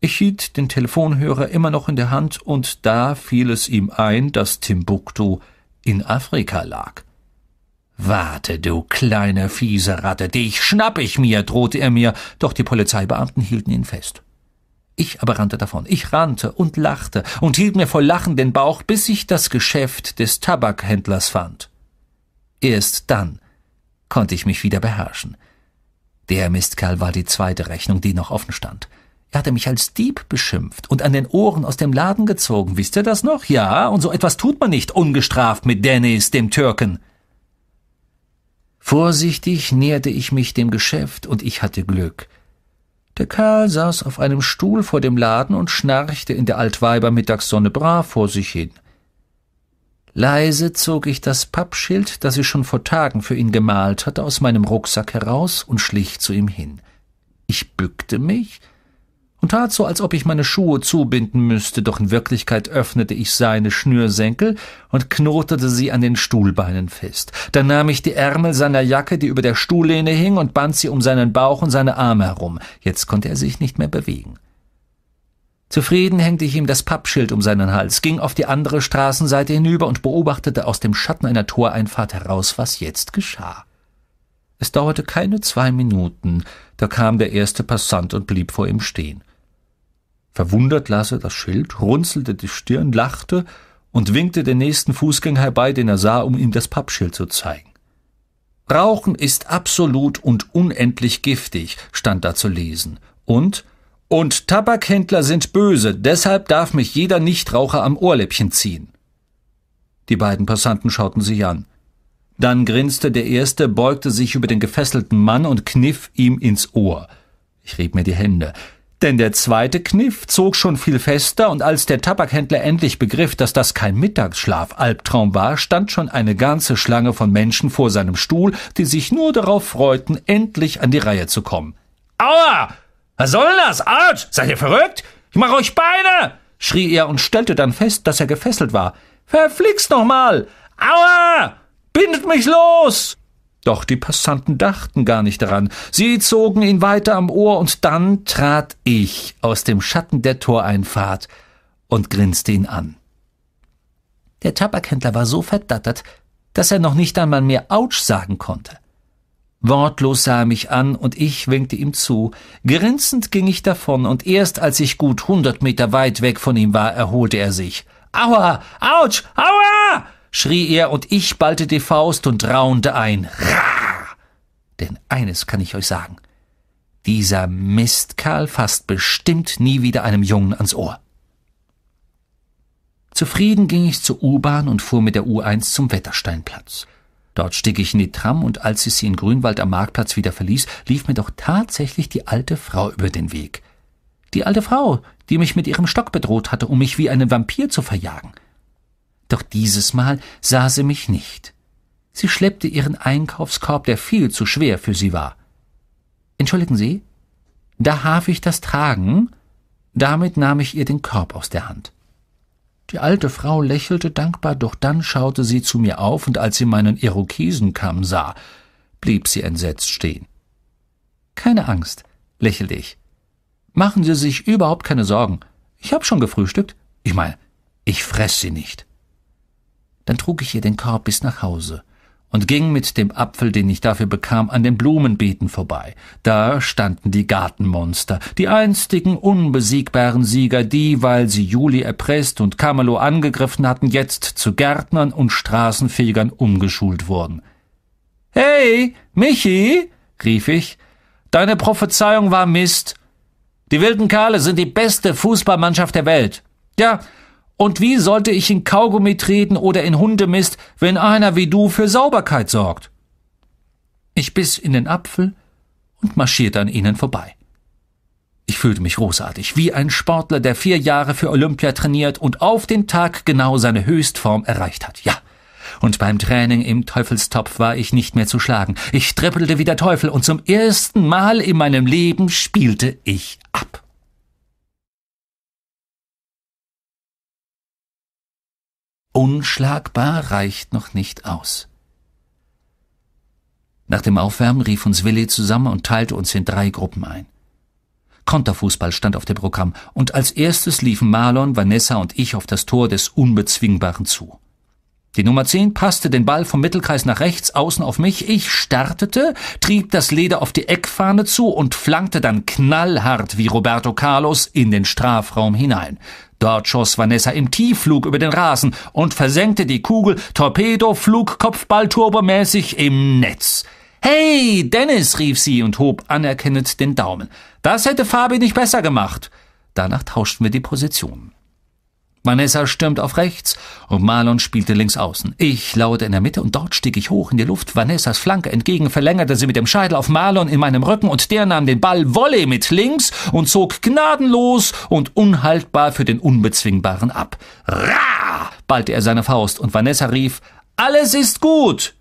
ich hielt den Telefonhörer immer noch in der Hand, und da fiel es ihm ein, dass Timbuktu in Afrika lag. Warte, du kleine fiese Ratte, dich schnapp ich mir, drohte er mir, doch die Polizeibeamten hielten ihn fest. Ich aber rannte davon. Ich rannte und lachte und hielt mir vor Lachen den Bauch, bis ich das Geschäft des Tabakhändlers fand. Erst dann konnte ich mich wieder beherrschen. Der Mistkerl war die zweite Rechnung, die noch offen stand. Da hat er mich als Dieb beschimpft und an den Ohren aus dem Laden gezogen. Wisst ihr das noch? Ja, und so etwas tut man nicht ungestraft mit Dennis, dem Türken. Vorsichtig näherte ich mich dem Geschäft und ich hatte Glück. Der Kerl saß auf einem Stuhl vor dem Laden und schnarchte in der Altweiber Mittagssonne brav vor sich hin. Leise zog ich das Pappschild, das ich schon vor Tagen für ihn gemalt hatte, aus meinem Rucksack heraus und schlich zu ihm hin. Ich bückte mich, und tat so, als ob ich meine Schuhe zubinden müsste, doch in Wirklichkeit öffnete ich seine Schnürsenkel und knotete sie an den Stuhlbeinen fest. Dann nahm ich die Ärmel seiner Jacke, die über der Stuhllehne hing, und band sie um seinen Bauch und seine Arme herum. Jetzt konnte er sich nicht mehr bewegen. Zufrieden hängte ich ihm das Pappschild um seinen Hals, ging auf die andere Straßenseite hinüber und beobachtete aus dem Schatten einer Toreinfahrt heraus, was jetzt geschah. Es dauerte keine zwei Minuten, da kam der erste Passant und blieb vor ihm stehen. Verwundert las er das Schild, runzelte die Stirn, lachte und winkte den nächsten Fußgänger herbei, den er sah, um ihm das Pappschild zu zeigen. Rauchen ist absolut und unendlich giftig, stand da zu lesen. Und und Tabakhändler sind böse, deshalb darf mich jeder Nichtraucher am Ohrläppchen ziehen. Die beiden Passanten schauten sich an. Dann grinste der erste, beugte sich über den gefesselten Mann und kniff ihm ins Ohr. Ich rieb mir die Hände. Denn der zweite Kniff zog schon viel fester, und als der Tabakhändler endlich begriff, dass das kein Mittagsschlaf-Albtraum war, stand schon eine ganze Schlange von Menschen vor seinem Stuhl, die sich nur darauf freuten, endlich an die Reihe zu kommen. Aua! Was soll das? Autsch! Seid ihr verrückt? Ich mache euch Beine! schrie er und stellte dann fest, dass er gefesselt war. Verflixt nochmal! Aua! Bindet mich los! Doch die Passanten dachten gar nicht daran. Sie zogen ihn weiter am Ohr und dann trat ich aus dem Schatten der Toreinfahrt und grinste ihn an. Der Tabakhändler war so verdattert, dass er noch nicht einmal mehr Autsch sagen konnte. Wortlos sah er mich an und ich winkte ihm zu. Grinsend ging ich davon und erst als ich gut hundert Meter weit weg von ihm war, erholte er sich. Aua! Autsch! Aua! schrie er, und ich ballte die Faust und raunte ein. Rah! Denn eines kann ich euch sagen. Dieser Mistkerl fasst bestimmt nie wieder einem Jungen ans Ohr. Zufrieden ging ich zur U-Bahn und fuhr mit der U1 zum Wettersteinplatz. Dort stieg ich in die Tram und als ich sie in Grünwald am Marktplatz wieder verließ, lief mir doch tatsächlich die alte Frau über den Weg. Die alte Frau, die mich mit ihrem Stock bedroht hatte, um mich wie einen Vampir zu verjagen. Doch dieses Mal sah sie mich nicht. Sie schleppte ihren Einkaufskorb, der viel zu schwer für sie war. Entschuldigen Sie? Da darf ich das tragen? Damit nahm ich ihr den Korb aus der Hand. Die alte Frau lächelte dankbar, doch dann schaute sie zu mir auf, und als sie meinen Irokesenkamm sah, blieb sie entsetzt stehen. Keine Angst, lächelte ich. Machen Sie sich überhaupt keine Sorgen. Ich habe schon gefrühstückt. Ich meine, ich fress sie nicht. Dann trug ich ihr den Korb bis nach Hause und ging mit dem Apfel, den ich dafür bekam, an den Blumenbeeten vorbei. Da standen die Gartenmonster, die einstigen unbesiegbaren Sieger, die, weil sie Juli erpresst und Camelo angegriffen hatten, jetzt zu Gärtnern und Straßenfegern umgeschult wurden. Hey, Michi, rief ich, deine Prophezeiung war Mist. Die wilden Kerle sind die beste Fußballmannschaft der Welt. Ja, und wie sollte ich in Kaugummi treten oder in Hundemist, wenn einer wie du für Sauberkeit sorgt? Ich biss in den Apfel und marschierte an ihnen vorbei. Ich fühlte mich großartig, wie ein Sportler, der vier Jahre für Olympia trainiert und auf den Tag genau seine Höchstform erreicht hat. Ja. Und beim Training im Teufelstopf war ich nicht mehr zu schlagen. Ich trippelte wie der Teufel und zum ersten Mal in meinem Leben spielte ich ab. Unschlagbar reicht noch nicht aus. Nach dem Aufwärmen rief uns Willi zusammen und teilte uns in drei Gruppen ein. Konterfußball stand auf dem Programm und als erstes liefen Marlon, Vanessa und ich auf das Tor des Unbezwingbaren zu. Die Nummer 10 passte den Ball vom Mittelkreis nach rechts außen auf mich. Ich startete, trieb das Leder auf die Eckfahne zu und flankte dann knallhart wie Roberto Carlos in den Strafraum hinein. Dort schoss Vanessa im Tiefflug über den Rasen und versenkte die Kugel Torpedo, Flugkopfball, turbomäßig im Netz. Hey, Dennis, rief sie und hob anerkennend den Daumen. Das hätte Fabi nicht besser gemacht. Danach tauschten wir die Positionen. Vanessa stürmt auf rechts und Marlon spielte links außen. Ich lauerte in der Mitte und dort stieg ich hoch in die Luft. Vanessas Flanke entgegen verlängerte sie mit dem Scheitel auf Marlon in meinem Rücken und der nahm den Ball Volley mit links und zog gnadenlos und unhaltbar für den Unbezwingbaren ab. Ra! ballte er seine Faust und Vanessa rief, alles ist gut!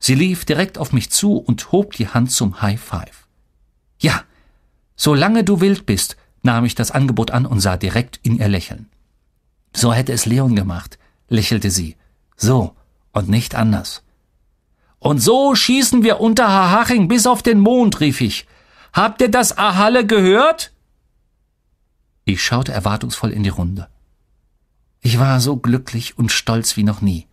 Sie lief direkt auf mich zu und hob die Hand zum High Five. Ja, solange du wild bist, nahm ich das Angebot an und sah direkt in ihr Lächeln. So hätte es Leon gemacht, lächelte sie. So und nicht anders. Und so schießen wir unter Hahaching bis auf den Mond, rief ich. Habt ihr das Ahalle gehört? Ich schaute erwartungsvoll in die Runde. Ich war so glücklich und stolz wie noch nie.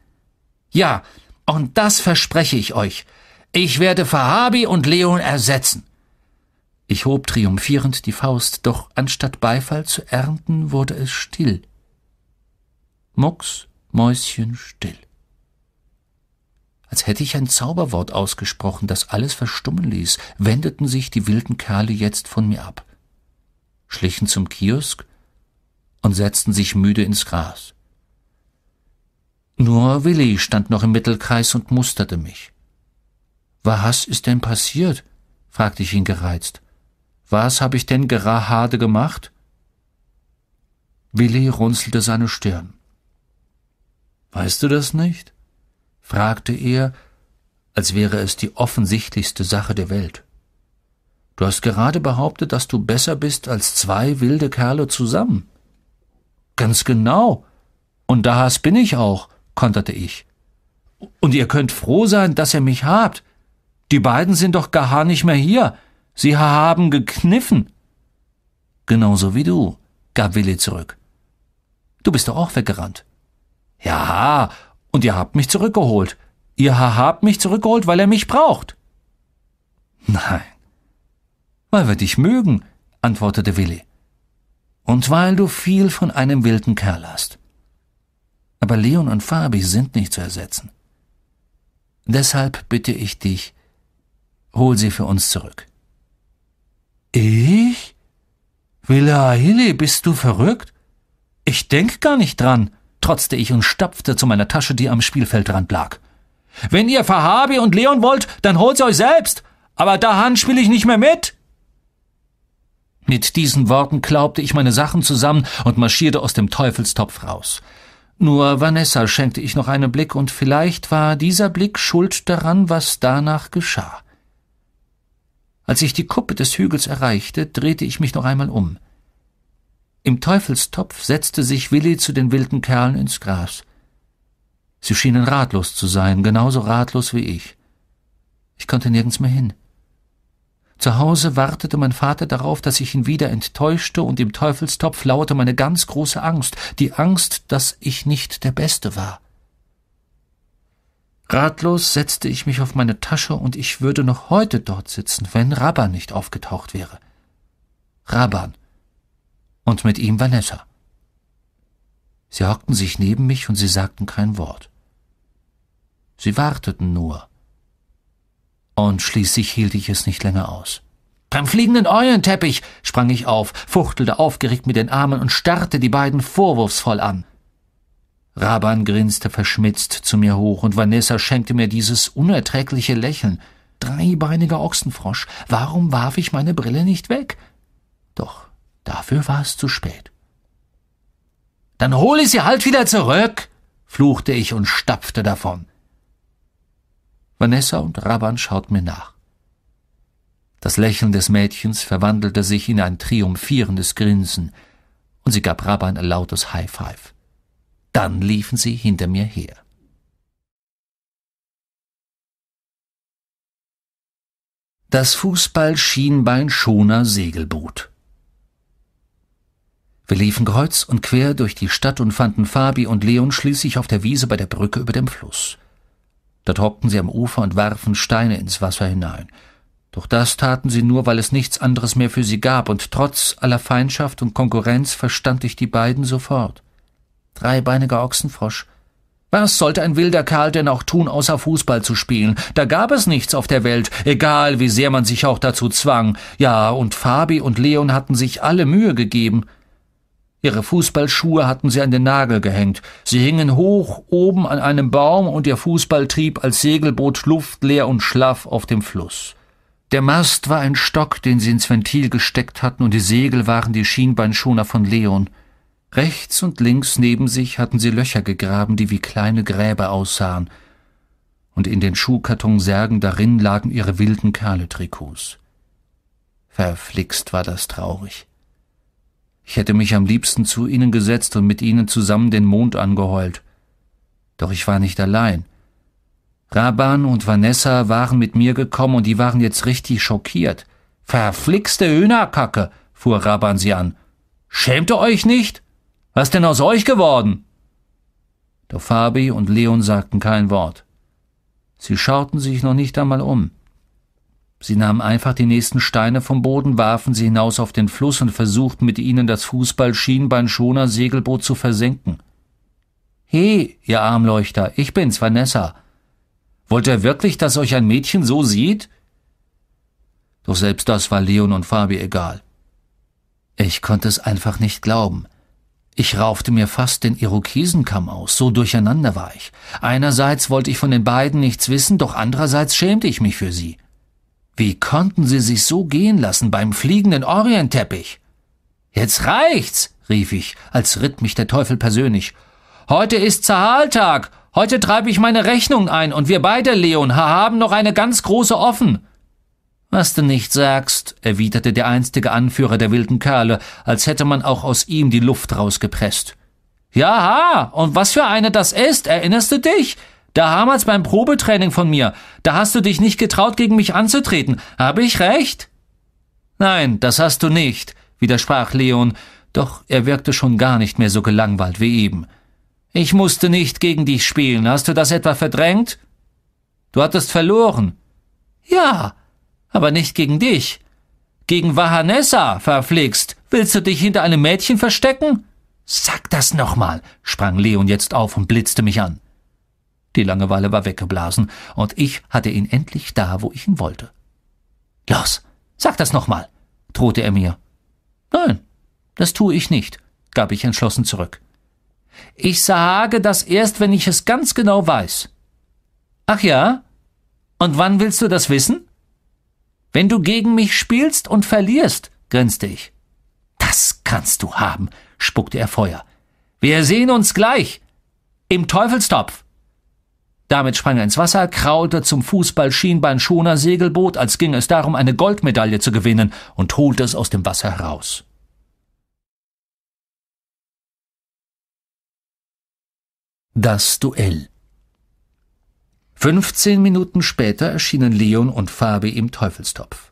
Ja, und das verspreche ich euch. Ich werde Fahabi und Leon ersetzen. Ich hob triumphierend die Faust, doch anstatt Beifall zu ernten, wurde es still mucks mäuschenstill. Als hätte ich ein Zauberwort ausgesprochen, das alles verstummen ließ, wendeten sich die wilden Kerle jetzt von mir ab, schlichen zum Kiosk und setzten sich müde ins Gras. Nur Willi stand noch im Mittelkreis und musterte mich. Was ist denn passiert? fragte ich ihn gereizt. Was habe ich denn gerade gemacht? Willi runzelte seine Stirn. Weißt du das nicht? fragte er, als wäre es die offensichtlichste Sache der Welt. Du hast gerade behauptet, dass du besser bist als zwei wilde Kerle zusammen. Ganz genau. Und dahas bin ich auch, konterte ich. Und ihr könnt froh sein, dass ihr mich habt. Die beiden sind doch gar nicht mehr hier. Sie haben gekniffen. Genauso wie du, gab Willi zurück. Du bist doch auch weggerannt. Ja, und ihr habt mich zurückgeholt. Ihr habt mich zurückgeholt, weil er mich braucht. Nein. Weil wir dich mögen, antwortete Willi. Und weil du viel von einem wilden Kerl hast. Aber Leon und Fabi sind nicht zu ersetzen. Deshalb bitte ich dich, hol sie für uns zurück. Ich? Willa Hilli, bist du verrückt? Ich denk gar nicht dran trotzte ich und stapfte zu meiner Tasche, die am Spielfeldrand lag. Wenn ihr Fahabi und Leon wollt, dann holt sie euch selbst. Aber da Hand spiele ich nicht mehr mit. Mit diesen Worten klaubte ich meine Sachen zusammen und marschierte aus dem Teufelstopf raus. Nur Vanessa schenkte ich noch einen Blick, und vielleicht war dieser Blick schuld daran, was danach geschah. Als ich die Kuppe des Hügels erreichte, drehte ich mich noch einmal um. Im Teufelstopf setzte sich Willi zu den wilden Kerlen ins Gras. Sie schienen ratlos zu sein, genauso ratlos wie ich. Ich konnte nirgends mehr hin. Zu Hause wartete mein Vater darauf, dass ich ihn wieder enttäuschte, und im Teufelstopf lauerte meine ganz große Angst, die Angst, dass ich nicht der Beste war. Ratlos setzte ich mich auf meine Tasche, und ich würde noch heute dort sitzen, wenn Rabban nicht aufgetaucht wäre. Rabban, und mit ihm Vanessa. Sie hockten sich neben mich und sie sagten kein Wort. Sie warteten nur. Und schließlich hielt ich es nicht länger aus. Beim fliegenden Eulenteppich! sprang ich auf, fuchtelte aufgeregt mit den Armen und starrte die beiden vorwurfsvoll an. Raban grinste verschmitzt zu mir hoch, und Vanessa schenkte mir dieses unerträgliche Lächeln. Dreibeiniger Ochsenfrosch, warum warf ich meine Brille nicht weg? Doch Dafür war es zu spät. Dann hole ich sie halt wieder zurück, fluchte ich und stapfte davon. Vanessa und Raban schaut mir nach. Das Lächeln des Mädchens verwandelte sich in ein triumphierendes Grinsen, und sie gab Raban ein lautes High Five. Dann liefen sie hinter mir her. Das Fußball-Schienbein-Schoner-Segelboot. Wir liefen kreuz und quer durch die Stadt und fanden Fabi und Leon schließlich auf der Wiese bei der Brücke über dem Fluss. Dort hockten sie am Ufer und warfen Steine ins Wasser hinein. Doch das taten sie nur, weil es nichts anderes mehr für sie gab, und trotz aller Feindschaft und Konkurrenz verstand ich die beiden sofort. Dreibeiniger Ochsenfrosch. Was sollte ein wilder Karl denn auch tun, außer Fußball zu spielen? Da gab es nichts auf der Welt, egal wie sehr man sich auch dazu zwang. Ja, und Fabi und Leon hatten sich alle Mühe gegeben. Ihre Fußballschuhe hatten sie an den Nagel gehängt. Sie hingen hoch oben an einem Baum und ihr Fußball trieb als Segelboot luftleer und schlaff auf dem Fluss. Der Mast war ein Stock, den sie ins Ventil gesteckt hatten, und die Segel waren die Schienbeinschoner von Leon. Rechts und links neben sich hatten sie Löcher gegraben, die wie kleine Gräber aussahen, und in den Schuhkartonsärgen darin lagen ihre wilden kerle trikots Verflixt war das traurig. Ich hätte mich am liebsten zu ihnen gesetzt und mit ihnen zusammen den Mond angeheult. Doch ich war nicht allein. Raban und Vanessa waren mit mir gekommen und die waren jetzt richtig schockiert. Verflixte Hühnerkacke, fuhr Raban sie an. Schämt ihr euch nicht? Was denn aus euch geworden? Doch Fabi und Leon sagten kein Wort. Sie schauten sich noch nicht einmal um. Sie nahmen einfach die nächsten Steine vom Boden, warfen sie hinaus auf den Fluss und versuchten mit ihnen das Fußballschienbeinschoner Segelboot zu versenken. He, ihr Armleuchter, ich bin's, Vanessa. Wollt ihr wirklich, dass euch ein Mädchen so sieht? Doch selbst das war Leon und Fabi egal. Ich konnte es einfach nicht glauben. Ich raufte mir fast den Irokesenkamm aus, so durcheinander war ich. Einerseits wollte ich von den beiden nichts wissen, doch andererseits schämte ich mich für sie. Wie konnten sie sich so gehen lassen beim fliegenden Orientteppich? Jetzt reicht's, rief ich, als ritt mich der Teufel persönlich. Heute ist Zahaltag. Heute treibe ich meine Rechnung ein und wir beide, Leon, haben noch eine ganz große offen. Was du nicht sagst, erwiderte der einstige Anführer der wilden Kerle, als hätte man auch aus ihm die Luft rausgepresst. Ja, ha, und was für eine das ist, erinnerst du dich? Da Damals beim Probetraining von mir, da hast du dich nicht getraut, gegen mich anzutreten. Habe ich recht? Nein, das hast du nicht, widersprach Leon, doch er wirkte schon gar nicht mehr so gelangweilt wie eben. Ich musste nicht gegen dich spielen. Hast du das etwa verdrängt? Du hattest verloren. Ja, aber nicht gegen dich. Gegen Vahanessa, verflixt. Willst du dich hinter einem Mädchen verstecken? Sag das nochmal, sprang Leon jetzt auf und blitzte mich an. Die Langeweile war weggeblasen, und ich hatte ihn endlich da, wo ich ihn wollte. Los, sag das nochmal, drohte er mir. Nein, das tue ich nicht, gab ich entschlossen zurück. Ich sage das erst, wenn ich es ganz genau weiß. Ach ja? Und wann willst du das wissen? Wenn du gegen mich spielst und verlierst, grinste ich. Das kannst du haben, spuckte er Feuer. Wir sehen uns gleich. Im Teufelstopf. Damit sprang er ins Wasser, kraulte zum Fußball Schienbein Schoner Segelboot, als ginge es darum, eine Goldmedaille zu gewinnen, und holte es aus dem Wasser heraus. Das Duell. 15 Minuten später erschienen Leon und Fabi im Teufelstopf.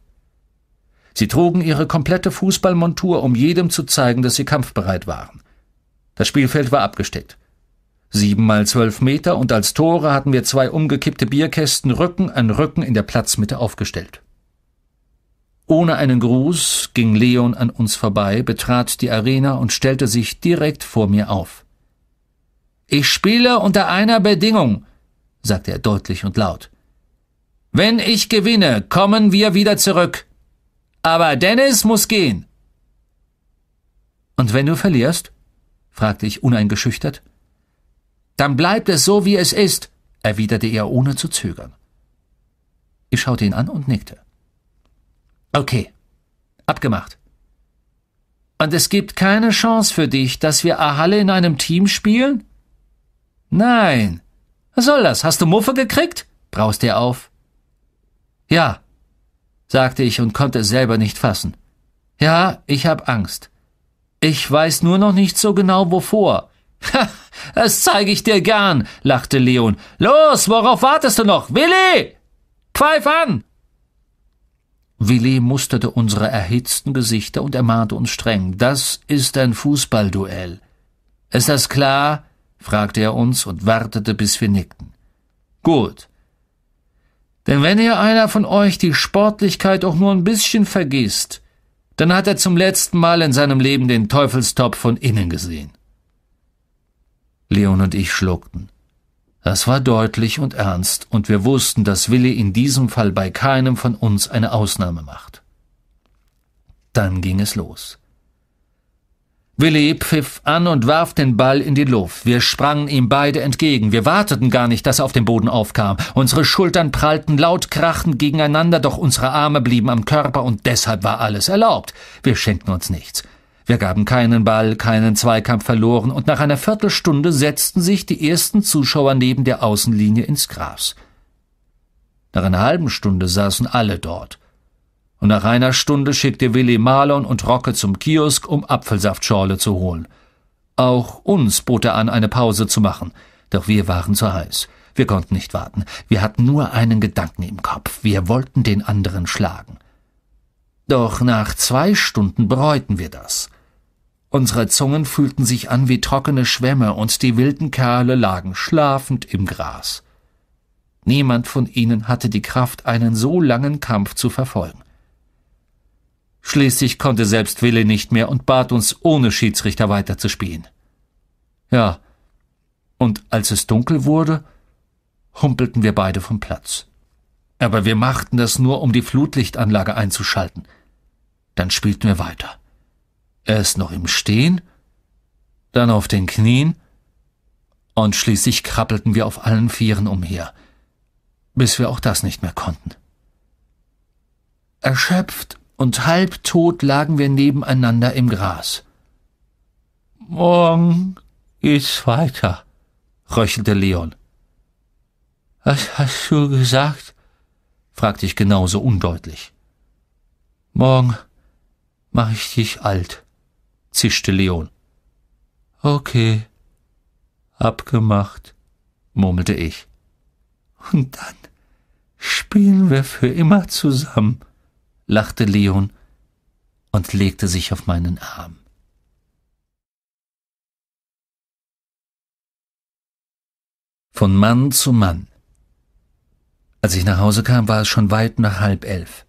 Sie trugen ihre komplette Fußballmontur, um jedem zu zeigen, dass sie kampfbereit waren. Das Spielfeld war abgesteckt. Sieben mal zwölf Meter und als Tore hatten wir zwei umgekippte Bierkästen Rücken an Rücken in der Platzmitte aufgestellt. Ohne einen Gruß ging Leon an uns vorbei, betrat die Arena und stellte sich direkt vor mir auf. Ich spiele unter einer Bedingung, sagte er deutlich und laut. Wenn ich gewinne, kommen wir wieder zurück. Aber Dennis muss gehen. Und wenn du verlierst? fragte ich uneingeschüchtert. Dann bleibt es so, wie es ist, erwiderte er ohne zu zögern. Ich schaute ihn an und nickte. Okay, abgemacht. Und es gibt keine Chance für dich, dass wir Ahalle in einem Team spielen? Nein. Was soll das? Hast du Muffe gekriegt? brauste er auf. Ja, sagte ich und konnte es selber nicht fassen. Ja, ich hab Angst. Ich weiß nur noch nicht so genau wovor. Ha! Das zeige ich dir gern, lachte Leon. Los, worauf wartest du noch? Willi! Pfeif an! Willi musterte unsere erhitzten Gesichter und ermahnte uns streng. Das ist ein Fußballduell. Ist das klar? fragte er uns und wartete, bis wir nickten. Gut. Denn wenn ihr einer von euch die Sportlichkeit auch nur ein bisschen vergisst, dann hat er zum letzten Mal in seinem Leben den Teufelstopf von innen gesehen. Leon und ich schluckten. Das war deutlich und ernst, und wir wussten, dass Willi in diesem Fall bei keinem von uns eine Ausnahme macht. Dann ging es los. Willi pfiff an und warf den Ball in die Luft. Wir sprangen ihm beide entgegen. Wir warteten gar nicht, dass er auf dem Boden aufkam. Unsere Schultern prallten laut krachend gegeneinander, doch unsere Arme blieben am Körper und deshalb war alles erlaubt. Wir schenkten uns nichts. Wir gaben keinen Ball, keinen Zweikampf verloren und nach einer Viertelstunde setzten sich die ersten Zuschauer neben der Außenlinie ins Gras. Nach einer halben Stunde saßen alle dort. Und nach einer Stunde schickte Willi Marlon und Rocke zum Kiosk, um Apfelsaftschorle zu holen. Auch uns bot er an, eine Pause zu machen. Doch wir waren zu heiß. Wir konnten nicht warten. Wir hatten nur einen Gedanken im Kopf. Wir wollten den anderen schlagen. Doch nach zwei Stunden bereuten wir das. Unsere Zungen fühlten sich an wie trockene Schwämme und die wilden Kerle lagen schlafend im Gras. Niemand von ihnen hatte die Kraft, einen so langen Kampf zu verfolgen. Schließlich konnte selbst Wille nicht mehr und bat uns, ohne Schiedsrichter weiterzuspielen. Ja, und als es dunkel wurde, humpelten wir beide vom Platz. Aber wir machten das nur, um die Flutlichtanlage einzuschalten. Dann spielten wir weiter erst noch im Stehen, dann auf den Knien und schließlich krabbelten wir auf allen Vieren umher, bis wir auch das nicht mehr konnten. Erschöpft und halbtot lagen wir nebeneinander im Gras. Morgen geht's weiter, röchelte Leon. Was hast du gesagt? fragte ich genauso undeutlich. Morgen mach ich dich alt zischte Leon. Okay. Abgemacht, murmelte ich. Und dann spielen wir für immer zusammen, lachte Leon und legte sich auf meinen Arm. Von Mann zu Mann. Als ich nach Hause kam, war es schon weit nach halb elf.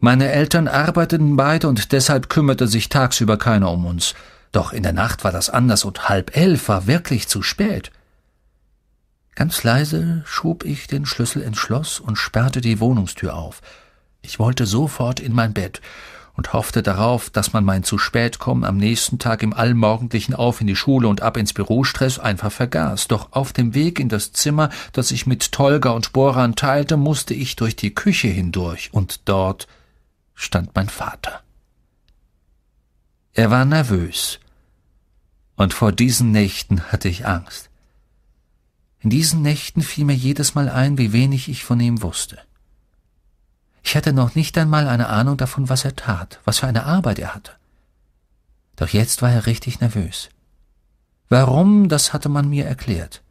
Meine Eltern arbeiteten beide und deshalb kümmerte sich tagsüber keiner um uns. Doch in der Nacht war das anders und halb elf war wirklich zu spät. Ganz leise schob ich den Schlüssel ins Schloss und sperrte die Wohnungstür auf. Ich wollte sofort in mein Bett und hoffte darauf, dass man mein zu spät kommen am nächsten Tag im allmorgendlichen Auf in die Schule und ab ins Büro Stress einfach vergaß. Doch auf dem Weg in das Zimmer, das ich mit Tolga und Boran teilte, musste ich durch die Küche hindurch und dort stand mein Vater. Er war nervös, und vor diesen Nächten hatte ich Angst. In diesen Nächten fiel mir jedes Mal ein, wie wenig ich von ihm wusste. Ich hatte noch nicht einmal eine Ahnung davon, was er tat, was für eine Arbeit er hatte. Doch jetzt war er richtig nervös. Warum, das hatte man mir erklärt.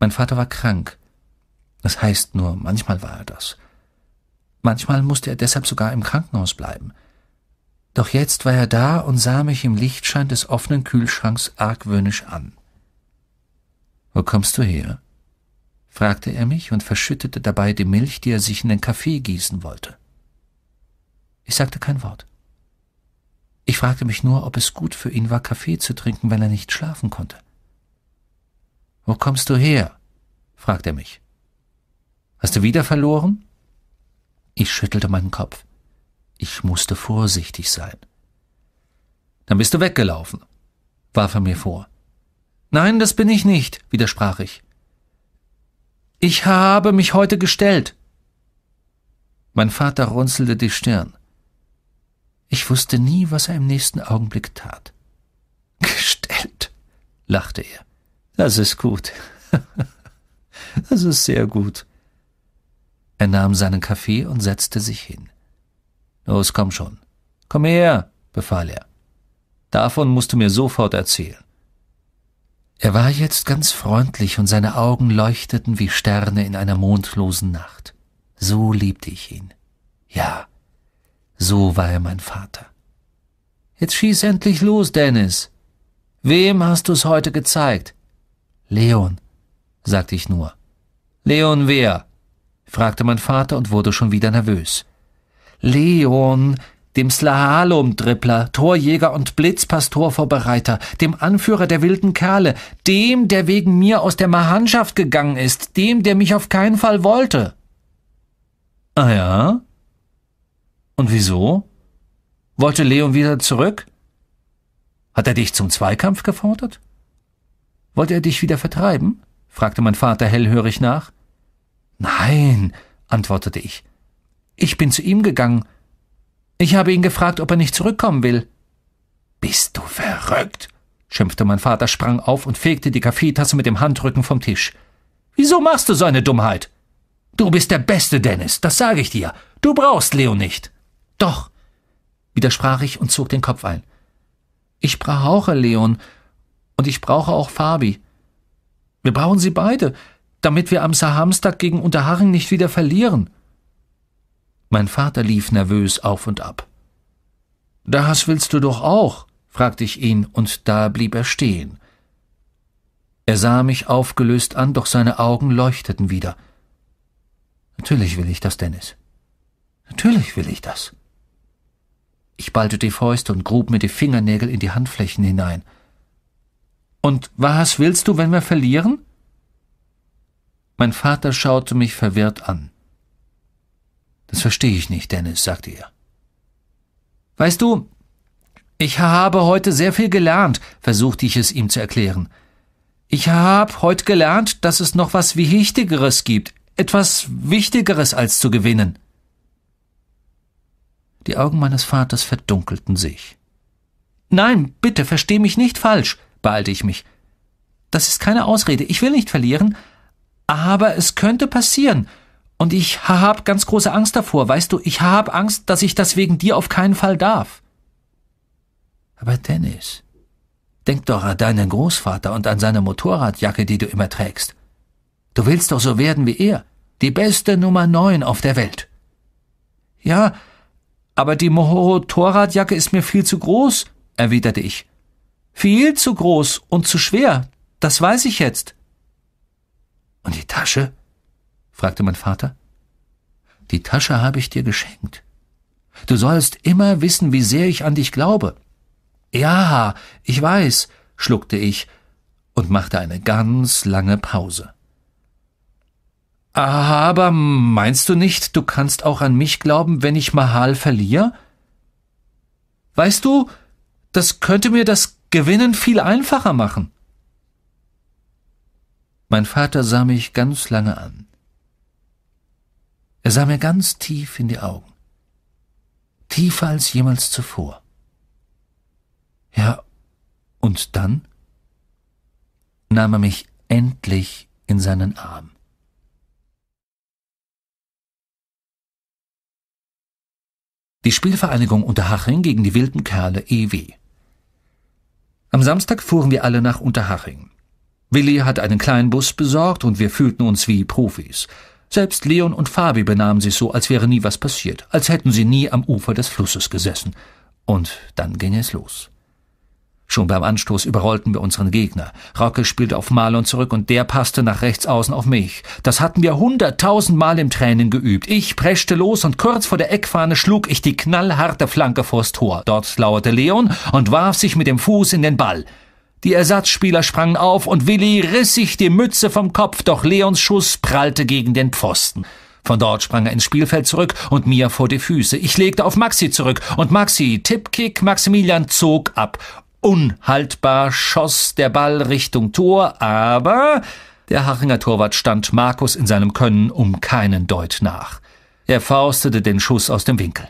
Mein Vater war krank. Das heißt nur, manchmal war er das. Manchmal musste er deshalb sogar im Krankenhaus bleiben. Doch jetzt war er da und sah mich im Lichtschein des offenen Kühlschranks argwöhnisch an. Wo kommst du her? fragte er mich und verschüttete dabei die Milch, die er sich in den Kaffee gießen wollte. Ich sagte kein Wort. Ich fragte mich nur, ob es gut für ihn war, Kaffee zu trinken, wenn er nicht schlafen konnte. Wo kommst du her? fragte er mich. Hast du wieder verloren? Ich schüttelte meinen Kopf. Ich musste vorsichtig sein. Dann bist du weggelaufen, warf er mir vor. Nein, das bin ich nicht, widersprach ich. Ich habe mich heute gestellt. Mein Vater runzelte die Stirn. Ich wusste nie, was er im nächsten Augenblick tat. Gestellt, lachte er. Das ist gut. das ist sehr gut. Er nahm seinen Kaffee und setzte sich hin. Los, komm schon. Komm her, befahl er. Davon musst du mir sofort erzählen. Er war jetzt ganz freundlich und seine Augen leuchteten wie Sterne in einer mondlosen Nacht. So liebte ich ihn. Ja, so war er mein Vater. Jetzt schieß endlich los, Dennis. Wem hast du's heute gezeigt? Leon, sagte ich nur. Leon wer? fragte mein Vater und wurde schon wieder nervös. Leon, dem slalom Slalomdrippler, Torjäger und Blitzpastorvorbereiter, dem Anführer der wilden Kerle, dem, der wegen mir aus der Mahanschaft gegangen ist, dem, der mich auf keinen Fall wollte. Ah ja? Und wieso? Wollte Leon wieder zurück? Hat er dich zum Zweikampf gefordert? Wollte er dich wieder vertreiben? fragte mein Vater hellhörig nach. Nein, antwortete ich. Ich bin zu ihm gegangen. Ich habe ihn gefragt, ob er nicht zurückkommen will. Bist du verrückt? schimpfte mein Vater, sprang auf und fegte die Kaffeetasse mit dem Handrücken vom Tisch. Wieso machst du so eine Dummheit? Du bist der Beste, Dennis, das sage ich dir. Du brauchst Leo nicht. Doch, widersprach ich und zog den Kopf ein. Ich brauche Leon und ich brauche auch Fabi. Wir brauchen sie beide, damit wir am Sahamstag gegen Unterharing nicht wieder verlieren. Mein Vater lief nervös auf und ab. Das willst du doch auch, fragte ich ihn, und da blieb er stehen. Er sah mich aufgelöst an, doch seine Augen leuchteten wieder. Natürlich will ich das, Dennis. Natürlich will ich das. Ich ballte die Fäuste und grub mir die Fingernägel in die Handflächen hinein. Und was willst du, wenn wir verlieren? Mein Vater schaute mich verwirrt an. Das verstehe ich nicht, Dennis, sagte er. Weißt du, ich habe heute sehr viel gelernt, versuchte ich es ihm zu erklären. Ich habe heute gelernt, dass es noch was Wichtigeres gibt, etwas Wichtigeres als zu gewinnen. Die Augen meines Vaters verdunkelten sich. Nein, bitte, versteh mich nicht falsch, beeilte ich mich. Das ist keine Ausrede. Ich will nicht verlieren, aber es könnte passieren. Und ich habe ganz große Angst davor, weißt du, ich habe Angst, dass ich das wegen dir auf keinen Fall darf. Aber Dennis, denk doch an deinen Großvater und an seine Motorradjacke, die du immer trägst. Du willst doch so werden wie er, die beste Nummer neun auf der Welt. Ja, aber die Motorradjacke ist mir viel zu groß, erwiderte ich. Viel zu groß und zu schwer, das weiß ich jetzt. Und die Tasche? fragte mein Vater. Die Tasche habe ich dir geschenkt. Du sollst immer wissen, wie sehr ich an dich glaube. Ja, ich weiß, schluckte ich und machte eine ganz lange Pause. Aber meinst du nicht, du kannst auch an mich glauben, wenn ich Mahal verliere? Weißt du, das könnte mir das Gewinnen viel einfacher machen. Mein Vater sah mich ganz lange an. Er sah mir ganz tief in die Augen. Tiefer als jemals zuvor. Ja, und dann nahm er mich endlich in seinen Arm. Die Spielvereinigung Unterhaching gegen die wilden Kerle EW. Am Samstag fuhren wir alle nach Unterhaching. Willi hat einen kleinen Bus besorgt und wir fühlten uns wie Profis. Selbst Leon und Fabi benahmen sich so, als wäre nie was passiert, als hätten sie nie am Ufer des Flusses gesessen. Und dann ging es los. Schon beim Anstoß überrollten wir unseren Gegner. Rocke spielte auf Marlon zurück und der passte nach rechts außen auf mich. Das hatten wir hunderttausendmal im Training geübt. Ich preschte los und kurz vor der Eckfahne schlug ich die knallharte Flanke vors Tor. Dort lauerte Leon und warf sich mit dem Fuß in den Ball. Die Ersatzspieler sprangen auf und Willi riss sich die Mütze vom Kopf, doch Leons Schuss prallte gegen den Pfosten. Von dort sprang er ins Spielfeld zurück und mir vor die Füße. Ich legte auf Maxi zurück und Maxi, Tippkick, Maximilian zog ab. Unhaltbar schoss der Ball Richtung Tor, aber der Hachinger Torwart stand Markus in seinem Können um keinen Deut nach. Er faustete den Schuss aus dem Winkel.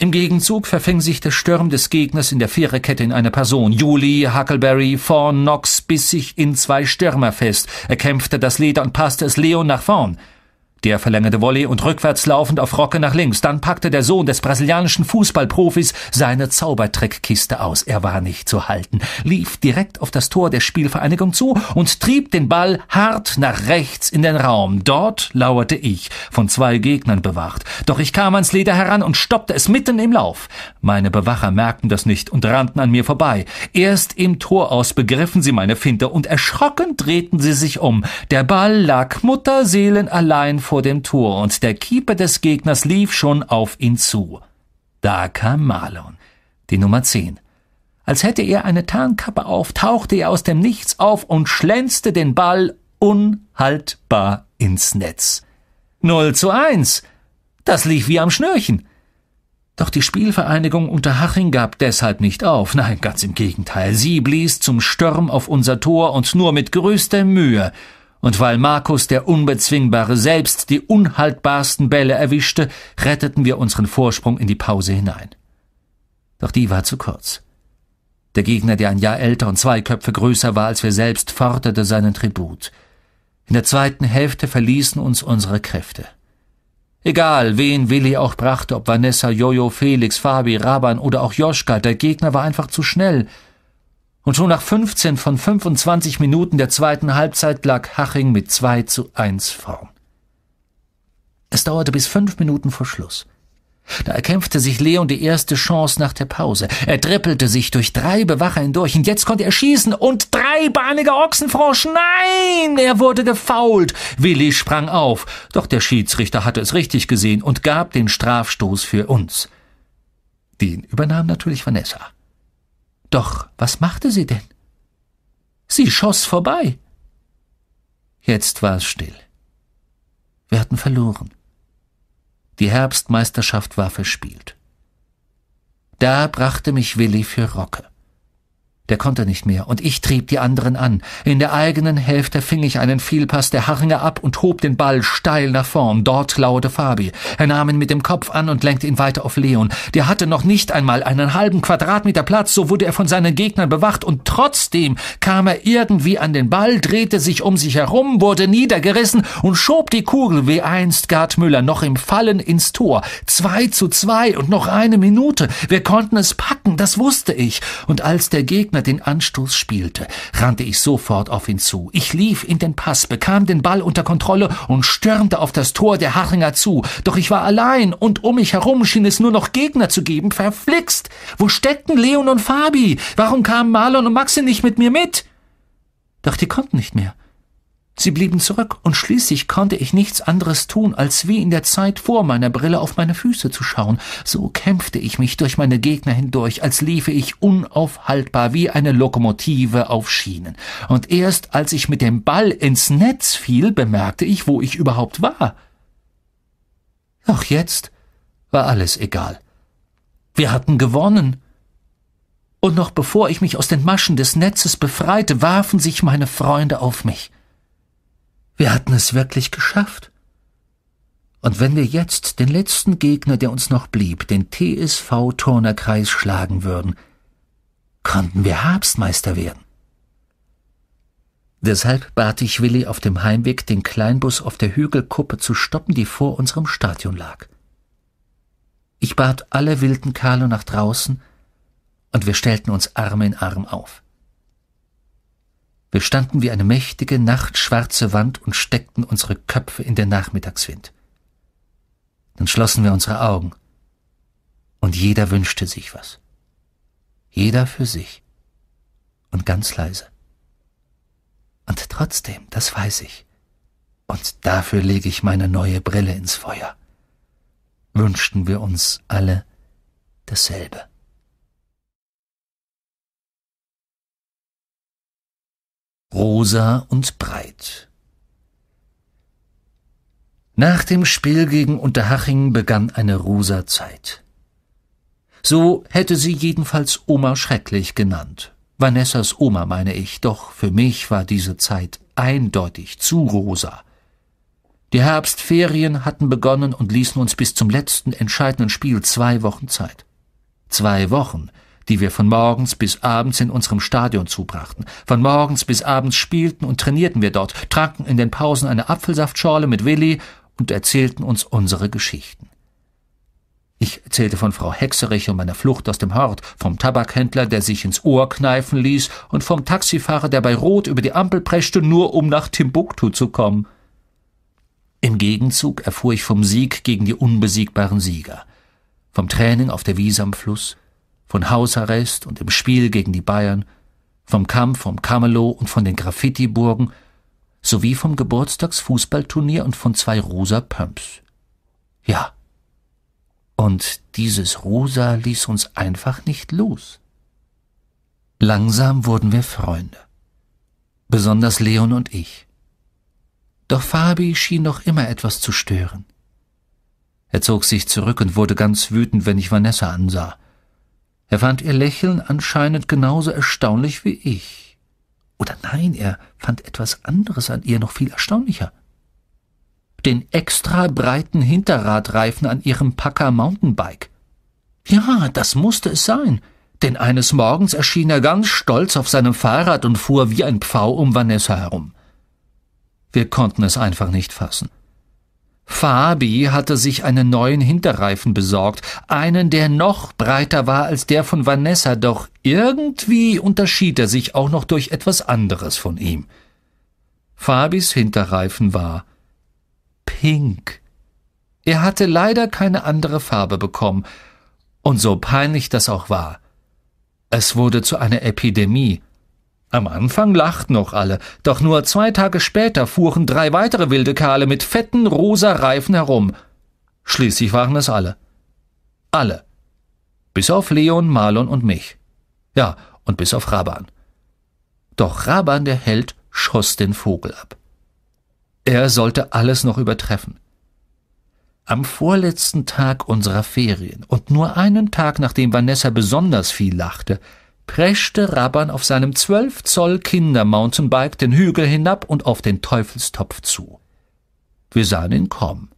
Im Gegenzug verfing sich der Sturm des Gegners in der Viererkette in einer Person. Juli, Huckleberry, Fawn, Knox biss sich in zwei Stürmer fest. Er kämpfte das Leder und passte es Leon nach vorn. Der verlängerte Volley und rückwärts laufend auf Rocke nach links. Dann packte der Sohn des brasilianischen Fußballprofis seine Zaubertrickkiste aus. Er war nicht zu halten, lief direkt auf das Tor der Spielvereinigung zu und trieb den Ball hart nach rechts in den Raum. Dort lauerte ich, von zwei Gegnern bewacht. Doch ich kam ans Leder heran und stoppte es mitten im Lauf. Meine Bewacher merkten das nicht und rannten an mir vorbei. Erst im Tor aus begriffen sie meine Finte und erschrocken drehten sie sich um. Der Ball lag mutterseelenallein vor dem Tor und der Keeper des Gegners lief schon auf ihn zu. Da kam Marlon, die Nummer 10. Als hätte er eine Tarnkappe auf, tauchte er aus dem Nichts auf und schlänzte den Ball unhaltbar ins Netz. 0 zu 1. Das lief wie am Schnürchen. Doch die Spielvereinigung unter Haching gab deshalb nicht auf. Nein, ganz im Gegenteil. Sie blies zum Sturm auf unser Tor und nur mit größter Mühe und weil Markus der Unbezwingbare selbst die unhaltbarsten Bälle erwischte, retteten wir unseren Vorsprung in die Pause hinein. Doch die war zu kurz. Der Gegner, der ein Jahr älter und zwei Köpfe größer war als wir selbst, forderte seinen Tribut. In der zweiten Hälfte verließen uns unsere Kräfte. Egal, wen Willi auch brachte, ob Vanessa, Jojo, Felix, Fabi, Raban oder auch Joschka, der Gegner war einfach zu schnell – und schon nach 15 von 25 Minuten der zweiten Halbzeit lag Haching mit 2 zu 1 vorn. Es dauerte bis fünf Minuten vor Schluss. Da erkämpfte sich Leon die erste Chance nach der Pause. Er drippelte sich durch drei Bewacher hindurch und jetzt konnte er schießen und dreibeiniger Ochsenfrosch. Nein, er wurde gefault. Willi sprang auf, doch der Schiedsrichter hatte es richtig gesehen und gab den Strafstoß für uns. Den übernahm natürlich Vanessa. Doch was machte sie denn? Sie schoss vorbei. Jetzt war es still. Wir hatten verloren. Die Herbstmeisterschaft war verspielt. Da brachte mich Willi für Rocke. Der konnte nicht mehr, und ich trieb die anderen an. In der eigenen Hälfte fing ich einen Vielpass der Harringer ab und hob den Ball steil nach vorn. Dort lauerte Fabi. Er nahm ihn mit dem Kopf an und lenkte ihn weiter auf Leon. Der hatte noch nicht einmal einen halben Quadratmeter Platz, so wurde er von seinen Gegnern bewacht, und trotzdem kam er irgendwie an den Ball, drehte sich um sich herum, wurde niedergerissen und schob die Kugel wie einst Gerd Müller noch im Fallen ins Tor. Zwei zu zwei und noch eine Minute. Wir konnten es packen, das wusste ich. Und als der Gegner Gegner den Anstoß spielte, rannte ich sofort auf ihn zu. Ich lief in den Pass, bekam den Ball unter Kontrolle und stürmte auf das Tor der Hachinger zu. Doch ich war allein und um mich herum schien es nur noch Gegner zu geben. Verflixt! Wo steckten Leon und Fabi? Warum kamen Marlon und Maxi nicht mit mir mit? Doch die konnten nicht mehr. Sie blieben zurück, und schließlich konnte ich nichts anderes tun, als wie in der Zeit vor meiner Brille auf meine Füße zu schauen. So kämpfte ich mich durch meine Gegner hindurch, als liefe ich unaufhaltbar wie eine Lokomotive auf Schienen. Und erst als ich mit dem Ball ins Netz fiel, bemerkte ich, wo ich überhaupt war. Doch jetzt war alles egal. Wir hatten gewonnen. Und noch bevor ich mich aus den Maschen des Netzes befreite, warfen sich meine Freunde auf mich. Wir hatten es wirklich geschafft. Und wenn wir jetzt den letzten Gegner, der uns noch blieb, den TSV Turnerkreis schlagen würden, konnten wir Herbstmeister werden. Deshalb bat ich Willi auf dem Heimweg, den Kleinbus auf der Hügelkuppe zu stoppen, die vor unserem Stadion lag. Ich bat alle wilden Kerle nach draußen, und wir stellten uns Arm in Arm auf. Wir standen wie eine mächtige, nachtschwarze Wand und steckten unsere Köpfe in den Nachmittagswind. Dann schlossen wir unsere Augen, und jeder wünschte sich was. Jeder für sich. Und ganz leise. Und trotzdem, das weiß ich. Und dafür lege ich meine neue Brille ins Feuer. Wünschten wir uns alle dasselbe. rosa und breit. Nach dem Spiel gegen Unterhaching begann eine rosa Zeit. So hätte sie jedenfalls Oma schrecklich genannt. Vanessas Oma meine ich, doch für mich war diese Zeit eindeutig zu rosa. Die Herbstferien hatten begonnen und ließen uns bis zum letzten entscheidenden Spiel zwei Wochen Zeit. Zwei Wochen, die wir von morgens bis abends in unserem Stadion zubrachten. Von morgens bis abends spielten und trainierten wir dort, tranken in den Pausen eine Apfelsaftschorle mit Willi und erzählten uns unsere Geschichten. Ich erzählte von Frau Hexerich und meiner Flucht aus dem Hort, vom Tabakhändler, der sich ins Ohr kneifen ließ, und vom Taxifahrer, der bei Rot über die Ampel preschte, nur um nach Timbuktu zu kommen. Im Gegenzug erfuhr ich vom Sieg gegen die unbesiegbaren Sieger, vom Training auf der Wies am Fluss, von Hausarrest und dem Spiel gegen die Bayern, vom Kampf um Camelot und von den Graffiti-Burgen sowie vom Geburtstagsfußballturnier und von zwei rosa Pumps. Ja. Und dieses Rosa ließ uns einfach nicht los. Langsam wurden wir Freunde. Besonders Leon und ich. Doch Fabi schien noch immer etwas zu stören. Er zog sich zurück und wurde ganz wütend, wenn ich Vanessa ansah. Er fand ihr Lächeln anscheinend genauso erstaunlich wie ich. Oder nein, er fand etwas anderes an ihr noch viel erstaunlicher. Den extra breiten Hinterradreifen an ihrem Packer Mountainbike. Ja, das musste es sein, denn eines Morgens erschien er ganz stolz auf seinem Fahrrad und fuhr wie ein Pfau um Vanessa herum. Wir konnten es einfach nicht fassen. Fabi hatte sich einen neuen Hinterreifen besorgt, einen, der noch breiter war als der von Vanessa, doch irgendwie unterschied er sich auch noch durch etwas anderes von ihm. Fabis Hinterreifen war pink. Er hatte leider keine andere Farbe bekommen, und so peinlich das auch war, es wurde zu einer Epidemie, am Anfang lachten noch alle, doch nur zwei Tage später fuhren drei weitere wilde Kerle mit fetten rosa Reifen herum. Schließlich waren es alle. Alle. Bis auf Leon, Marlon und mich. Ja, und bis auf Raban. Doch Raban, der Held, schoss den Vogel ab. Er sollte alles noch übertreffen. Am vorletzten Tag unserer Ferien und nur einen Tag, nachdem Vanessa besonders viel lachte, preschte Rabban auf seinem 12 Zoll Kinder-Mountainbike den Hügel hinab und auf den Teufelstopf zu. Wir sahen ihn kommen.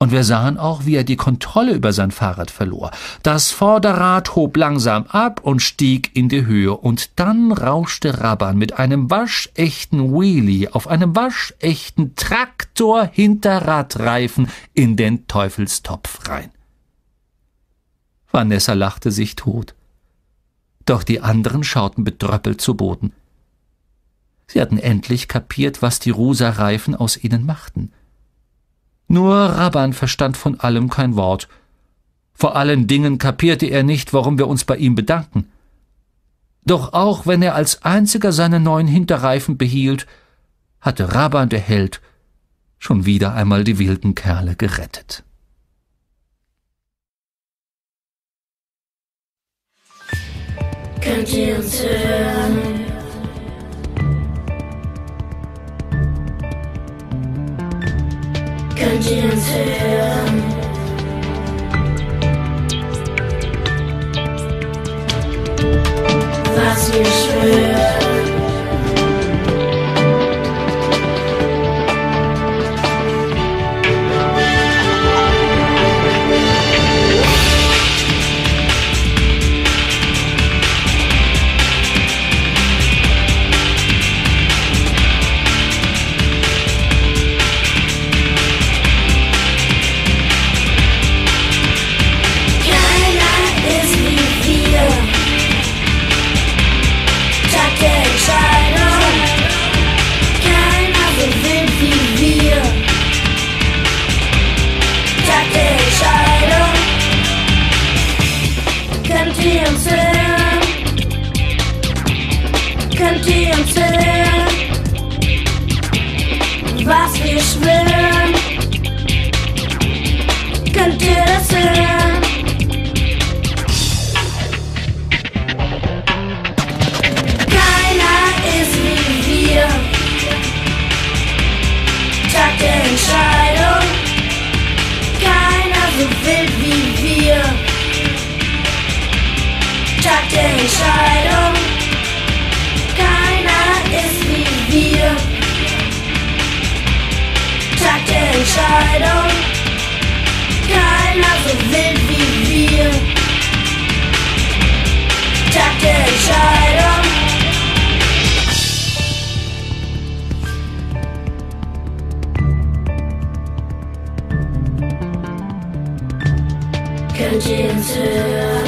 Und wir sahen auch, wie er die Kontrolle über sein Fahrrad verlor. Das Vorderrad hob langsam ab und stieg in die Höhe, und dann rauschte Rabban mit einem waschechten Wheelie auf einem waschechten Traktor Hinterradreifen in den Teufelstopf rein. Vanessa lachte sich tot doch die anderen schauten betröppelt zu Boden. Sie hatten endlich kapiert, was die Rusa-Reifen aus ihnen machten. Nur Raban verstand von allem kein Wort. Vor allen Dingen kapierte er nicht, warum wir uns bei ihm bedanken. Doch auch wenn er als einziger seine neuen Hinterreifen behielt, hatte Raban der Held schon wieder einmal die wilden Kerle gerettet. quand il se Quand il se was wir schwören. Entscheidung. Keiner ist wie wir. Tag der Entscheidung. Keiner so wild wie wir. Tag der Entscheidung. Könnt ihr uns hören?